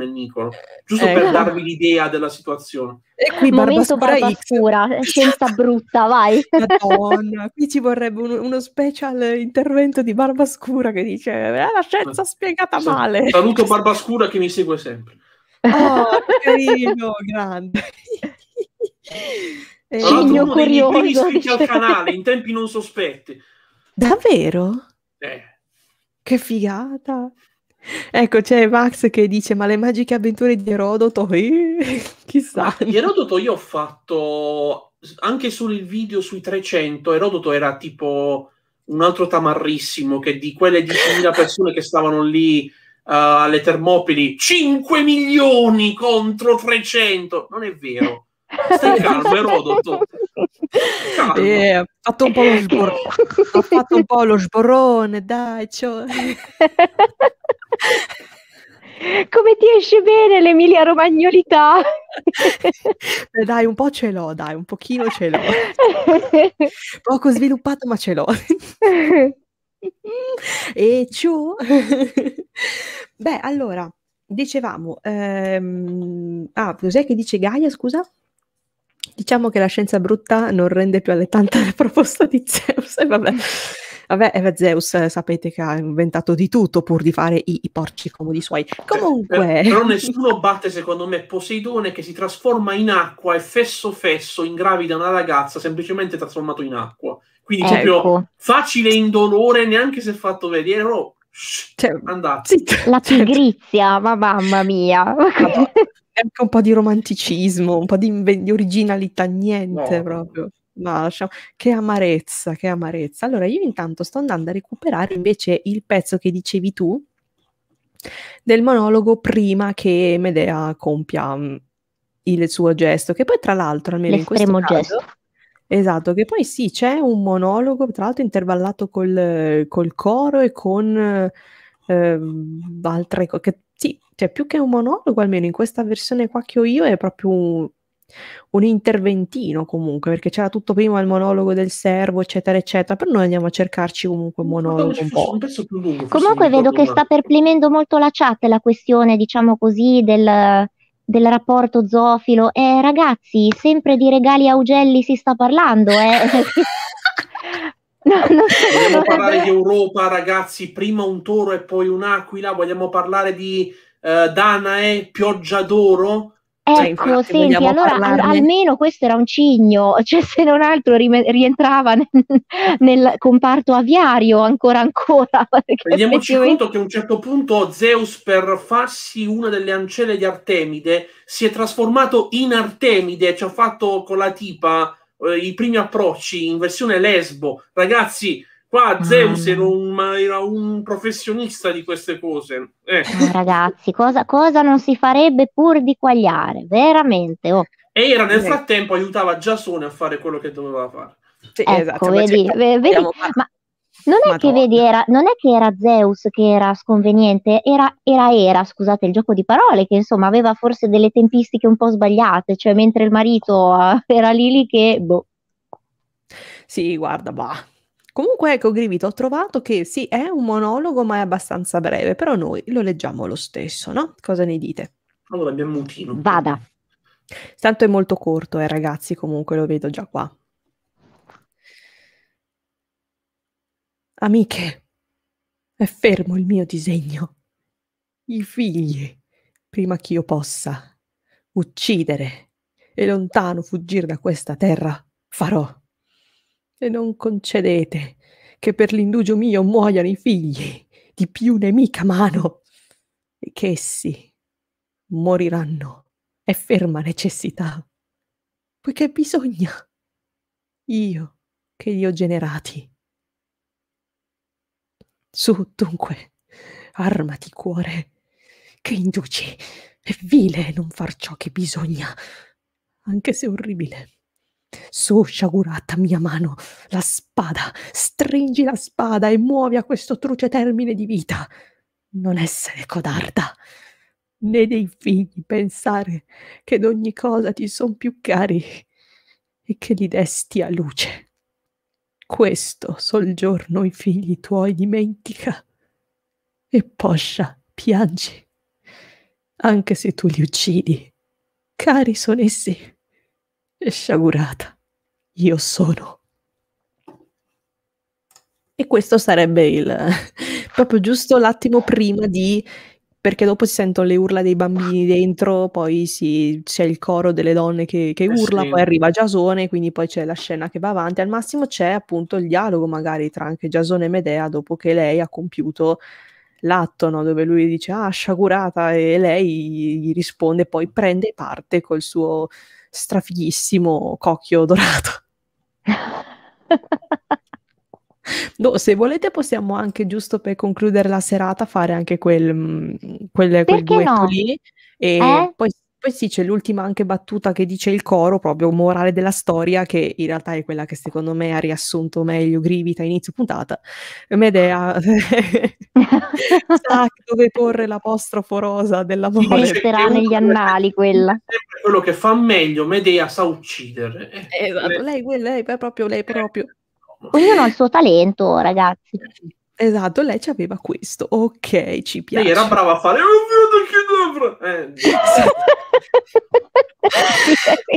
giusto eh, per darvi l'idea della situazione. E eh, qui Momento barbatura, X. scienza brutta, vai. Madonna, qui ci vorrebbe un, uno special intervento di scura che dice eh, la scienza spiegata male. Saluto scura che mi segue sempre. Oh, carino, grande. Eh, Tra l'altro uno curioso, degli primi iscritti al canale in tempi non sospetti. Davvero? Eh. Che figata! Ecco, c'è Max che dice: Ma le magiche avventure di Erodoto, eh, chissà. Ma Erodoto io ho fatto anche sul video sui 300. Erodoto era tipo un altro tamarrissimo che di quelle 10.000 persone che stavano lì uh, alle Termopili, 5 milioni contro 300. Non è vero. Stai calmo, Erodoto. Calma. Eh, ha fatto un po' lo sborrone. ha fatto un po' lo sborrone, dai. Cioè. Come ti esce bene l'Emilia Romagnolità? Beh, dai, un po' ce l'ho, dai, un pochino ce l'ho. Poco sviluppato, ma ce l'ho. e ciù. Beh, allora, dicevamo... Ehm... Ah, cos'è che dice Gaia, scusa? Diciamo che la scienza brutta non rende più allettante la proposta di Zeus. E vabbè. Vabbè, Eva Zeus eh, sapete che ha inventato di tutto pur di fare i, i porci comodi suoi. Eh, Comunque. Eh, però nessuno batte, secondo me, Poseidone che si trasforma in acqua e fesso fesso ingravida una ragazza semplicemente trasformato in acqua. Quindi eh, ecco. proprio facile indolore, neanche se fatto vedere. Però, cioè, shh, cioè, andate. Sì, cioè, la cioè, pigrizia, ma mamma mia. Allora, anche un po' di romanticismo, un po' di, di originalità, niente no. proprio. No, lasciamo. Che amarezza, che amarezza. Allora, io intanto sto andando a recuperare invece il pezzo che dicevi tu del monologo prima che Medea compia mm, il suo gesto, che poi tra l'altro almeno L'estremo in questo gesto. Esatto, che poi sì, c'è un monologo, tra l'altro intervallato col, col coro e con eh, ehm, altre cose, che cioè più che un monologo, almeno in questa versione qua che ho io, è proprio un, un interventino comunque, perché c'era tutto prima il monologo del servo, eccetera, eccetera, però noi andiamo a cercarci comunque un monologo un po'. Un pezzo più lungo, comunque vedo che sta perplimendo molto la chat la questione, diciamo così, del, del rapporto zoofilo. Eh, ragazzi, sempre di regali a Ugelli si sta parlando, eh. No, non so, Vogliamo parlare di Europa, ragazzi, prima un toro e poi un'aquila, vogliamo parlare di eh, Danae, Pioggia d'Oro. Ecco, cioè, senti, allora al- almeno questo era un cigno, cioè se non altro ri- rientrava nel, nel, comparto aviario ancora ancora. Rendiamoci effettivamente... conto che a un certo punto Zeus per farsi una delle ancelle di Artemide si è trasformato in Artemide, ci ha fatto con la tipa eh, i primi approcci in versione lesbo. Ragazzi, Qua ah. Zeus era un, era un, professionista di queste cose. Eh. eh. Ragazzi, cosa, cosa, non si farebbe pur di quagliare? Veramente. Oh. E era nel frattempo aiutava Giasone a fare quello che doveva fare. Sì, ecco, esatto, vedi, certo, vedi, ma non è, che, vedi, era, non è che era, Zeus che era sconveniente, era, era, era scusate il gioco di parole, che insomma aveva forse delle tempistiche un po' sbagliate, cioè mentre il marito ah, era lì lì che boh. Sì, guarda, bah. Comunque, ecco, Grivito, ho trovato che sì, è un monologo, ma è abbastanza breve, però noi lo leggiamo lo stesso, no? Cosa ne dite? Allora abbiamo un tiro. Vada. Tanto è molto corto, eh, ragazzi, comunque lo vedo già qua. Amiche, è fermo il mio disegno. I figli, prima che io possa uccidere e lontano fuggire da questa terra, farò e non concedete che per l'indugio mio muoiano i figli di più nemica mano, e che essi moriranno, è ferma necessità, poiché bisogna io che li ho generati. Su, dunque, armati cuore, che induci, è vile non far ciò che bisogna, anche se orribile. Su, sciagurata mia mano, la spada, stringi la spada e muovi a questo truce termine di vita. Non essere codarda, né dei figli pensare che d'ogni cosa ti son più cari e che li desti a luce. Questo sol giorno i figli tuoi dimentica e poscia piangi, anche se tu li uccidi, cari sono essi e sciagurata io sono. E questo sarebbe il proprio giusto l'attimo prima di perché dopo si sentono le urla dei bambini dentro, poi si, c'è il coro delle donne che, che eh urla, sì. poi arriva Giasone, quindi poi c'è la scena che va avanti. Al massimo c'è appunto il dialogo magari tra anche Giasone e Medea dopo che lei ha compiuto l'atto, no? dove lui dice ah sciagurata e lei gli risponde, poi prende parte col suo strafighissimo cocchio dorato. No, se volete possiamo anche, giusto per concludere la serata, fare anche quel, mm, quel, quel duetto no? lì e eh? poi poi sì, c'è l'ultima anche battuta che dice il coro, proprio morale della storia, che in realtà è quella che secondo me ha riassunto meglio Grivita a inizio puntata. Medea sa dove porre l'apostrofo rosa dell'amore. Resterà negli annali quella. Quello che fa meglio Medea sa uccidere. Eh, esatto, lei, lei, lei proprio, lei proprio. Ognuno ha il suo talento, ragazzi. Eh Esatto, lei aveva questo. Ok, ci piace. Lei era brava a fare... Oh mio Dio, che eh,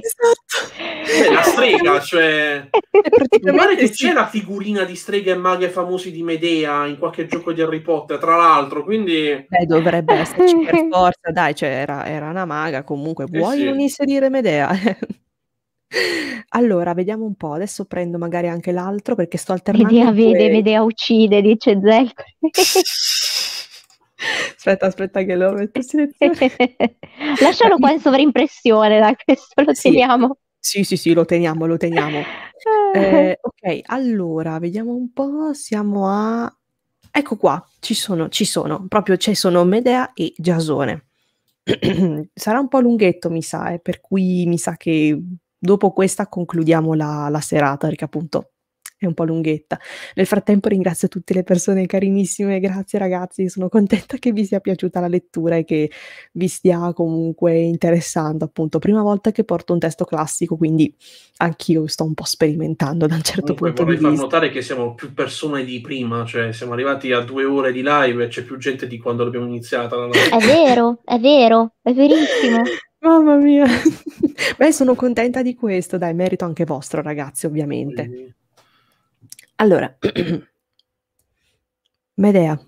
esatto. esatto. la strega, cioè... Mi pare che sì. c'è la figurina di strega e maghe famosi di Medea in qualche gioco di Harry Potter, tra l'altro, quindi... Beh, dovrebbe esserci per forza, dai, cioè, era, era una maga, comunque. Eh vuoi eh sì. unirsi a Medea? Allora, vediamo un po'. Adesso prendo magari anche l'altro perché sto alternando. Medea vede, due... Medea uccide, dice Zelco. aspetta, aspetta, che lo metto in selezione. Lascialo qua in sovrimpressione, da questo lo sì. teniamo. Sì, sì, sì, lo teniamo, lo teniamo. Eh, ok, allora, vediamo un po'. Siamo a... Ecco qua, ci sono, ci sono, proprio ci sono Medea e Giasone. Sarà un po' lunghetto, mi sa, eh, per cui mi sa che dopo questa concludiamo la, la serata perché appunto è un po' lunghetta. Nel frattempo ringrazio tutte le persone carinissime, grazie ragazzi, sono contenta che vi sia piaciuta la lettura e che vi stia comunque interessando, appunto, prima volta che porto un testo classico, quindi anch'io sto un po' sperimentando da un certo Comunque, punto di vista. Vorrei far notare che siamo più persone di prima, cioè siamo arrivati a due ore di live e c'è più gente di quando l'abbiamo iniziata. è vero, è vero, è verissimo. Mamma mia. Beh, sono contenta di questo, dai, merito anche vostro, ragazzi, ovviamente. Allora, Medea,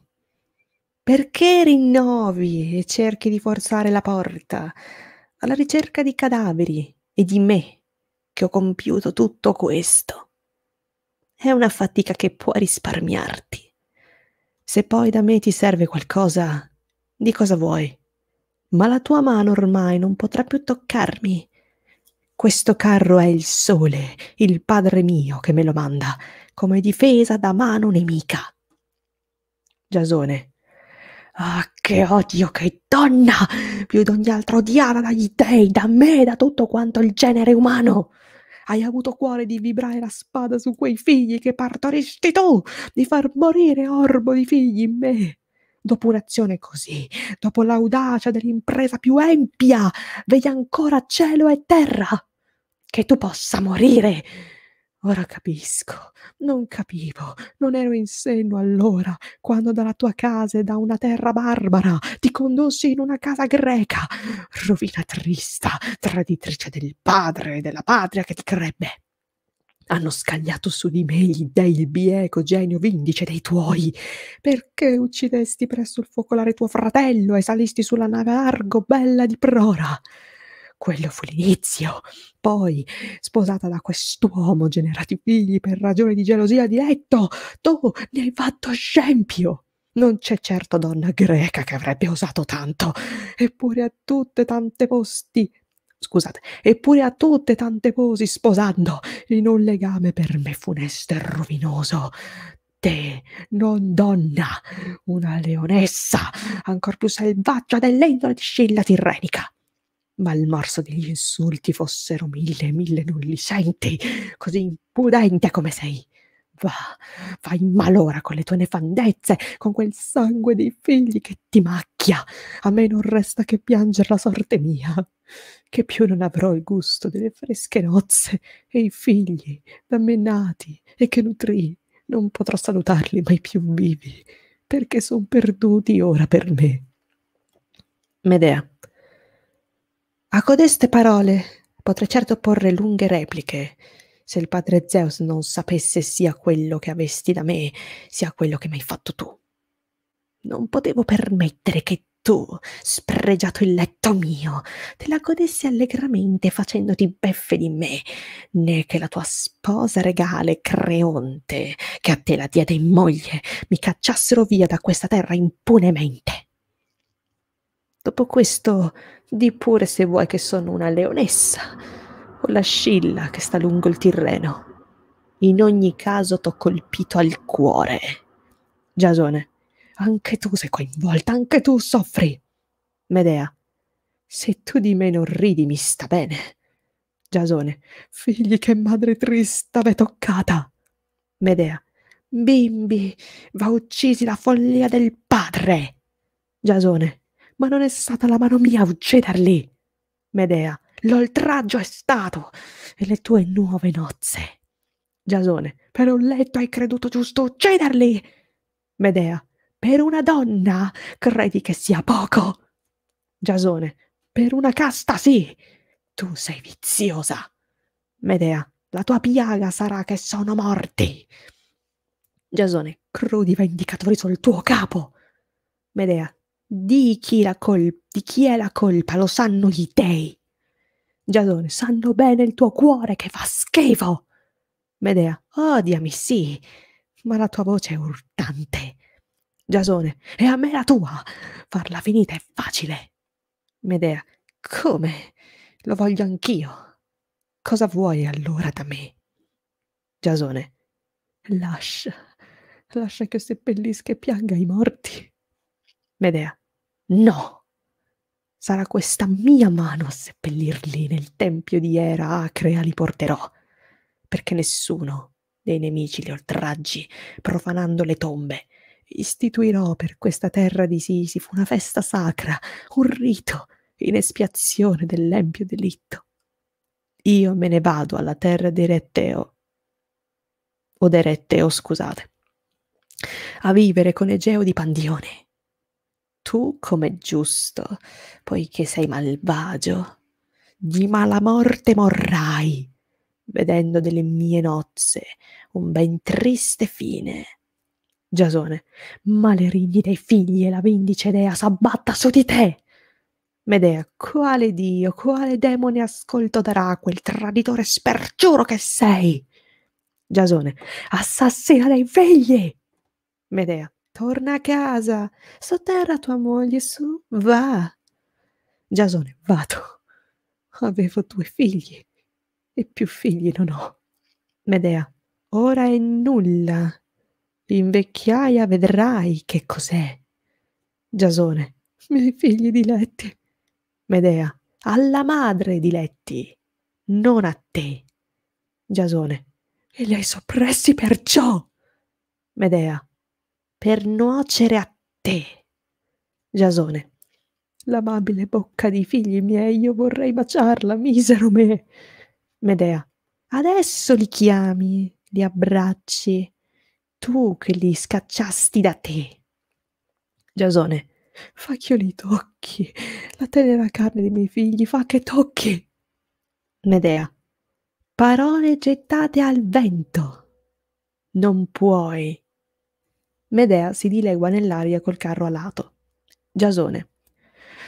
perché rinnovi e cerchi di forzare la porta alla ricerca di cadaveri e di me che ho compiuto tutto questo? È una fatica che puoi risparmiarti. Se poi da me ti serve qualcosa, di cosa vuoi? ma la tua mano ormai non potrà più toccarmi. Questo carro è il sole, il padre mio, che me lo manda, come difesa da mano nemica. Giasone. Ah, che odio, che donna! Più d'ogni altra odiata dagli dèi, da me, da tutto quanto il genere umano. Hai avuto cuore di vibrare la spada su quei figli che partoristi tu, di far morire orbo di figli in me. Dopo un'azione così, dopo l'audacia dell'impresa più empia, vedi ancora cielo e terra. Che tu possa morire. Ora capisco, non capivo, non ero in senno allora, quando dalla tua casa e da una terra barbara ti condossi in una casa greca, rovina trista, traditrice del padre e della patria che ti crebbe. Hanno scagliato su di me gli dei il bieco genio vindice dei tuoi. Perché uccidesti presso il focolare tuo fratello e salisti sulla nave Argo, bella di prora? Quello fu l'inizio. Poi, sposata da quest'uomo, generati figli per ragione di gelosia di letto, tu ne hai fatto scempio. Non c'è certo donna greca che avrebbe osato tanto, eppure a tutte tante posti scusate, eppure a tutte tante posi sposando in un legame per me funesto e rovinoso. Te, non donna, una leonessa, ancor più selvaggia dell'endola di scilla tirrenica. Ma il morso degli insulti fossero mille e mille non li senti, così impudente come sei. Va, vai malora con le tue nefandezze, con quel sangue dei figli che ti macchia. A me non resta che piangere la sorte mia che più non avrò il gusto delle fresche nozze e i figli da me nati e che nutrii non potrò salutarli mai più vivi, perché sono perduti ora per me. Medea. A codeste parole potrei certo porre lunghe repliche, se il padre Zeus non sapesse sia quello che avesti da me, sia quello che m'hai fatto tu. Non potevo permettere che tu, spregiato il letto mio, te la godessi allegramente facendoti beffe di me, né che la tua sposa regale Creonte, che a te la diede in moglie, mi cacciassero via da questa terra impunemente. Dopo questo, di pure se vuoi che sono una leonessa o la scilla che sta lungo il Tirreno. In ogni caso t'ho colpito al cuore. Giasone. Anche tu sei coinvolta, anche tu soffri. Medea. Se tu di me non ridi, mi sta bene. Giasone. Figli, che madre trista v'è toccata. Medea. Bimbi, va uccisi la follia del padre. Giasone. Ma non è stata la mano mia a ucciderli. Medea. L'oltraggio è stato e le tue nuove nozze. Giasone. Per un letto hai creduto giusto ucciderli. Medea. Per una donna credi che sia poco? Giasone, per una casta sì. Tu sei viziosa. Medea, la tua piaga sarà che sono morti. Giasone, crudi vendicatori sul tuo capo. Medea, di chi, la di chi, è la colpa lo sanno gli dei. Giasone, sanno bene il tuo cuore che fa schifo. Medea, odiami sì, ma la tua voce è urtante. Giasone, è a me la tua. Farla finita è facile. Medea, come? Lo voglio anch'io. Cosa vuoi allora da me? Giasone, lascia, lascia che seppellisca e pianga i morti. Medea, no. Sarà questa mia mano a seppellirli nel tempio di Era Acrea li porterò, perché nessuno dei nemici li oltraggi, profanando le tombe, Istituirò per questa terra di Sisifo una festa sacra, un rito, in espiazione dell'empio delitto. Io me ne vado alla terra di d'Eretteo, o d'Eretteo, scusate, a vivere con Egeo di Pandione. Tu, come giusto, poiché sei malvagio, di mala morte morrai, vedendo delle mie nozze un ben triste fine Giasone. Ma le righi dei figli e la vindice dea s'abbatta su di te! Medea, quale dio, quale demone ascolto darà quel traditore spergiuro che sei? Giasone, assassina dei figli! Medea, torna a casa, sotterra tua moglie, su, va! Giasone, vado. Avevo due figli e più figli non ho. Medea, ora è nulla in vecchiaia vedrai che cos'è. Giasone, miei figli diletti. Medea, alla madre diletti, non a te. Giasone, e li hai soppressi perciò. Medea, per nuocere a te. Giasone, l'amabile bocca di figli miei, io vorrei baciarla, misero me. Medea, adesso li chiami, li abbracci, tu che li scacciasti da te. Giasone, fa che io li tocchi, la tenera carne dei miei figli, fa che tocchi. Medea, parole gettate al vento. Non puoi. Medea si dilegua nell'aria col carro alato. Giasone,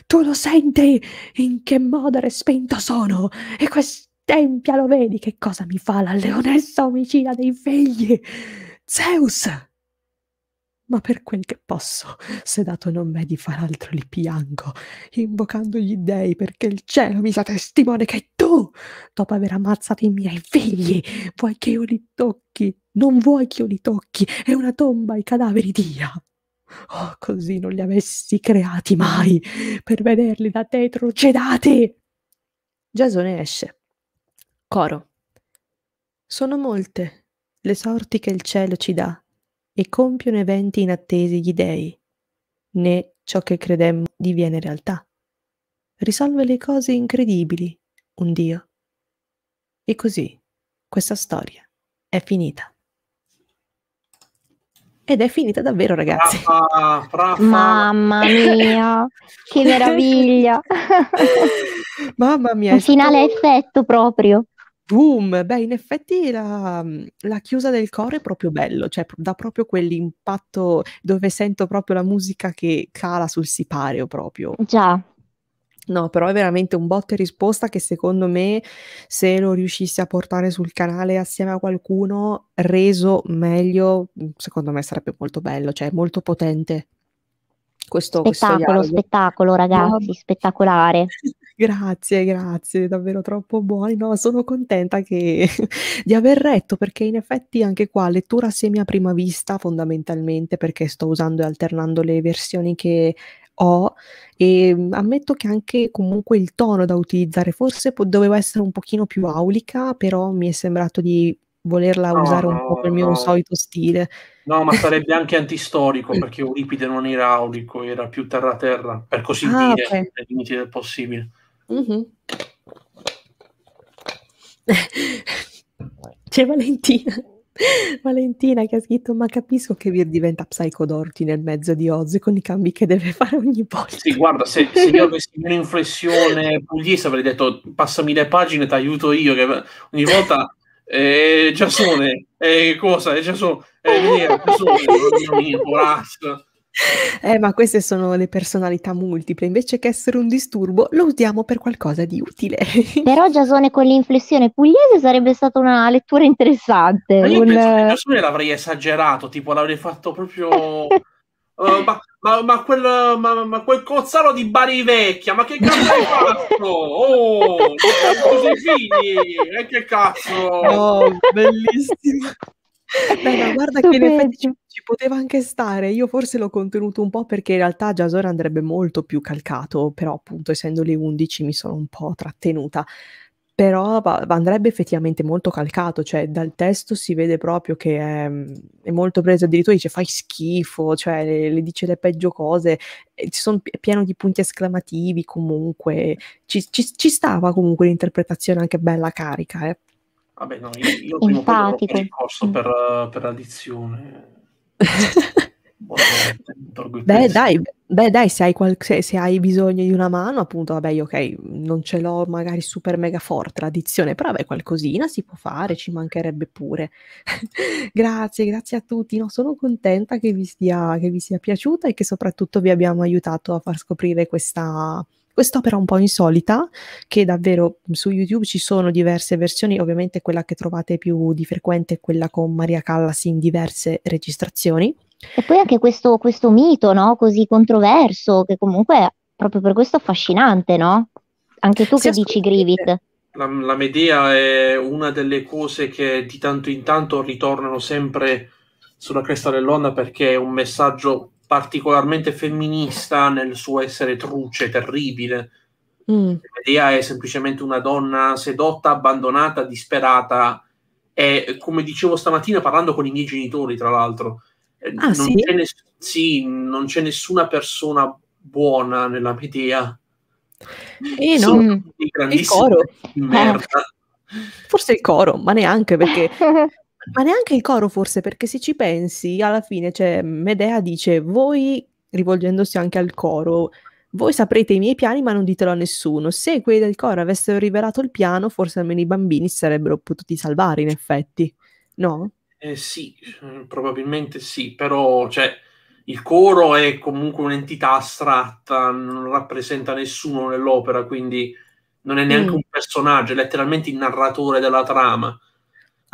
tu lo senti in che modo respinto sono e quest'empia lo vedi che cosa mi fa la leonessa omicida dei figli. Zeus! Ma per quel che posso, se dato non m'è di far altro, li piango, invocando gli dèi perché il cielo mi sa testimone che tu, dopo aver ammazzato i miei figli, vuoi che io li tocchi, non vuoi che io li tocchi, è una tomba ai cadaveri dia. Oh, così non li avessi creati mai, per vederli da te trucidati! Giasone esce. Coro. Sono molte le sorti che il cielo ci dà e compiono eventi inattesi gli dèi, né ciò che credemmo diviene realtà. Risolve le cose incredibili, un Dio. E così questa storia è finita. Ed è finita davvero, ragazzi. Rafa, Rafa. Mamma mia, che meraviglia! Mamma mia. Un finale stato... effetto proprio. Boom! Beh, in effetti la, mhmm, la chiusa del coro è proprio bello, cioè dà proprio quell'impatto dove sento proprio la musica che cala sul sipario proprio. Già, No, però è veramente un botte risposta che secondo me, se lo riuscissi a portare sul canale assieme a qualcuno, reso meglio, mhmm, secondo me sarebbe molto bello, cioè molto potente. Questo spettacolo, questo spettacolo, ragazzi, no. spettacolare. Grazie, grazie, davvero troppo buoni. No, sono contenta che di aver retto perché in effetti anche qua lettura semi a prima vista fondamentalmente perché sto usando e alternando le versioni che ho e mhmm, ammetto che anche comunque il tono da utilizzare forse po- doveva essere un pochino più aulica, però mi è sembrato di volerla no, usare un no, po' per il mio no. solito stile. No, ma sarebbe anche antistorico perché Euripide non era aulico, era più terra-terra, per così ah, dire, okay. nei limiti del possibile. Uh-huh. C'è Valentina. Valentina che ha scritto ma capisco che Vir diventa psicodorti nel mezzo di Oz con i cambi che deve fare ogni volta sì guarda se, se io avessi un'inflessione pugliese avrei detto passami le pagine ti aiuto io che ogni volta eh, Giasone eh, cosa eh, eh Giasone eh, oh Giasone mio, mio, Eh, ma queste sono le personalità multiple. Invece che essere un disturbo, lo usiamo per qualcosa di utile. Però Giasone con l'inflessione pugliese sarebbe stata una lettura interessante. Ma io un... penso che Giasone l'avrei esagerato, tipo l'avrei fatto proprio... Uh, ma, ma, ma, quel, ma, ma, quel cozzaro di Bari Vecchia, ma che cazzo hai fatto? Oh, così figli, e eh, che cazzo! Oh, bellissimo! Beh, ma guarda Stupendo. che in effetti ci poteva anche stare, io forse l'ho contenuto un po' perché in realtà Jasora andrebbe molto più calcato, però appunto essendo le 11 mi sono un po' trattenuta. Però andrebbe effettivamente molto calcato, cioè dal testo si vede proprio che è, è molto preso, addirittura dice fai schifo, cioè le, le dice le peggio cose, sono, è pieno di punti esclamativi comunque, ci, ci, ci stava comunque l'interpretazione anche bella carica, eh. Vabbè, no, io, io prima o poi posso mm. per, per addizione. Boh, beh dai, beh dai, se hai, qual- se, se hai, bisogno di una mano, appunto, vabbè, io, ok, non ce l'ho magari super mega forte la l'addizione, però beh, qualcosina si può fare, ci mancherebbe pure. grazie, grazie a tutti, no, sono contenta che vi, stia, che vi sia piaciuta e che soprattutto vi abbiamo aiutato a far scoprire questa, quest'opera un po' insolita, che davvero su YouTube ci sono diverse versioni, ovviamente quella che trovate più di frequente è quella con Maria Callas in diverse registrazioni. E poi anche questo, questo mito, no? Così controverso, che comunque è proprio per questo affascinante, no? Anche tu sì, che dici Grivit. La, la Medea è una delle cose che di tanto in tanto ritornano sempre sulla cresta dell'onda perché è un messaggio particolarmente femminista nel suo essere truce, terribile. Mm. Medea è semplicemente una donna sedotta, abbandonata, disperata e come dicevo stamattina parlando con i miei genitori, tra l'altro, eh, ah, non, sì? c'è ness- sì, non c'è nessuna persona buona nella Medea. E eh, Sono non... il coro. Merda. Ah, forse il coro, ma neanche perché Ma neanche il coro forse, perché se ci pensi, alla fine, cioè, Medea dice, voi, rivolgendosi anche al coro, voi saprete i miei piani ma non ditelo a nessuno. Se quelli del coro avessero rivelato il piano, forse almeno i bambini si sarebbero potuti salvare, in effetti, no? Eh sì, eh, probabilmente sì, però cioè, il coro è comunque un'entità astratta, non rappresenta nessuno nell'opera, quindi non è neanche mm. un personaggio, è letteralmente il narratore della trama.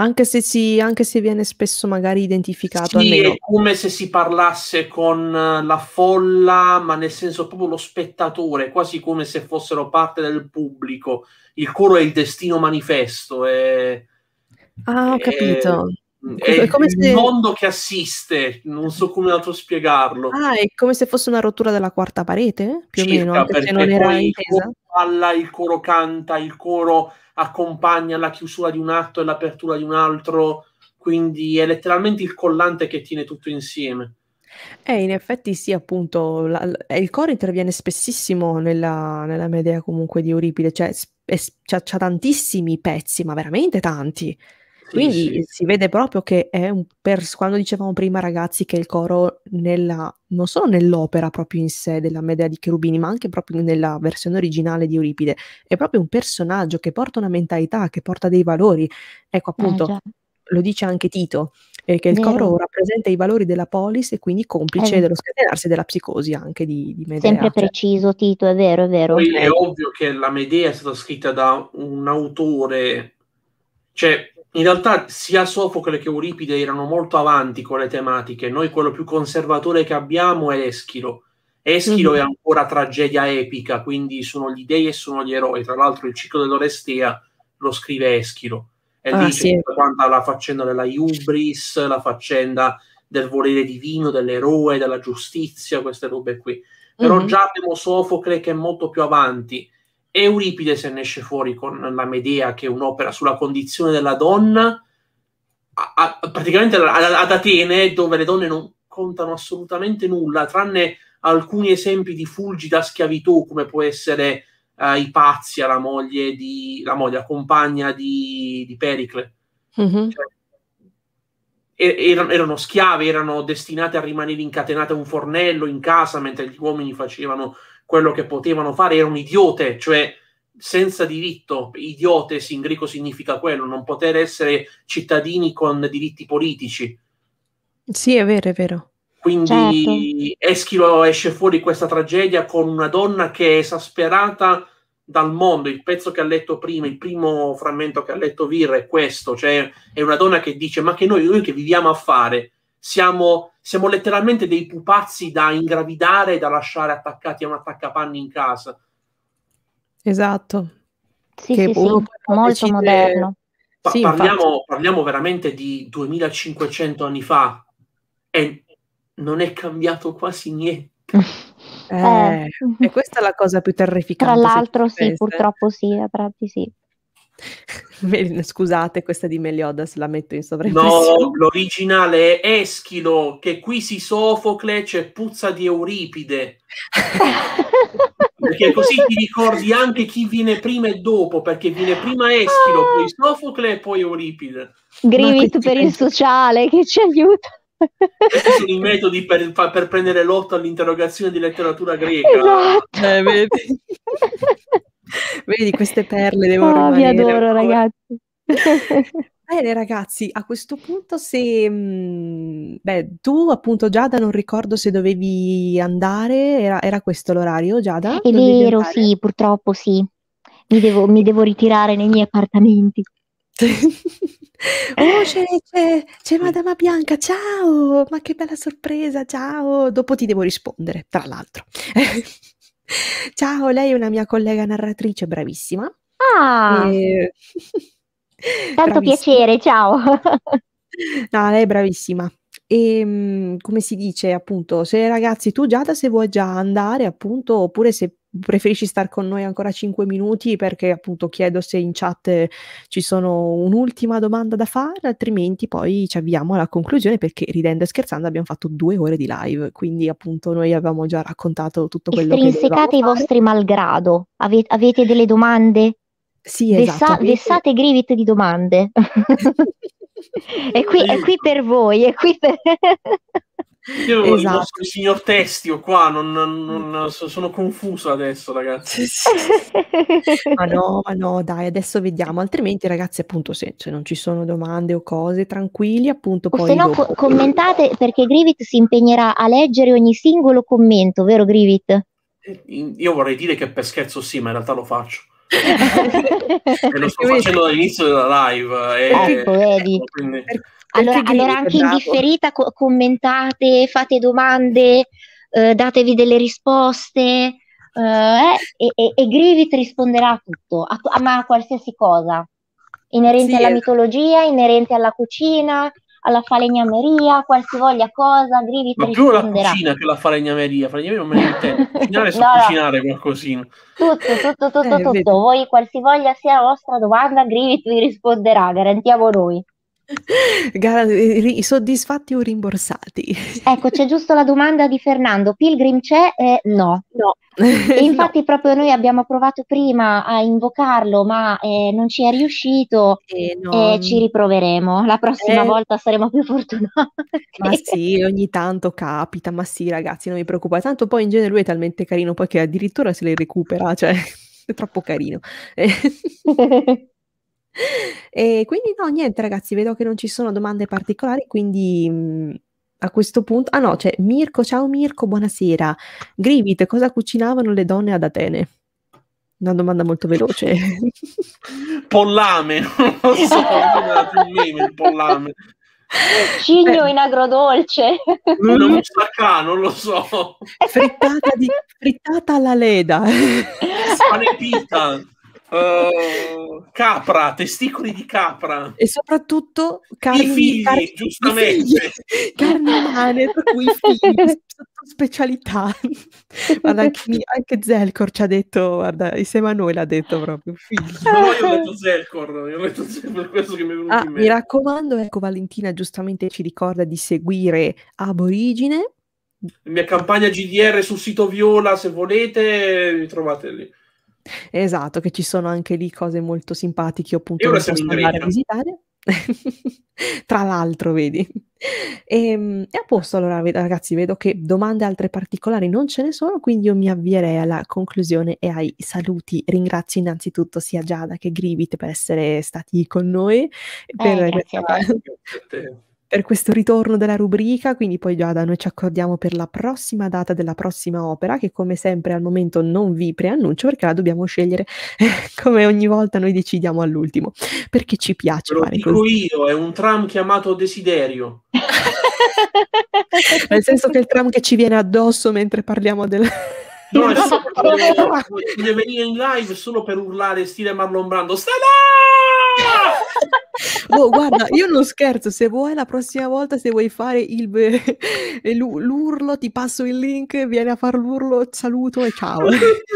Anche se, si, anche se, viene spesso magari identificato. Sì, almeno. è come se si parlasse con eh, la folla, ma nel senso proprio lo spettatore, quasi come se fossero parte del pubblico. Il coro è il destino manifesto. È, ah, ho è, capito. Mm, è, è come il se... mondo che assiste, non so come altro spiegarlo. Ah, è come se fosse una rottura della quarta parete, più Circa, o meno, anche se non era intesa. Il coro, balla, il coro canta, il coro accompagna la chiusura di un atto e l'apertura di un altro, quindi è letteralmente il collante che tiene tutto insieme. Eh, in effetti sì, appunto, la, la, eh, il core interviene spessissimo nella, nella Medea comunque di Euripide, cioè sp- c'ha, c'ha tantissimi pezzi, ma veramente tanti. Quindi sì, sì. si vede proprio che è un per... quando dicevamo prima ragazzi che il coro nella... non solo nell'opera proprio in sé della Medea di Cherubini, ma anche proprio nella versione originale di Euripide, è proprio un personaggio che porta una mentalità, che porta dei valori. Ecco eh, appunto, eh, lo dice anche Tito, eh, che il Vero. coro rappresenta i valori della polis e quindi complice eh. dello scatenarsi della psicosi anche di, di Medea. Sempre cioè preciso Tito, è vero, è vero. Poi è ovvio che la Medea è stata scritta da un autore cioè in realtà sia Sofocle che Euripide erano molto avanti con le tematiche. Noi quello più conservatore che abbiamo è Eschilo. Eschilo mm-hmm. è ancora tragedia epica, quindi sono gli dei e sono gli eroi. Tra l'altro il ciclo dell'Orestea lo scrive Eschilo. E ah, lì sì. c'è tutta la faccenda della Iubris, la faccenda del volere divino, dell'eroe, della giustizia, queste robe qui. Però mm-hmm. già abbiamo Sofocle che è molto più avanti Euripide se ne esce fuori con la Medea, che è un'opera sulla condizione della donna, a, a, praticamente ad, Atene, dove le donne non contano assolutamente nulla, tranne alcuni esempi di fulgida schiavitù, come può essere uh, pazzi la moglie, di, la moglie, la compagna di, di Pericle. Mm-hmm. Cioè, erano, erano, schiave, erano destinate a rimanere incatenate a un fornello in casa mentre gli uomini facevano quello che potevano fare era un idiote, cioè senza diritto, idiotes in greco significa quello, non poter essere cittadini con diritti politici. Sì, è vero, è vero. Quindi certo. Eschilo esce fuori questa tragedia con una donna che è esasperata dal mondo. Il pezzo che ha letto prima, il primo frammento che ha letto Vir è questo, cioè è una donna che dice ma che noi, noi che viviamo a fare? Siamo, siamo letteralmente dei pupazzi da ingravidare e da lasciare attaccati a un attaccapanni in casa. Esatto. Sì, che sì, sì. molto decide... moderno. Pa- sì, parliamo, parliamo, veramente di 2500 anni fa e non è cambiato quasi niente. Eh, eh. E questa è la cosa più terrificante. Tra eh. l'altro sì, pensi. purtroppo sì, a tratti sì. Scusate, questa di Meliodas la metto in sovraimpressione. No, l'originale è Eschilo, che qui si Sofocle c'è puzza di Euripide. perché così ti ricordi anche chi viene prima e dopo, perché viene prima Eschilo, poi ah. Sofocle e poi Euripide. Grivit per il sociale che ci aiuta. Questi sono i metodi per, per prendere lotto all'interrogazione di letteratura greca. Esatto. Eh, vedi? Vedi queste perle devo ah, rimanere. Vi adoro ragazzi. Bene ragazzi, a questo punto se mh, mm, beh, tu appunto Giada non ricordo se dovevi andare, era, era questo l'orario Giada? È vero, andare? sì, purtroppo sì. Mi devo, mi devo ritirare nei miei appartamenti. oh, c'è, c'è, c'è Madama Bianca, ciao! Ma che bella sorpresa, ciao! Dopo ti devo rispondere, tra l'altro. Ciao, lei è una mia collega narratrice, bravissima. Ah, e... tanto bravissima. piacere, ciao. no, lei è bravissima. E ehm, come si dice appunto, se ragazzi tu Giada se vuoi già andare appunto, oppure se preferisci star con noi ancora 5 minuti perché appunto chiedo se in chat ci sono un'ultima domanda da fare, altrimenti poi ci avviamo alla conclusione perché ridendo e scherzando abbiamo fatto due ore di live, quindi appunto noi avevamo già raccontato tutto quello Estrinsecate che... Estrinsecate i vostri malgrado, Ave- avete delle domande? Sì, Vessa- esatto. Avete... Vessate Grivit di domande. è, qui, è qui per voi, è qui per... Io esatto. il signor Testio qua, non, non, sono confuso adesso, ragazzi. ma no, ma no, dai, adesso vediamo. Altrimenti, ragazzi, appunto, se, se non ci sono domande o cose, tranquilli, appunto. O se no, dopo... commentate perché Grivit si impegnerà a leggere ogni singolo commento, vero Grivit? Eh, io vorrei dire che per scherzo sì, ma in realtà lo faccio. e lo sto facendo dall'inizio della live. e... Eh, ecco, eh, vedi. Quindi... Per allora, allora, anche in differita co- commentate, fate domande, eh, datevi delle risposte eh, eh e, e, e Grivit risponderà a tutto, a, a, a qualsiasi cosa, inerente sì, alla eh. mitologia, inerente alla cucina, alla falegnameria, qualsivoglia cosa, Grivit Ma più la cucina che la falegnameria, falegnameria non me ne intendo, cucinare so cucinare qualcosina. Tutto, tutto, tutto, eh, tutto, voi qualsivoglia sia la vostra domanda, Grivit vi risponderà, garantiamo noi. Eh, soddisfatti o rimborsati? Ecco, c'è giusto la domanda di Fernando, Pilgrim c'è? Eh, no. no. E infatti no. proprio noi abbiamo provato prima a invocarlo, ma eh, non ci è riuscito eh, no. e ci riproveremo. La prossima eh. volta saremo più fortunati. Ma sì, ogni tanto capita, ma sì ragazzi, non vi preoccupate. Tanto poi in genere lui è talmente carino, poi che addirittura se le recupera, cioè è troppo carino. Eh. e quindi no, niente ragazzi, vedo che non ci sono domande particolari, quindi mh, mhmm, a questo punto... Ah no, c'è cioè, Mirko, ciao Mirko, buonasera. Grivit, cosa cucinavano le donne ad Atene? Una domanda molto veloce. pollame, non lo so, un meme, il pollame. Cigno eh. in agrodolce. Una moussaka, non lo so. Frittata, di, frittata alla leda. Spanepita. Eh, capra, testicoli di capra e soprattutto carni, I figli, carni, giustamente figli, carni umane, tra cui figli specialità guarda, anche, anche Zelcor ci ha detto guarda, insieme a noi l'ha detto proprio figli. no, io ho detto Zelkor, io ho detto Zelcor, per questo che mi è venuto ah, in mente mi raccomando, ecco Valentina giustamente ci ricorda di seguire Aborigine la mia campagna GDR sul sito Viola se volete mi trovate lì Esatto, che ci sono anche lì cose molto simpatiche, appunto, io non posso andare a visitare. Tra l'altro, vedi. Ehm, e, a posto allora, ragazzi, vedo che domande altre particolari non ce ne sono, quindi io mi avvierei alla conclusione e ai saluti. Ringrazio innanzitutto sia Giada che Gribit per essere stati con noi. Eh, per eh, grazie, grazie. per questo ritorno della rubrica, quindi poi Giada noi ci accordiamo per la prossima data della prossima opera che come sempre al momento non vi preannuncio perché la dobbiamo scegliere come ogni volta noi decidiamo all'ultimo, perché ci piace. Lo dico così. io, è un tram chiamato Desiderio. Nel senso che è il tram che ci viene addosso mentre parliamo del... No, voglio cioè, venire in live solo per urlare stile Marlon Brando. Stella! Oh, guarda, io non scherzo, se vuoi la prossima volta, se vuoi fare il, eh, l'urlo, ti passo il link, vieni a fare l'urlo, saluto e ciao.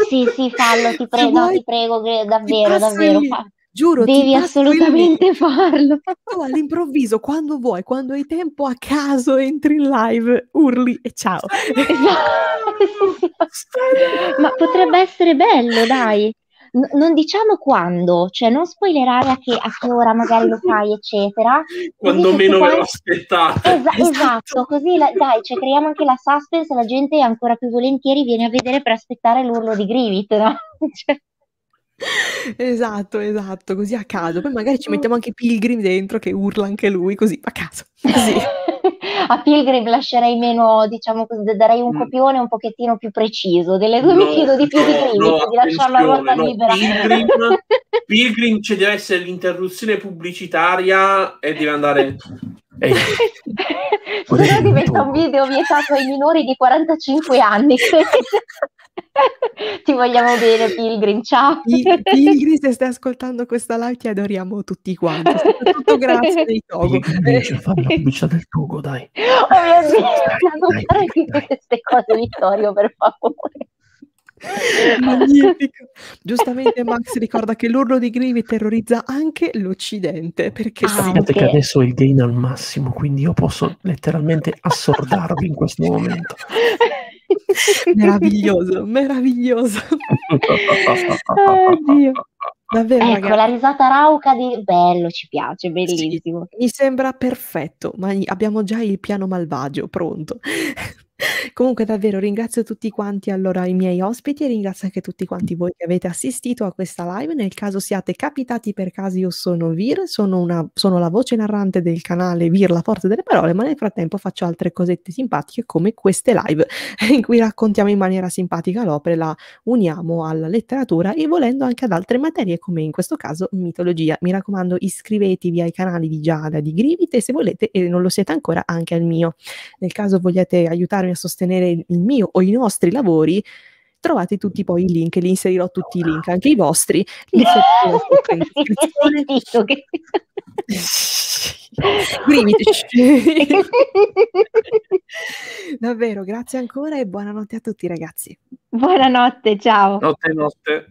Sì, sì, fallo, ti prego, vuoi, ti prego, davvero, davvero. Il... Giuro, devi assolutamente farlo. farlo. all'improvviso, quando vuoi, quando hai tempo, a caso entri in live, urli e ciao. Esatto. Ma potrebbe essere bello, dai. N- non diciamo quando, cioè non spoilerare a che, a che ora magari lo fai, eccetera. Quando meno poi... me lo aspettate. Esa- esatto. esatto, così la- dai, cioè, creiamo anche la suspense, la gente ancora più volentieri viene a vedere per aspettare l'urlo di Grivit, no? cioè... Esatto, esatto, così a caso. Poi magari ci mettiamo anche Pilgrim dentro che urla anche lui, così a caso. Così. a Pilgrim lascerei meno, diciamo così, darei un mm. copione un pochettino più preciso. Delle due no, mi chiedo di più no, di Pilgrim, no, di lasciarlo a ruota no, libera. Pilgrim, Pilgrim ci cioè, deve essere l'interruzione pubblicitaria e deve andare... Eh. Sennò diventa un video vietato ai minori di 45 anni. Ti vogliamo bene, Pilgrim. Ciao. Pilgrim, se stai ascoltando questa live, ti adoriamo tutti quanti. Soprattutto grazie dei Togo. Ci eh. fai la pubblicità del Togo, dai. Oh mio Dio, non fare più queste cose, Vittorio, per favore. Magnifico. Giustamente Max ricorda che l'urlo di Grivi terrorizza anche l'Occidente. Perché ah, sapete che adesso è il gain al massimo, quindi io posso letteralmente assordarvi in questo momento. meraviglioso, meraviglioso. Oddio. Davvero, ecco, ragazzi. la risata rauca di bello, ci piace, bellissimo. Sì, mi sembra perfetto, ma abbiamo già il piano malvagio pronto. Comunque davvero ringrazio tutti quanti allora i miei ospiti e ringrazio anche tutti quanti voi che avete assistito a questa live. Nel caso siate capitati per caso io sono Vir, sono, una, sono la voce narrante del canale Vir, la forza delle parole, ma nel frattempo faccio altre cosette simpatiche come queste live in cui raccontiamo in maniera simpatica l'opera e la uniamo alla letteratura e volendo anche ad altre materie come in questo caso mitologia. Mi raccomando iscrivetevi ai canali di Giada, di Grivit e se volete e non lo siete ancora anche al mio. Nel caso vogliate aiutare aiutarmi a sostenere il mio o i nostri lavori, trovate tutti poi i link, li inserirò tutti i link, anche i vostri. Li inserirò in Davvero, grazie ancora e buonanotte a tutti ragazzi. Buonanotte, ciao. Notte, notte.